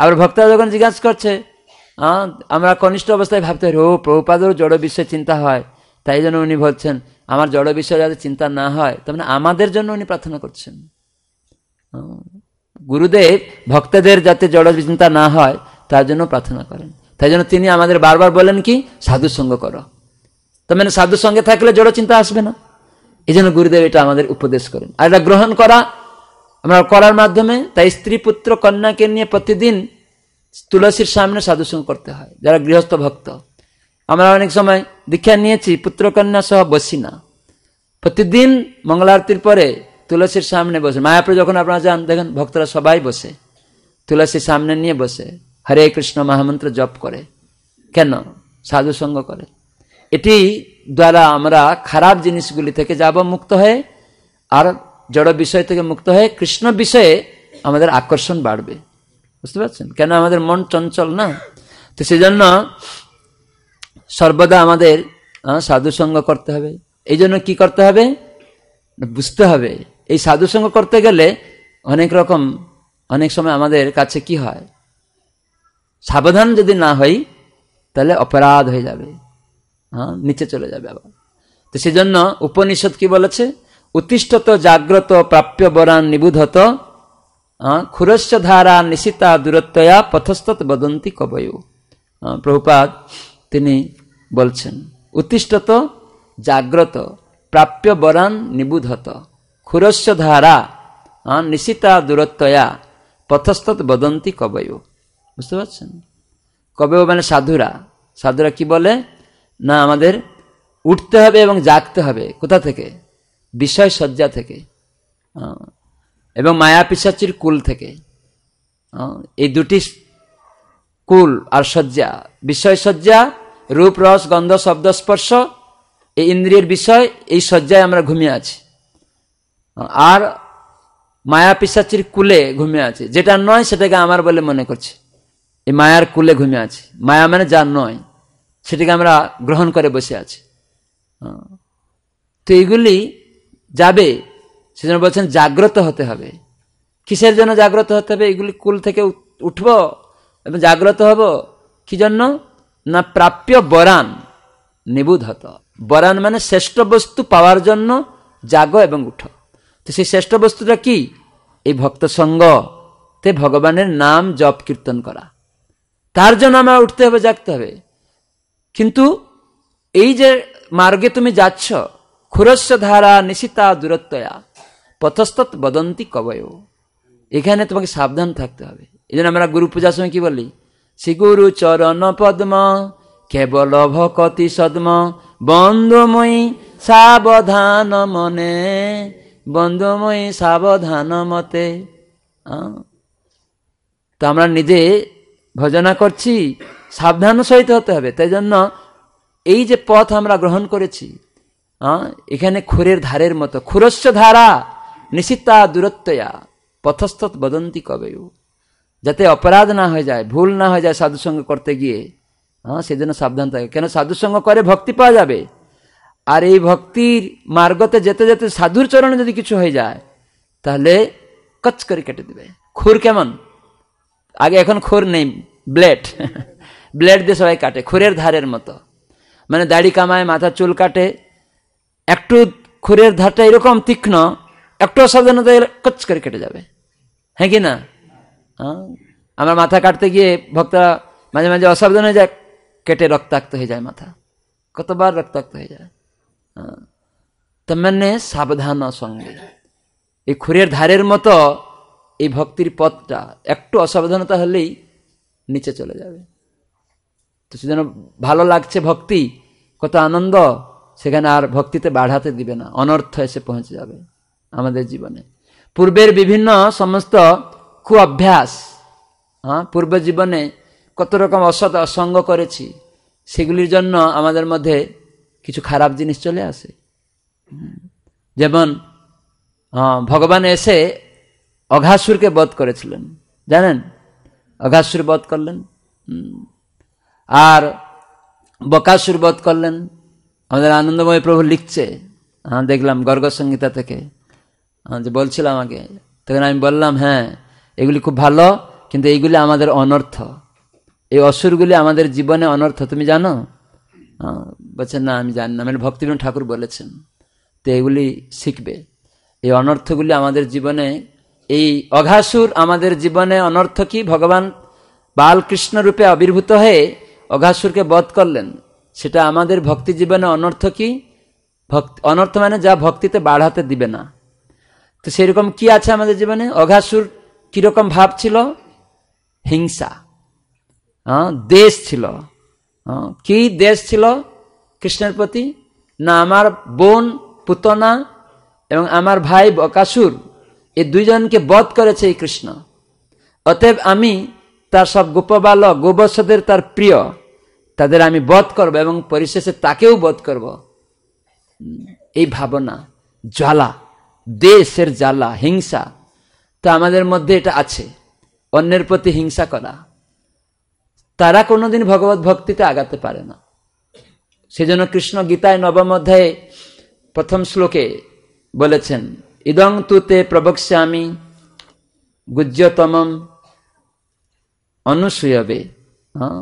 আবার ভক্তরা যখন জিজ্ঞাসা করছে আমরা কনিষ্ঠ অবস্থায় ভাবতে ও প্রভুপাদেরও জড় বিষয়ে চিন্তা হয় তাই জন্য উনি বলছেন আমার জড় বিষয়ে যাতে চিন্তা না হয় তার মানে আমাদের জন্য উনি প্রার্থনা করছেন গুরুদেব ভক্তদের যাতে জড় চিন্তা না হয় তার জন্য প্রার্থনা করেন তাই জন্য তিনি আমাদের বারবার বলেন কি সাধু সঙ্গ করো তার মানে সাধু সঙ্গে থাকলে জড় চিন্তা আসবে না এই জন্য গুরুদেব এটা আমাদের উপদেশ করেন আর এটা গ্রহণ করা আমরা করার মাধ্যমে তাই স্ত্রী পুত্র কন্যাকে নিয়ে প্রতিদিন তুলসীর সামনে সাধুসঙ্গ করতে হয় যারা গৃহস্থ ভক্ত আমরা অনেক সময় দীক্ষা নিয়েছি পুত্রকন্যা সহ বসি না প্রতিদিন মঙ্গলারতির পরে তুলসীর সামনে বসে মায়াপুরে যখন আপনারা যান দেখেন ভক্তরা সবাই বসে তুলসীর সামনে নিয়ে বসে হরে কৃষ্ণ মহামন্ত্র জপ করে কেন সাধুসঙ্গ করে এটি দ্বারা আমরা খারাপ জিনিসগুলি থেকে যাব মুক্ত হয়ে আর জড় বিষয় থেকে মুক্ত হয়ে কৃষ্ণ বিষয়ে আমাদের আকর্ষণ বাড়বে বুঝতে পারছেন কেন আমাদের মন চঞ্চল না তো সেজন্য সর্বদা আমাদের সাধুসঙ্গ করতে হবে এই জন্য কী করতে হবে বুঝতে হবে এই সাধুসঙ্গ করতে গেলে অনেক রকম অনেক সময় আমাদের কাছে কি হয় সাবধান যদি না হই তাহলে অপরাধ হয়ে যাবে হ্যাঁ নিচে চলে যাবে আবার তো সেজন্য উপনিষদ কি বলেছে উত্তিষ্ঠত জাগ্রত প্রাপ্য বরান নিবুধত ক্ষুরস্য হ্যাঁ, ধারা নিশিতা দূরত্বয়া পথস্থত বদন্তি কবয়ু হ্যাঁ, প্রভুপাদ তিনি বলছেন উত্তিষ্ঠত জাগ্রত প্রাপ্য বরান নিবুধত ক্ষুরস্য ধারা হ্যাঁ, নিশিতা দূরত্বয়া পথস্থত বদন্তি কবয়ু বুঝতে পারছেন কবে মানে সাধুরা সাধুরা কি বলে না আমাদের উঠতে হবে এবং জাগতে হবে কোথা থেকে বিষয় শয্যা থেকে এবং মায়া পিসাচির কুল থেকে এই দুটি কুল আর শয্যা বিষয় শয্যা রূপ রস গন্ধ শব্দ স্পর্শ এই ইন্দ্রিয়ের বিষয় এই শয্যায় আমরা ঘুমিয়ে আছি আর মায়া পিসাচির কুলে ঘুমিয়ে আছে যেটা নয় সেটাকে আমার বলে মনে করছে এই মায়ার কুলে ঘুমিয়ে আছে মায়া মানে যা নয় সেটাকে আমরা গ্রহণ করে বসে আছি হ্যাঁ। তো এইগুলি যাবে সেজন্য বলছেন জাগ্রত হতে হবে কিসের জন্য জাগ্রত হতে হবে এগুলি কুল থেকে উঠব এবং জাগ্রত হব কি জন্য না প্রাপ্য বরান নিবুধ হত বরান মানে শ্রেষ্ঠ বস্তু পাওয়ার জন্য জাগ এবং উঠ তো সেই শ্রেষ্ঠ বস্তুটা কি এই ভক্ত সঙ্গ তে ভগবানের নাম জপ কীর্তন করা তার জন্য আমরা উঠতে হবে জাগতে হবে কিন্তু এই যে মার্গে তুমি যাচ্ছ খুরস্য ধারা নিশিতা দূরত্বয়া পথস্তৎ বদন্তি কবয় এখানে তোমাকে সাবধান থাকতে হবে এই জন্য আমরা গুরু পূজার সময় কি বলি শ্রী গুরু চরণ পদ্ম কেবল ভকতি সদ্ম বন্ধময়ী সাবধান মনে বন্ধময়ী সাবধান মতে তো আমরা নিজে ভজনা করছি সাবধান সহিত হতে হবে তাই জন্য এই যে পথ আমরা গ্রহণ করেছি হ্যাঁ এখানে খুরের ধারের মতো খুরস্ব ধারা নিশিতা দূরত্বয়া পথস্থ বদন্তি কবে যাতে অপরাধ না হয়ে যায় ভুল না হয়ে যায় সাধুসঙ্গ করতে গিয়ে হ্যাঁ সেজন্য সাবধান থাকে কেন সাধুসঙ্গ করে ভক্তি পাওয়া যাবে আর এই ভক্তির মার্গতে যেতে যেতে সাধুর চরণে যদি কিছু হয়ে যায় তাহলে কচ করে কেটে দেবে খুর কেমন আগে এখন খুর নেই ব্লেড ব্লেড দিয়ে সবাই কাটে খুরের ধারের মতো মানে দাড়ি কামায় মাথা চুল কাটে একটু খুরের ধারটা এরকম তীক্ষ্ণ একটু অসাবধানতা কচ করে কেটে যাবে হ্যাঁ কি না হ্যাঁ? আমার মাথা কাটতে গিয়ে ভক্তরা মাঝে মাঝে অসাবধান হয়ে যায় কেটে রক্তাক্ত হয়ে যায় মাথা কতবার রক্তাক্ত হয়ে যায় হ্যাঁ? তো মানে সাবধান সঙ্গে এই খুরের ধারের মতো এই ভক্তির পথটা একটু অসাবধানতা হলেই নিচে চলে যাবে তো সেজন্য ভালো লাগছে ভক্তি কত আনন্দ সেখানে আর ভক্তিতে বাড়াতে দিবে না অনর্থ এসে পৌঁছে যাবে আমাদের জীবনে পূর্বের বিভিন্ন সমস্ত কু অভ্যাস হ্যাঁ পূর্ব জীবনে কত রকম অসৎ অসঙ্গ করেছি সেগুলির জন্য আমাদের মধ্যে কিছু খারাপ জিনিস চলে আসে যেমন ভগবান এসে অঘাসুরকে বধ করেছিলেন জানেন অঘাসুর বধ করলেন আর বকাসুর বধ করলেন আমাদের আনন্দময় প্রভু লিখছে হ্যাঁ দেখলাম গর্গসংগীতা থেকে হ্যাঁ, যে বলছিলাম আগে তখন আমি বললাম হ্যাঁ এগুলি খুব ভালো কিন্তু এইগুলি আমাদের অনর্থ এই অসুরগুলি আমাদের জীবনে অনর্থ তুমি জানো হ্যাঁ, বলছেন না আমি জানি না মানে ভক্তিবীন ঠাকুর বলেছেন তো এগুলি শিখবে এই অনর্থগুলি আমাদের জীবনে এই অঘাসুর আমাদের জীবনে অনর্থ কি ভগবান বালকৃষ্ণ রূপে আবির্ভূত হয়ে অঘাসুরকে বধ করলেন সেটা আমাদের ভক্তি জীবনে অনর্থ কি ভক্তি অনর্থ মানে যা ভক্তিতে বাড়াতে দিবে না তো সেরকম কি আছে আমাদের জীবনে অঘাসুর কীরকম ভাব ছিল হিংসা হ্যাঁ দেশ ছিল কি দেশ ছিল কৃষ্ণের প্রতি না আমার বোন পুতনা এবং আমার ভাই বকাসুর এই দুইজনকে বধ করেছে এই কৃষ্ণ অতএব আমি তার সব গোপবালক গোবৎসদের তার প্রিয় তাদের আমি বধ করব এবং পরিশেষে তাকেও বধ করব এই ভাবনা জ্বালা দেশের জ্বালা হিংসা তো আমাদের মধ্যে এটা আছে অন্যের প্রতি হিংসা করা তারা কোনোদিন ভগবত ভক্তিতে আগাতে পারে না সেজন্য কৃষ্ণ গীতায় নবম অধ্যায়ে প্রথম শ্লোকে বলেছেন ইদং তুতে প্রবক্ষ্যামি গুজ্যতম অনুসূয়বে হ্যাঁ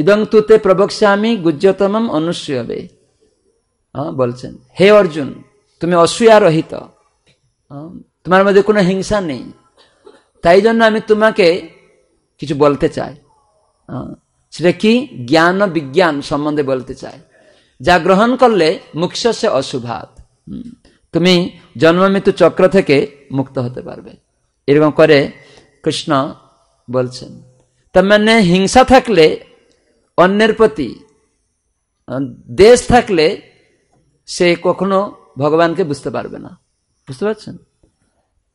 ইদং তুতে প্রবক্সামি গুজ্জতমম অনুসূয়বে হ্যাঁ বলছেন হে অর্জুন তুমি অসূয়া রহিত তোমার মধ্যে কোনো হিংসা নেই তাই জন্য আমি তোমাকে কিছু বলতে চাই সেটা কি জ্ঞান বিজ্ঞান সম্বন্ধে বলতে চাই যা গ্রহণ করলে মুখ্য সে অশুভাত তুমি জন্মমৃত্যু চক্র থেকে মুক্ত হতে পারবে এরকম করে কৃষ্ণ বলছেন তার মানে হিংসা থাকলে অন্যের প্রতি দেশ থাকলে সে কখনো ভগবানকে বুঝতে পারবে না বুঝতে পারছেন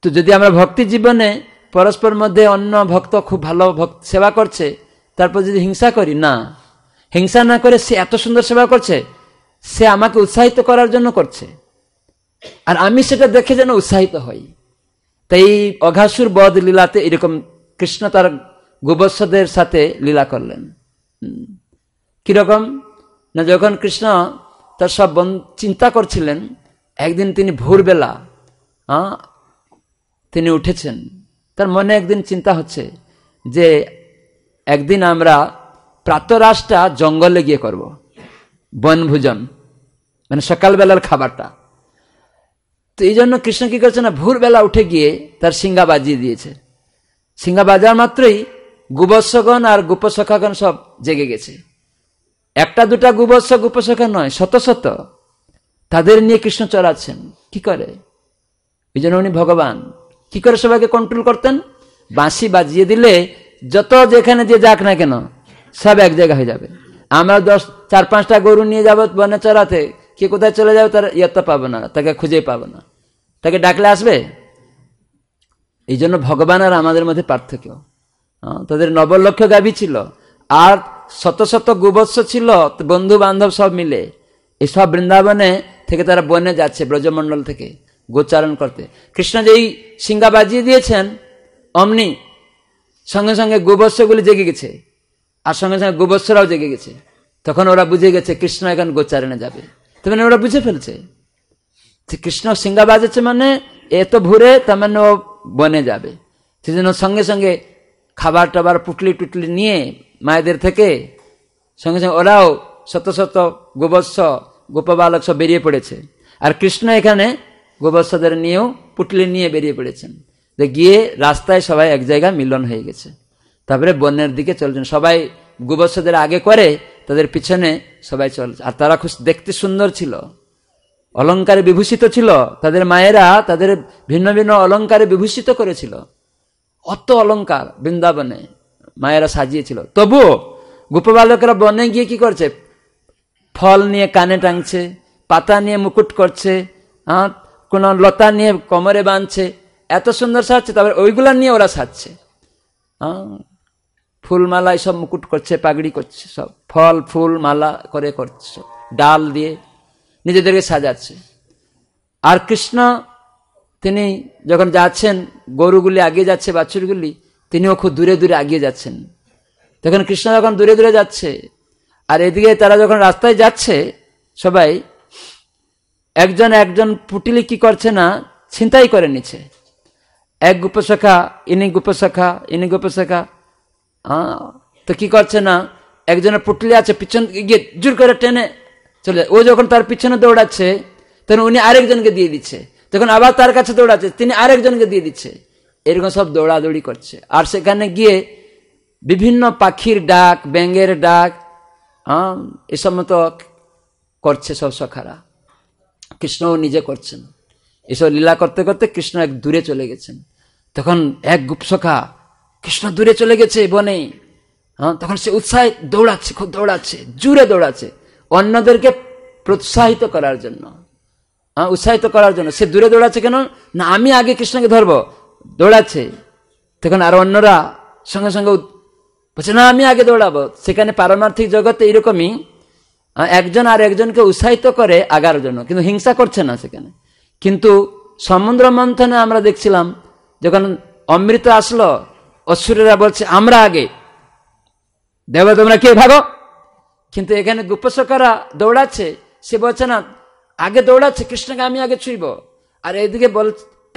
তো যদি আমরা ভক্তি জীবনে পরস্পর মধ্যে অন্য ভক্ত খুব ভালো ভক্ত সেবা করছে তারপর যদি হিংসা করি না হিংসা না করে সে এত সুন্দর সেবা করছে সে আমাকে উৎসাহিত করার জন্য করছে আর আমি সেটা দেখে যেন উৎসাহিত হই তাই অঘাসুর বধ লীলাতে এরকম কৃষ্ণ তার গোবৎসদের সাথে লীলা করলেন কীরকম না যখন কৃষ্ণ তার সব চিন্তা করছিলেন একদিন তিনি ভোরবেলা তিনি উঠেছেন তার মনে একদিন চিন্তা হচ্ছে যে একদিন আমরা প্রাতরাশটা জঙ্গলে গিয়ে করব বনভোজন মানে সকালবেলার খাবারটা তো এই জন্য কৃষ্ণ কী করছে না ভোরবেলা উঠে গিয়ে তার সিঙ্গা বাজিয়ে দিয়েছে সিঙ্গা বাজার মাত্রই গুবৎসগণ আর গুপসখাগণ সব জেগে গেছে একটা দুটা গুবৎস গুপসখা নয় শত শত তাদের নিয়ে কৃষ্ণ চড়াচ্ছেন কি করে এই জন্য উনি ভগবান কি করে সবাইকে কন্ট্রোল করতেন বাঁশি বাজিয়ে দিলে যত যেখানে যে যাক না কেন সব এক জায়গা হয়ে যাবে আমরা দশ চার পাঁচটা গরু নিয়ে যাবো বনে চড়াতে কে কোথায় চলে যাবে তার ইয়ত্তা পাবো না তাকে খুঁজে পাবো না তাকে ডাকলে আসবে এই জন্য ভগবান আর আমাদের মধ্যে পার্থক্য হ্যাঁ, তাদের নবলক্ষ গাভি ছিল আর শত শত গুবৎস ছিল বন্ধু বান্ধব সব মিলে এসব বৃন্দাবনে থেকে তারা বনে যাচ্ছে ব্রজমণ্ডল থেকে গোচারণ করতে কৃষ্ণ যেই সিঙ্গা বাজিয়ে দিয়েছেন অমনি সঙ্গে সঙ্গে গোবৎসগুলি জেগে গেছে আর সঙ্গে সঙ্গে গোবৎসরাও জেগে গেছে তখন ওরা বুঝে গেছে কৃষ্ণ এখন গোচারণে যাবে তার মানে ওরা বুঝে ফেলছে যে কৃষ্ণ সিঙ্গা বাজেছে মানে এত ভুরে তার মানে ও বনে যাবে সেজন্য সঙ্গে সঙ্গে খাবার টাবার পুটলি টুটলি নিয়ে মায়েদের থেকে সঙ্গে সঙ্গে ওরাও শত শত গোবৎস গোপবালক সব বেরিয়ে পড়েছে আর কৃষ্ণ এখানে গোবৎসদের নিয়েও পুটলি নিয়ে বেরিয়ে পড়েছেন গিয়ে রাস্তায় সবাই এক জায়গায় মিলন হয়ে গেছে তারপরে বন্যের দিকে চলছেন সবাই গোবৎসদের আগে করে তাদের পিছনে সবাই চলছে আর তারা খুব দেখতে সুন্দর ছিল অলঙ্কারে বিভূষিত ছিল তাদের মায়েরা তাদের ভিন্ন ভিন্ন অলঙ্কারে বিভূষিত করেছিল অত অলঙ্কার বৃন্দাবনে মায়েরা সাজিয়েছিল তবুও গোপবালকেরা বনে গিয়ে কি করছে ফল নিয়ে কানে টাঙছে পাতা নিয়ে মুকুট করছে হ্যাঁ কোনো লতা নিয়ে কোমরে বাঁধছে এত সুন্দর সাজছে তারপরে ওইগুলা নিয়ে ওরা সাজছে হ্যাঁ মালায় সব মুকুট করছে পাগড়ি করছে সব ফল ফুল মালা করে করছে ডাল দিয়ে নিজেদেরকে সাজাচ্ছে আর কৃষ্ণ তিনি যখন যাচ্ছেন গরুগুলি আগিয়ে যাচ্ছে বাছুরগুলি তিনিও খুব দূরে দূরে আগিয়ে যাচ্ছেন তখন কৃষ্ণ যখন দূরে দূরে যাচ্ছে আর এদিকে তারা যখন রাস্তায় যাচ্ছে সবাই একজন একজন পুটিলি কি করছে না ছিনতাই করে নিচ্ছে এক গোপশাখা ইনি গোপশাখা ইনি গোপশাখা তো কি করছে না একজনের পুটলি আছে পিছন গিয়ে জোর করে টেনে চলে ও যখন তার পিছনে দৌড়াচ্ছে তখন উনি আরেকজনকে দিয়ে দিচ্ছে তখন আবার তার কাছে দৌড়াচ্ছে তিনি আরেকজনকে দিয়ে দিচ্ছে এরকম সব দৌড়াদৌড়ি করছে আর সেখানে গিয়ে বিভিন্ন পাখির ডাক ব্যাঙ্গের ডাক হ্যাঁ এসব মতো করছে সব সখারা কৃষ্ণও নিজে করছেন এসব লীলা করতে করতে কৃষ্ণ এক দূরে চলে গেছেন তখন এক গুপসখা কৃষ্ণ দূরে চলে গেছে বনে হ্যাঁ তখন সে উৎসাহে দৌড়াচ্ছে খুব দৌড়াচ্ছে জুড়ে দৌড়াচ্ছে অন্যদেরকে প্রোৎসাহিত করার জন্য উৎসাহিত করার জন্য সে দূরে দৌড়াচ্ছে কেন না আমি আগে কৃষ্ণকে ধরব দৌড়াচ্ছে তখন আর অন্যরা সঙ্গে সঙ্গে বলছে না আমি আগে দৌড়াবো সেখানে পারমার্থিক জগতে এরকমই একজন আর একজনকে উৎসাহিত করে আগার জন্য কিন্তু হিংসা করছে না সেখানে কিন্তু সমুদ্র মন্থনে আমরা দেখছিলাম যখন অমৃত আসলো অসুরেরা বলছে আমরা আগে দেব তোমরা কে ভাগো কিন্তু এখানে গুপ্তসকারা দৌড়াচ্ছে সে বলছে না আগে দৌড়াচ্ছে কৃষ্ণকে আমি আগে ছুঁইব আর এদিকে বল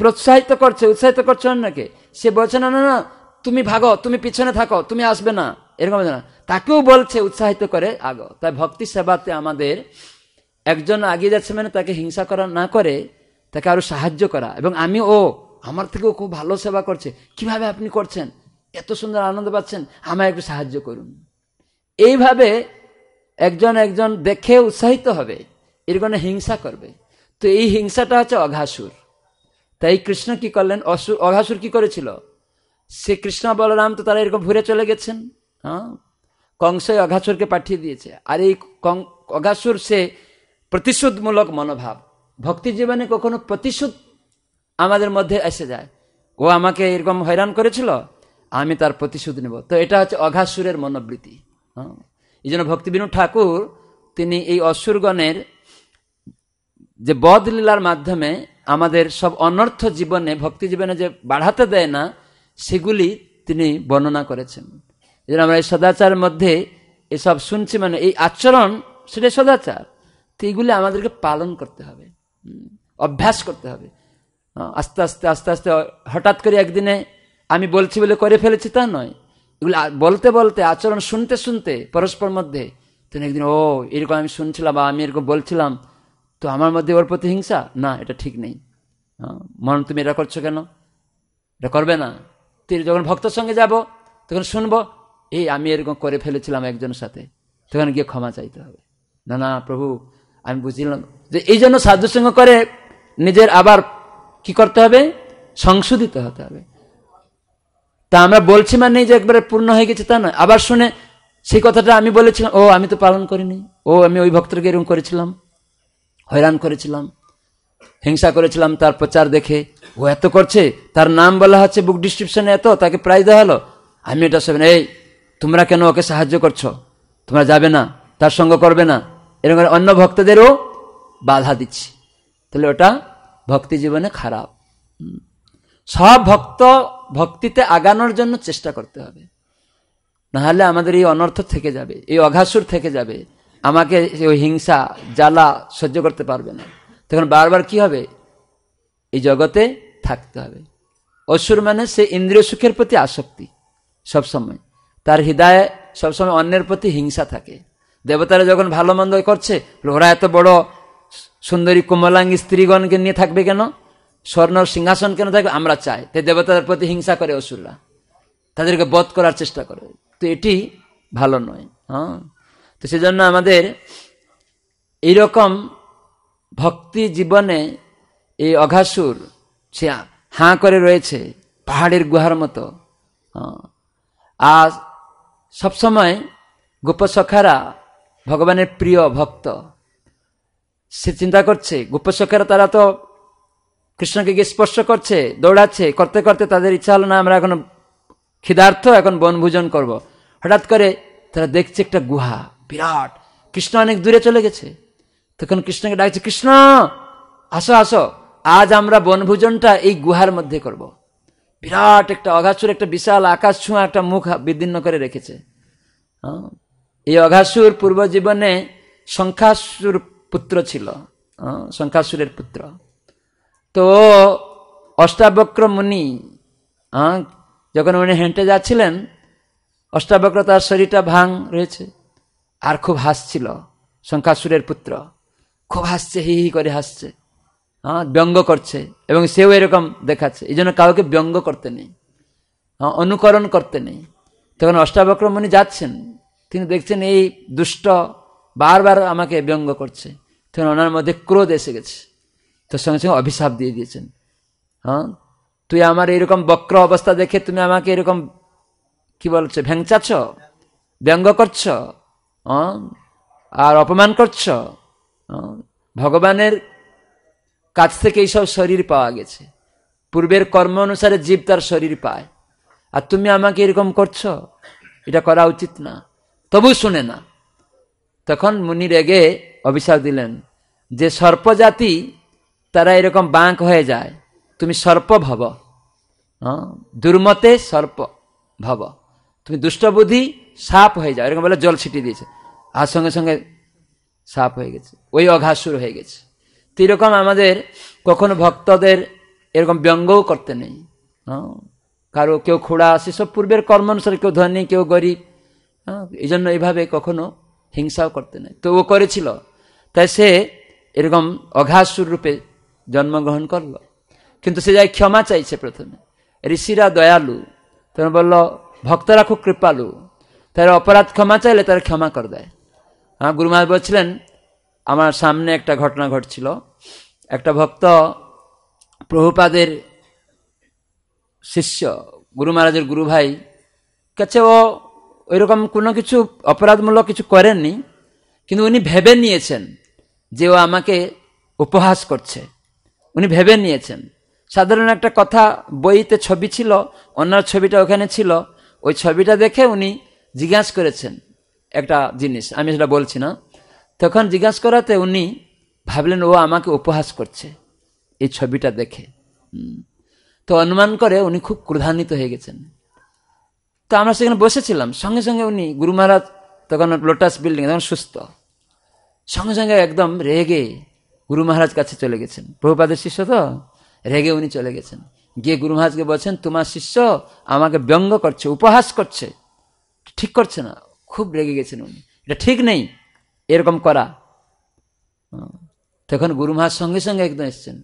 প্রোৎসাহিত করছে উৎসাহিত করছে অন্যকে সে বলছে না না না তুমি ভাগো তুমি পিছনে থাকো তুমি আসবে না এরকম না তাকেও বলছে উৎসাহিত করে আগো তাই ভক্তি সেবাতে আমাদের একজন আগিয়ে যাচ্ছে মানে তাকে হিংসা করা না করে তাকে আরো সাহায্য করা এবং আমি ও আমার থেকেও খুব ভালো সেবা করছে কিভাবে আপনি করছেন এত সুন্দর আনন্দ পাচ্ছেন আমায় একটু সাহায্য করুন এইভাবে একজন একজন দেখে উৎসাহিত হবে এরকম হিংসা করবে তো এই হিংসাটা হচ্ছে অঘাসুর তাই কৃষ্ণ কি করলেন অসুর অঘাসুর কি করেছিল সে কৃষ্ণ বলরাম তো তারা এরকম ঘুরে চলে গেছেন হ্যাঁ কংসই অঘাসুরকে পাঠিয়ে দিয়েছে আর এই কং অঘাসুর সে প্রতিশোধমূলক মনোভাব ভক্তি জীবনে কখনো প্রতিশোধ আমাদের মধ্যে এসে যায় ও আমাকে এরকম হয়রান করেছিল আমি তার প্রতিশোধ নেব তো এটা হচ্ছে অঘাসুরের মনোবৃত্তি হ্যাঁ এই জন্য ভক্তিবিনু ঠাকুর তিনি এই অসুরগণের যে বদলীলার মাধ্যমে আমাদের সব অনর্থ জীবনে ভক্তি জীবনে যে বাড়াতে দেয় না সেগুলি তিনি বর্ণনা করেছেন যেন আমরা এই সদাচার মধ্যে এসব শুনছি মানে এই আচরণ সেটাই সদাচার তো এইগুলি আমাদেরকে পালন করতে হবে অভ্যাস করতে হবে আস্তে আস্তে আস্তে আস্তে হঠাৎ করে একদিনে আমি বলছি বলে করে ফেলেছি তা নয় এগুলো বলতে বলতে আচরণ শুনতে শুনতে পরস্পর মধ্যে তিনি একদিন ও এরকম আমি শুনছিলাম বা আমি এরকম বলছিলাম তো আমার মধ্যে ওর প্রতি হিংসা না এটা ঠিক নেই হ্যাঁ, মন তুমি এটা করছো কেন এটা করবে না তুই যখন ভক্তর সঙ্গে যাব তখন শুনবো এই আমি এরকম করে ফেলেছিলাম একজনের সাথে তখন গিয়ে ক্ষমা চাইতে হবে না না প্রভু আমি বুঝলাম যে এই জন্য সাধুসঙ্গ করে নিজের আবার কি করতে হবে সংশোধিত হতে হবে তা আমরা বলছি মানে যে একবারে পূর্ণ হয়ে গেছে তা না আবার শুনে সেই কথাটা আমি বলেছিলাম ও আমি তো পালন করিনি ও আমি ওই ভক্তকে এরকম করেছিলাম হয়রান করেছিলাম হিংসা করেছিলাম তার প্রচার দেখে ও এত করছে তার নাম বলা হচ্ছে বুক ডিসক্রিপশনে এত তাকে প্রাইজ দেওয়া হলো আমি এটা শোবেন এই তোমরা কেন ওকে সাহায্য করছো তোমরা যাবে না তার সঙ্গ করবে না এরকম অন্য ভক্তদেরও বাধা দিচ্ছি তাহলে ওটা ভক্তি জীবনে খারাপ সব ভক্ত ভক্তিতে আগানোর জন্য চেষ্টা করতে হবে নাহলে আমাদের এই অনর্থ থেকে যাবে এই অঘাসুর থেকে যাবে আমাকে ওই হিংসা জ্বালা সহ্য করতে পারবে না তখন বারবার কি হবে এই জগতে থাকতে হবে অসুর মানে সে ইন্দ্রিয় সুখের প্রতি আসক্তি সবসময় তার হৃদয়ে সবসময় অন্যের প্রতি হিংসা থাকে দেবতারা যখন ভালো মন্দ করছে ওরা এত বড় সুন্দরী কোমলাঙ্গী স্ত্রীগণকে নিয়ে থাকবে কেন স্বর্ণ সিংহাসন কেন থাকবে আমরা চাই তাই দেবতাদের প্রতি হিংসা করে অসুররা তাদেরকে বধ করার চেষ্টা করে তো এটি ভালো নয় হ্যাঁ তো সেজন্য আমাদের এইরকম ভক্তি জীবনে এই অঘাসুর সে হাঁ করে রয়েছে পাহাড়ের গুহার মতো হ্যাঁ। আর সবসময় গোপসখারা ভগবানের প্রিয় ভক্ত সে চিন্তা করছে গোপসখারা তারা তো কৃষ্ণকে গিয়ে স্পর্শ করছে দৌড়াচ্ছে করতে করতে তাদের ইচ্ছা হলো না আমরা এখন ক্ষিদার্থ এখন বনভোজন করব। হঠাৎ করে তারা দেখছে একটা গুহা বিরাট কৃষ্ণ অনেক দূরে চলে গেছে তখন কৃষ্ণকে ডাকছে কৃষ্ণ আসো আসো আজ আমরা বনভোজনটা এই গুহার মধ্যে করব। বিরাট একটা অঘাসুর একটা বিশাল আকাশ ছুঁয়া একটা মুখ বিদীর্ণ করে রেখেছে হ্যাঁ? এই অঘাসুর পূর্বজীবনে শঙ্খাসুর পুত্র ছিল হ্যাঁ? শঙ্খাসুরের পুত্র তো অষ্টাবক্র মুনি হ্যাঁ? যখন উনি হেঁটে যাচ্ছিলেন অষ্টাবক্র তার শরীরটা ভাঙ রয়েছে আর খুব হাসছিল শঙ্কাসুরের পুত্র খুব হাসছে হি হি করে হাসছে হ্যাঁ ব্যঙ্গ করছে এবং সেও এরকম দেখাচ্ছে এই জন্য কাউকে ব্যঙ্গ করতে নেই হ্যাঁ অনুকরণ করতে নেই তখন অষ্টাবক্রমণি যাচ্ছেন তিনি দেখছেন এই দুষ্ট বারবার আমাকে ব্যঙ্গ করছে তখন ওনার মধ্যে ক্রোধ এসে গেছে তো সঙ্গে সঙ্গে অভিশাপ দিয়ে দিয়েছেন হ্যাঁ তুই আমার এরকম বক্র অবস্থা দেখে তুমি আমাকে এরকম কি বলছো ভেংচাছ ব্যঙ্গ করছো আর অপমান করছ ভগবানের কাছ থেকে এইসব শরীর পাওয়া গেছে পূর্বের কর্ম অনুসারে জীব তার শরীর পায় আর তুমি আমাকে এরকম করছ এটা করা উচিত না তবু শুনে না তখন মুনি রেগে অভিশাপ দিলেন যে সর্প জাতি তারা এরকম বাঁক হয়ে যায় তুমি সর্প ভব দুর্মতে সর্প ভব তুমি দুষ্টবুদ্ধি সাপ হয়ে যাও এরকম বলে জল ছিটিয়ে দিয়েছে আর সঙ্গে সঙ্গে সাপ হয়ে গেছে ওই অঘাসুর হয়ে গেছে তো এরকম আমাদের কখনো ভক্তদের এরকম ব্যঙ্গও করতে নেই হ্যাঁ কারো কেউ খোড়া সেসব পূর্বের কর্ম অনুসারে কেউ ধনী কেউ গরিব হ্যাঁ এই জন্য এইভাবে কখনো হিংসাও করতে নেই তো ও করেছিল তাই সে এরকম অঘাসুর রূপে জন্মগ্রহণ করল কিন্তু সে যাই ক্ষমা চাইছে প্রথমে ঋষিরা দয়ালু তখন বলল ভক্তরা খুব কৃপালু তার অপরাধ ক্ষমা চাইলে তার ক্ষমা করে দেয় আমার হ্যাঁ, গুরু মহারাজ বলছিলেন আমার সামনে একটা ঘটনা ঘটছিল একটা ভক্ত প্রভুপাদের শিষ্য গুরু মহারাজের গুরু ভাই কাছে ও ওইরকম কোনো কিছু অপরাধমূলক কিছু করেননি কিন্তু উনি ভেবে নিয়েছেন যে ও আমাকে উপহাস করছে উনি ভেবে নিয়েছেন সাধারণ একটা কথা বইতে ছবি ছিল অন্য ছবিটা ওখানে ছিল ওই ছবিটা দেখে উনি জিজ্ঞাসা করেছেন একটা জিনিস আমি সেটা বলছি না তখন জিজ্ঞাস করাতে উনি ভাবলেন ও আমাকে উপহাস করছে এই ছবিটা দেখে তো অনুমান করে উনি খুব ক্রোধান্বিত হয়ে গেছেন তো আমরা সেখানে বসেছিলাম সঙ্গে সঙ্গে উনি গুরু মহারাজ তখন লোটাস বিল্ডিং তখন সুস্থ সঙ্গে সঙ্গে একদম রেগে গুরু মহারাজ কাছে চলে গেছেন প্রভুপাদের শিষ্য তো রেগে উনি চলে গেছেন গিয়ে গুরু মহারাজকে বলছেন তোমার শিষ্য আমাকে ব্যঙ্গ করছে উপহাস করছে ঠিক করছে না খুব রেগে গেছেন উনি এটা ঠিক নেই এরকম করা তখন গুরু মহার সঙ্গে সঙ্গে একদম এসছেন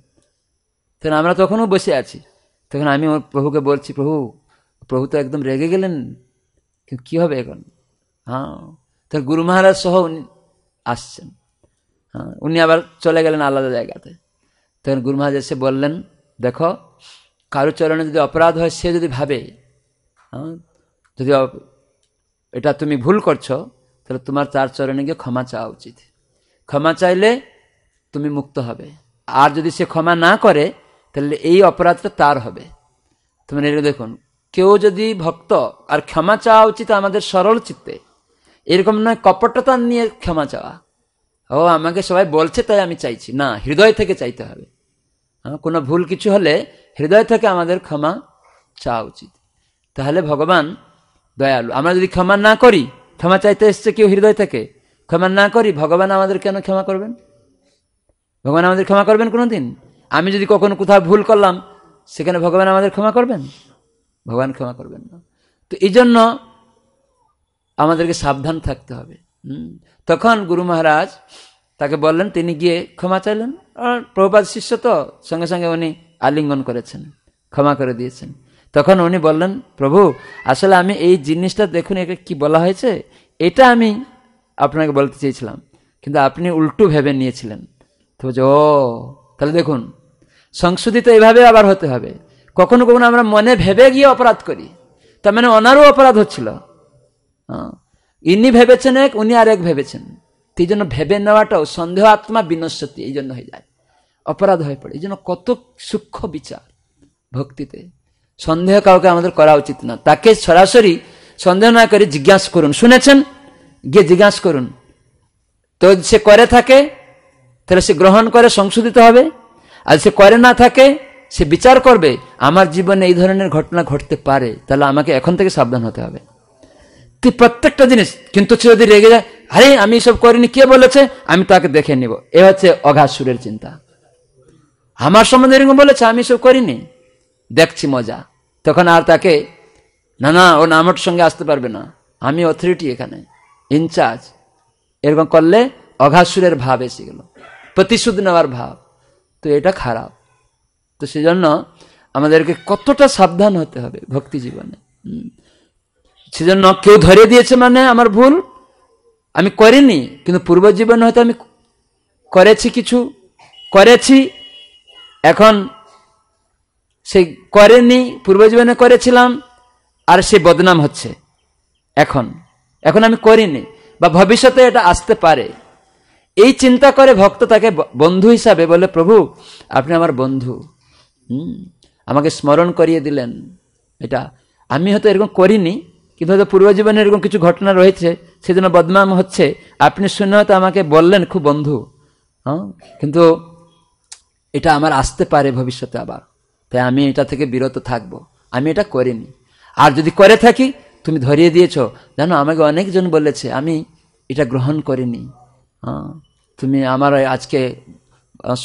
তখন আমরা তখনও বসে আছি তখন আমি আমার প্রভুকে বলছি প্রভু প্রভু তো একদম রেগে গেলেন কি হবে এখন হ্যাঁ তো গুরু মহারাজ সহ উনি আসছেন হ্যাঁ উনি আবার চলে গেলেন আলাদা জায়গাতে তখন গুরু মহারাজ এসে বললেন দেখো কারো চরণে যদি অপরাধ হয় সে যদি ভাবে হ্যাঁ যদি এটা তুমি ভুল করছো তাহলে তোমার চার চরণে গিয়ে ক্ষমা চাওয়া উচিত ক্ষমা চাইলে তুমি মুক্ত হবে আর যদি সে ক্ষমা না করে তাহলে এই অপরাধটা তার হবে তুমি মানে এটা দেখুন কেউ যদি ভক্ত আর ক্ষমা চাওয়া উচিত আমাদের সরল চিত্তে এরকম নয় কপটতা নিয়ে ক্ষমা চাওয়া ও আমাকে সবাই বলছে তাই আমি চাইছি না হৃদয় থেকে চাইতে হবে হ্যাঁ কোনো ভুল কিছু হলে হৃদয় থেকে আমাদের ক্ষমা চাওয়া উচিত তাহলে ভগবান দয়ালু আমরা যদি ক্ষমা না করি ক্ষমা চাইতে এসছে কেউ হৃদয় থেকে ক্ষমা না করি ভগবান আমাদের কেন ক্ষমা করবেন ভগবান আমাদের ক্ষমা করবেন কোনো দিন আমি যদি কখনো কোথাও ভুল করলাম সেখানে ভগবান আমাদের ক্ষমা করবেন ভগবান ক্ষমা করবেন না তো এই জন্য আমাদেরকে সাবধান থাকতে হবে তখন গুরু মহারাজ তাকে বললেন তিনি গিয়ে ক্ষমা চাইলেন আর প্রভুপাত শিষ্য তো সঙ্গে সঙ্গে উনি আলিঙ্গন করেছেন ক্ষমা করে দিয়েছেন তখন উনি বললেন প্রভু আসলে আমি এই জিনিসটা দেখুন এটা কি বলা হয়েছে এটা আমি আপনাকে বলতে চেয়েছিলাম কিন্তু আপনি উল্টো ভেবে নিয়েছিলেন তো বলছে ও তাহলে দেখুন সংশোধিত এইভাবে আবার হতে হবে কখনো কখনো আমরা মনে ভেবে গিয়ে অপরাধ করি তার মানে ওনারও অপরাধ হচ্ছিল হ্যাঁ, ইনি ভেবেছেন এক উনি আর এক ভেবেছেন এই জন্য ভেবে নেওয়াটাও সন্দেহ আত্মা বিনশ্বতী এই জন্য হয়ে যায় অপরাধ হয়ে পড়ে এই জন্য কত সূক্ষ্ম বিচার ভক্তিতে সন্দেহ কাউকে আমাদের করা উচিত না তাকে সরাসরি সন্দেহ না করে জিজ্ঞাসা করুন শুনেছেন গিয়ে জিজ্ঞাসা করুন তো সে করে থাকে তাহলে সে গ্রহণ করে সংশোধিত হবে আর সে করে না থাকে সে বিচার করবে আমার জীবনে এই ধরনের ঘটনা ঘটতে পারে তাহলে আমাকে এখন থেকে সাবধান হতে হবে তুই প্রত্যেকটা জিনিস কিন্তু সে যদি রেগে যায় আরে আমি সব করিনি কে বলেছে আমি তাকে দেখে নিব এ হচ্ছে অঘাসুরের চিন্তা আমার সম্বন্ধে এরকম বলেছে আমি সব করিনি দেখছি মজা তখন আর তাকে না না ও আমার সঙ্গে আসতে পারবে না আমি অথরিটি এখানে ইনচার্জ এরকম করলে অঘাসুরের ভাব এসে গেল প্রতিশোধ নেওয়ার ভাব তো এটা খারাপ তো সেজন্য আমাদেরকে কতটা সাবধান হতে হবে ভক্তি জীবনে সেজন্য কেউ ধরে দিয়েছে মানে আমার ভুল আমি করিনি কিন্তু পূর্ব জীবনে হয়তো আমি করেছি কিছু করেছি এখন সে করেনি পূর্বজীবনে করেছিলাম আর সে বদনাম হচ্ছে এখন এখন আমি করিনি বা ভবিষ্যতে এটা আসতে পারে এই চিন্তা করে ভক্ত তাকে বন্ধু হিসাবে বলে প্রভু আপনি আমার বন্ধু হুম আমাকে স্মরণ করিয়ে দিলেন এটা আমি হয়তো এরকম করিনি কিন্তু হয়তো পূর্বজীবনে এরকম কিছু ঘটনা রয়েছে সেজন্য বদনাম হচ্ছে আপনি শুনে হয়তো আমাকে বললেন খুব বন্ধু হ্যাঁ কিন্তু এটা আমার আসতে পারে ভবিষ্যতে আবার তাই আমি এটা থেকে বিরত থাকব। আমি এটা করিনি আর যদি করে থাকি তুমি ধরিয়ে দিয়েছ জানো আমাকে অনেকজন বলেছে আমি এটা গ্রহণ করিনি হ্যাঁ তুমি আমার আজকে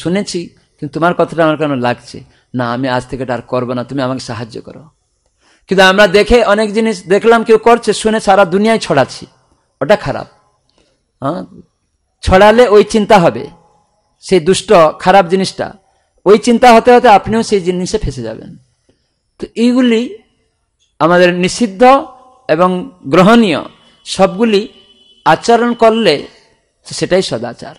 শুনেছি কিন্তু তোমার কথাটা আমার কেন লাগছে না আমি আজ থেকে এটা আর করবো না তুমি আমাকে সাহায্য করো কিন্তু আমরা দেখে অনেক জিনিস দেখলাম কেউ করছে শুনে সারা দুনিয়ায় ছড়াচ্ছি ওটা খারাপ হ্যাঁ ছড়ালে ওই চিন্তা হবে সেই দুষ্ট খারাপ জিনিসটা ওই চিন্তা হতে হতে আপনিও সেই জিনিসে ফেসে যাবেন তো এইগুলি আমাদের নিষিদ্ধ এবং গ্রহণীয় সবগুলি আচরণ করলে সেটাই সদাচার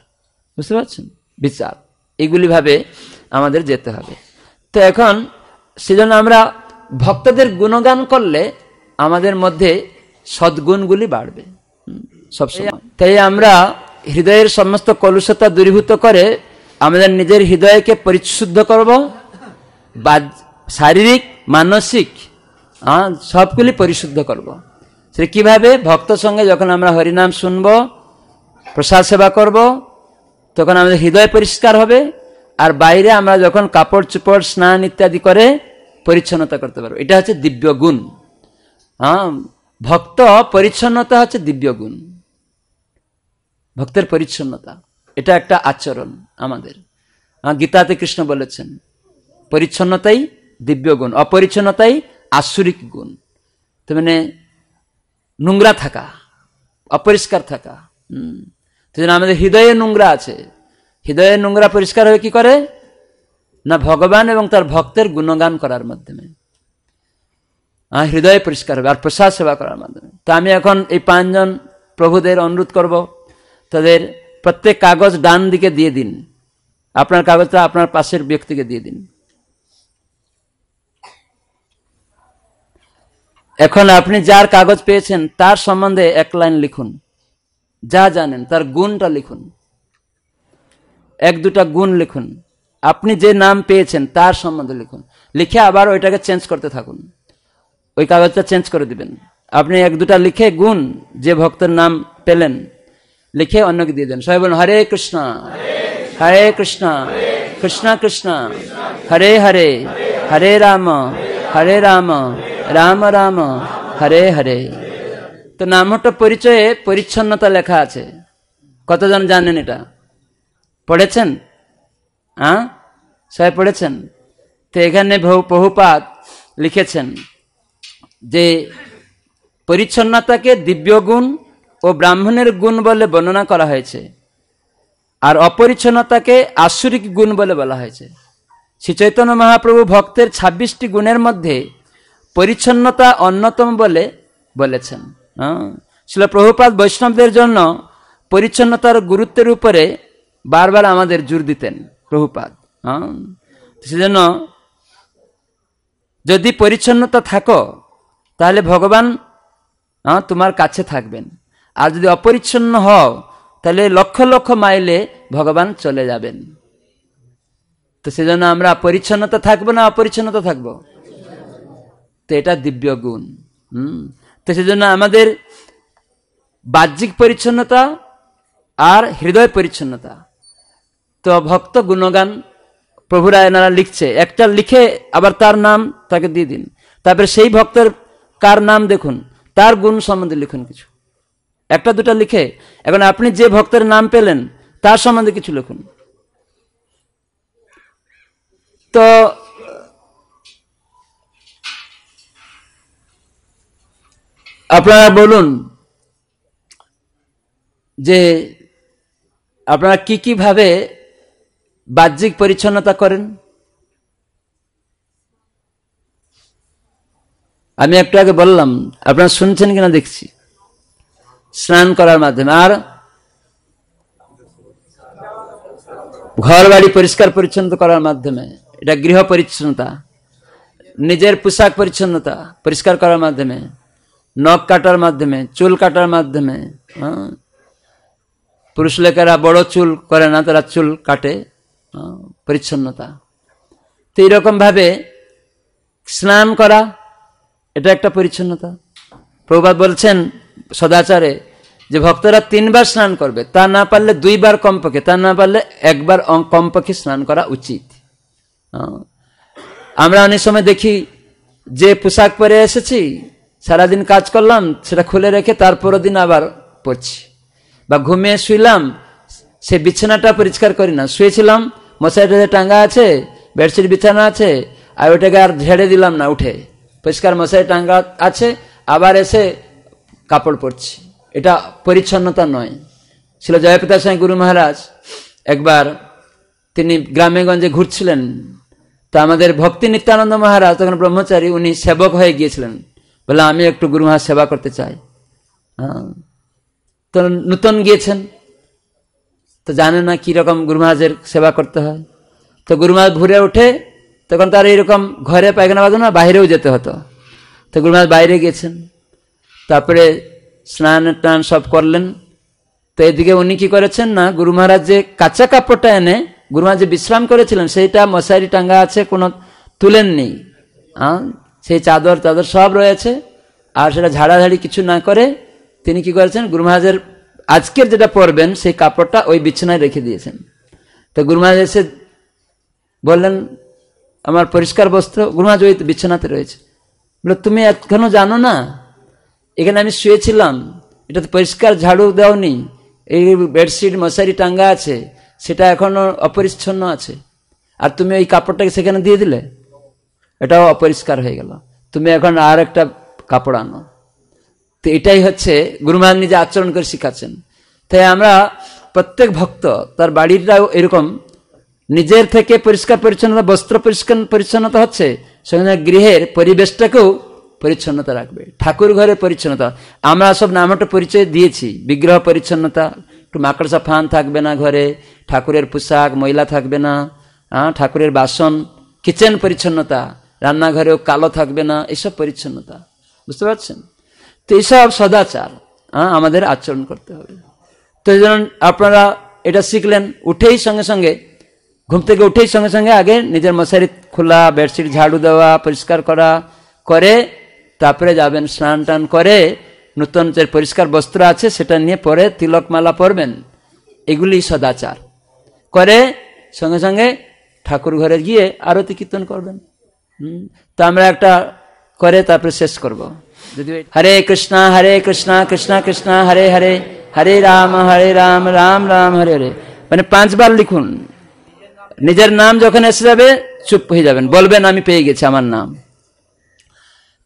বুঝতে পারছেন বিচার এইগুলিভাবে ভাবে আমাদের যেতে হবে তো এখন সেজন্য আমরা ভক্তদের গুণগান করলে আমাদের মধ্যে সদ্গুণগুলি বাড়বে সবসময় তাই আমরা হৃদয়ের সমস্ত কলুষতা দূরীভূত করে আমাদের নিজের হৃদয়কে পরিশুদ্ধ করব বা শারীরিক মানসিক সবগুলি পরিশুদ্ধ করব। সে কিভাবে ভক্ত সঙ্গে যখন আমরা হরিনাম শুনব প্রসাদ সেবা করব তখন আমাদের হৃদয় পরিষ্কার হবে আর বাইরে আমরা যখন কাপড় চোপড় স্নান ইত্যাদি করে পরিচ্ছন্নতা করতে পারবো এটা হচ্ছে দিব্য গুণ হ্যাঁ ভক্ত পরিচ্ছন্নতা হচ্ছে দিব্য গুণ ভক্তের পরিচ্ছন্নতা এটা একটা আচরণ আমাদের গীতাতে কৃষ্ণ বলেছেন পরিচ্ছন্নতাই দিব্য গুণ অপরিচ্ছন্নতাই আসুরিক গুণ তো মানে নোংরা থাকা অপরিষ্কার থাকা তো আমাদের হৃদয়ে নোংরা আছে হৃদয়ে নোংরা পরিষ্কার হয়ে কি করে না ভগবান এবং তার ভক্তের গুণগান করার মাধ্যমে হৃদয়ে পরিষ্কার হবে আর প্রসাদ সেবা করার মাধ্যমে তো আমি এখন এই পাঁচজন প্রভুদের অনুরোধ করব তাদের প্রত্যেক কাগজ ডান দিকে দিয়ে দিন আপনার কাগজটা আপনার পাশের ব্যক্তিকে দিয়ে দিন এখন আপনি যার কাগজ পেয়েছেন তার সম্বন্ধে এক লাইন লিখুন যা জানেন তার গুণটা লিখুন এক দুটা গুণ লিখুন আপনি যে নাম পেয়েছেন তার সম্বন্ধে লিখুন লিখে আবার ওইটাকে চেঞ্জ করতে থাকুন ওই কাগজটা চেঞ্জ করে দিবেন আপনি এক দুটা লিখে গুণ যে ভক্তের নাম পেলেন লিখে অন্যকে দিয়ে দেন সবাই বলুন হরে কৃষ্ণ হরে কৃষ্ণ কৃষ্ণ কৃষ্ণ হরে হরে হরে রাম হরে রাম রাম রাম হরে হরে তো নামটা পরিচয়ে পরিচ্ছন্নতা লেখা আছে কতজন জানেন এটা পড়েছেন হ্যাঁ সবাই পড়েছেন তো এখানে বহুপাত লিখেছেন যে পরিচ্ছন্নতাকে দিব্যগুণ ও ব্রাহ্মণের গুণ বলে বর্ণনা করা হয়েছে আর অপরিচ্ছন্নতাকে আশ্বরিক গুণ বলে বলা হয়েছে শ্রীচৈতন্য মহাপ্রভু ভক্তের ছাব্বিশটি গুণের মধ্যে পরিচ্ছন্নতা অন্যতম বলে বলেছেন হ্যাঁ? শিল প্রভুপাত বৈষ্ণবদের জন্য পরিচ্ছন্নতার গুরুত্বের উপরে বারবার আমাদের জোর দিতেন প্রভুপাত হ্যাঁ সেজন্য যদি পরিচ্ছন্নতা থাকো তাহলে ভগবান হ্যাঁ, তোমার কাছে থাকবেন আর যদি অপরিচ্ছন্ন হও তাহলে লক্ষ লক্ষ মাইলে ভগবান চলে যাবেন তো সেজন্য আমরা পরিচ্ছন্নতা থাকবো না অপরিচ্ছন্নতা থাকবো তো এটা দিব্য গুণ হুম তো সেজন্য আমাদের বাহ্যিক পরিচ্ছন্নতা আর হৃদয় পরিচ্ছন্নতা তো ভক্ত গুণগান প্রভুরা এনারা লিখছে একটা লিখে আবার তার নাম তাকে দিয়ে দিন তারপরে সেই ভক্তের কার নাম দেখুন তার গুণ সম্বন্ধে লিখুন কিছু একটা দুটা লিখে এখন আপনি যে ভক্তের নাম পেলেন তার সম্বন্ধে কিছু লিখুন তো আপনারা বলুন যে আপনারা কি কিভাবে বাহ্যিক পরিচ্ছন্নতা করেন আমি একটু আগে বললাম আপনারা শুনছেন কিনা দেখছি স্নান করার মাধ্যমে আর ঘর বাড়ি পরিষ্কার পরিচ্ছন্ন করার মাধ্যমে এটা গৃহ পরিচ্ছন্নতা নিজের পোশাক পরিচ্ছন্নতা পরিষ্কার করার মাধ্যমে নখ কাটার মাধ্যমে চুল কাটার মাধ্যমে হ্যাঁ? পুরুষ লোকেরা বড় চুল করে না তারা চুল কাটে হ্যাঁ? পরিচ্ছন্নতা তো এইরকমভাবে স্নান করা এটা একটা পরিচ্ছন্নতা প্রবাদ বলছেন সদাচারে যে ভক্তরা তিনবার স্নান করবে তা না পারলে দুইবার কমপক্ষে তা না পারলে একবার কমপক্ষে স্নান করা উচিত আমরা অনেক সময় দেখি যে পোশাক পরে এসেছি সারাদিন কাজ করলাম সেটা খুলে রেখে তারপর দিন আবার পড়ছি বা ঘুমিয়ে শুইলাম সে বিছানাটা পরিষ্কার করি না শুয়েছিলাম মশারিটা টাঙ্গা আছে বেডশিট বিছানা আছে আর ওটাকে আর ঝেড়ে দিলাম না উঠে পরিষ্কার মশারি টাঙ্গা আছে আবার এসে কাপড় পরছি এটা পরিচ্ছন্নতা নয় ছিল জয়প্রতা সাঁই গুরু মহারাজ একবার তিনি গ্রামে গঞ্জে ঘুরছিলেন তা আমাদের ভক্তি নিত্যানন্দ মহারাজ তখন ব্রহ্মচারী উনি সেবক হয়ে গিয়েছিলেন বলে আমি একটু গুরু মহারাজ সেবা করতে চাই তো নূতন গিয়েছেন তো জানে না কীরকম গুরু মহারাজের সেবা করতে হয় তো গুরু মহারাজ ঘুরে উঠে তখন তার এইরকম ঘরে পায়খানা বাজো বাইরেও যেতে হতো তো গুরু বাইরে গিয়েছেন তারপরে স্নান টান সব করলেন তো এদিকে উনি কি করেছেন না গুরু মহারাজ যে কাঁচা কাপড়টা এনে গুরু মহারাজ যে বিশ্রাম করেছিলেন সেইটা মশারি টাঙ্গা আছে কোনো তুলেননি হ্যাঁ সেই চাদর চাদর সব রয়েছে আর সেটা ঝাড়াঝাড়ি কিছু না করে তিনি কি করেছেন গুরু মহারাজের আজকের যেটা পরবেন সেই কাপড়টা ওই বিছানায় রেখে দিয়েছেন তো গুরু মহারাজ এসে বললেন আমার পরিষ্কার বস্ত্র গুরু মহারাজ ওই বিছানাতে রয়েছে বলে তুমি এখনো জানো না এখানে আমি শুয়েছিলাম এটা তো পরিষ্কার ঝাড়ু দেওনি এই বেডশিট মশারি টাঙ্গা আছে সেটা এখনও অপরিচ্ছন্ন আছে আর তুমি ওই কাপড়টাকে সেখানে দিয়ে দিলে এটাও অপরিষ্কার হয়ে গেল তুমি এখন আর একটা কাপড় আনো তো এটাই হচ্ছে গুরুমান নিজে আচরণ করে শিখাচ্ছেন তাই আমরা প্রত্যেক ভক্ত তার বাড়িটাও এরকম নিজের থেকে পরিষ্কার পরিচ্ছন্নতা বস্ত্র পরিষ্কার পরিচ্ছন্নতা হচ্ছে সেখানে গৃহের পরিবেশটাকেও পরিচ্ছন্নতা রাখবে ঠাকুর ঘরে পরিচ্ছন্নতা আমরা সব নামটা পরিচয় দিয়েছি বিগ্রহ পরিচ্ছন্নতা একটু মাকড়সা ফান থাকবে না ঘরে ঠাকুরের পোশাক ময়লা থাকবে না ঠাকুরের বাসন কিচেন পরিচ্ছন্নতা রান্নাঘরেও কালো থাকবে না এসব পরিচ্ছন্নতা বুঝতে পারছেন তো এইসব সদাচার আমাদের আচরণ করতে হবে তো যেমন আপনারা এটা শিখলেন উঠেই সঙ্গে সঙ্গে ঘুম থেকে উঠেই সঙ্গে সঙ্গে আগে নিজের মশারি খোলা বেডশিট ঝাড়ু দেওয়া পরিষ্কার করা করে তারপরে যাবেন স্নান টান করে নূতন যে পরিষ্কার বস্ত্র আছে সেটা নিয়ে পরে তিলকমালা পরবেন এগুলি সদাচার করে সঙ্গে সঙ্গে ঠাকুর ঘরে গিয়ে আরতি কীর্তন করবেন তো আমরা একটা করে তারপরে শেষ করব যদি হরে কৃষ্ণ হরে কৃষ্ণ কৃষ্ণ কৃষ্ণ হরে হরে হরে রাম হরে রাম রাম রাম হরে হরে মানে পাঁচবার লিখুন নিজের নাম যখন এসে যাবে চুপ হয়ে যাবেন বলবেন আমি পেয়ে গেছি আমার নাম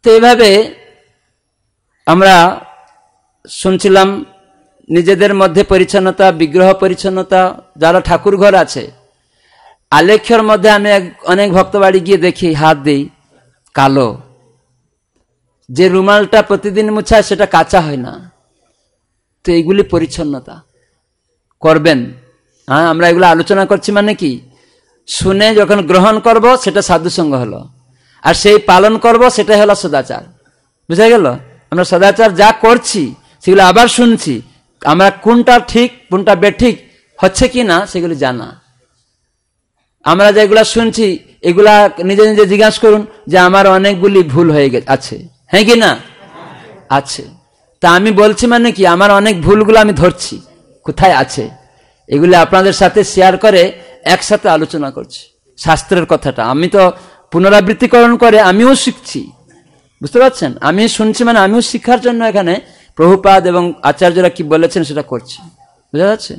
তো এভাবে আমরা শুনছিলাম নিজেদের মধ্যে পরিচ্ছন্নতা বিগ্রহ পরিচ্ছন্নতা যারা ঠাকুর ঘর আছে আলেখ্যর মধ্যে আমি অনেক ভক্ত বাড়ি গিয়ে দেখি হাত দিই কালো যে রুমালটা প্রতিদিন মুছায় সেটা কাঁচা হয় না তো এইগুলি পরিচ্ছন্নতা করবেন হ্যাঁ আমরা এগুলো আলোচনা করছি মানে কি শুনে যখন গ্রহণ করব সেটা সাধুসঙ্গ হলো আর সেই পালন করব সেটাই হলো সদাচার বুঝা গেল আমরা সদাচার যা করছি সেগুলো আবার শুনছি আমরা কোনটা ঠিক কোনটা বেঠিক হচ্ছে কি না সেগুলি জানা আমরা যেগুলা শুনছি এগুলা নিজে নিজে জিজ্ঞাসা করুন যে আমার অনেকগুলি ভুল হয়ে গেছে আছে হ্যাঁ কি না আছে তা আমি বলছি মানে কি আমার অনেক ভুলগুলো আমি ধরছি কোথায় আছে এগুলো আপনাদের সাথে শেয়ার করে একসাথে আলোচনা করছি শাস্ত্রের কথাটা আমি তো পুনরাবৃত্তিকরণ করে আমিও শিখছি বুঝতে পারছেন আমি শুনছি মানে আমিও শিক্ষার জন্য এখানে প্রভুপাদ এবং আচার্যরা কি বলেছেন সেটা করছি বুঝা যাচ্ছে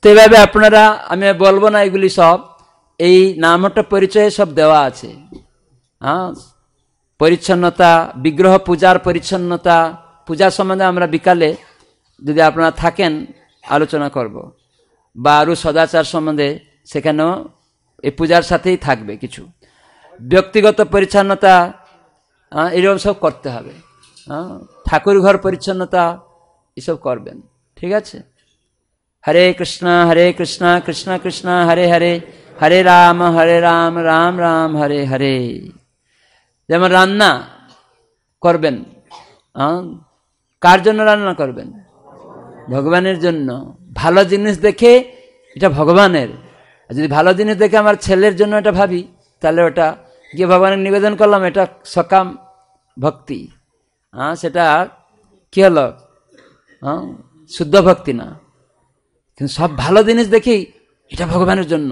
তো এভাবে আপনারা আমি বলবো না এগুলি সব এই নামটা পরিচয়ে সব দেওয়া আছে হ্যাঁ পরিচ্ছন্নতা বিগ্রহ পূজার পরিচ্ছন্নতা পূজা সম্বন্ধে আমরা বিকালে যদি আপনারা থাকেন আলোচনা করব। বা আরও সদাচার সম্বন্ধে সেখানেও এই পূজার সাথেই থাকবে কিছু ব্যক্তিগত পরিচ্ছন্নতা এরকম সব করতে হবে ঠাকুর ঘর পরিচ্ছন্নতা এসব করবেন ঠিক আছে হরে কৃষ্ণ হরে কৃষ্ণ কৃষ্ণ কৃষ্ণ হরে হরে হরে রাম হরে রাম রাম রাম হরে হরে যেমন রান্না করবেন কার জন্য রান্না করবেন ভগবানের জন্য ভালো জিনিস দেখে এটা ভগবানের যদি ভালো জিনিস দেখে আমার ছেলের জন্য এটা ভাবি তাহলে ওটা গিয়ে ভগবানের নিবেদন করলাম এটা সকাম ভক্তি হ্যাঁ সেটা কি হলো হ্যাঁ শুদ্ধ ভক্তি না কিন্তু সব ভালো জিনিস দেখি এটা ভগবানের জন্য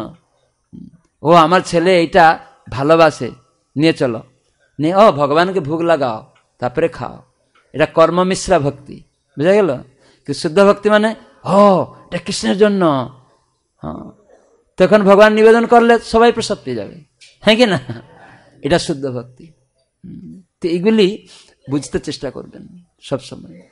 ও আমার ছেলে এটা ভালোবাসে নিয়ে চলো নিয়ে ও ভগবানকে ভোগ লাগাও তারপরে খাও এটা কর্ম মিশ্রা ভক্তি বুঝা গেল কি শুদ্ধ ভক্তি মানে ও এটা কৃষ্ণের জন্য হ্যাঁ তখন ভগবান নিবেদন করলে সবাই প্রসাদ পেয়ে যাবে হ্যাঁ কি না এটা শুদ্ধ ভক্তি তো এগুলি বুঝতে চেষ্টা করবেন সবসময়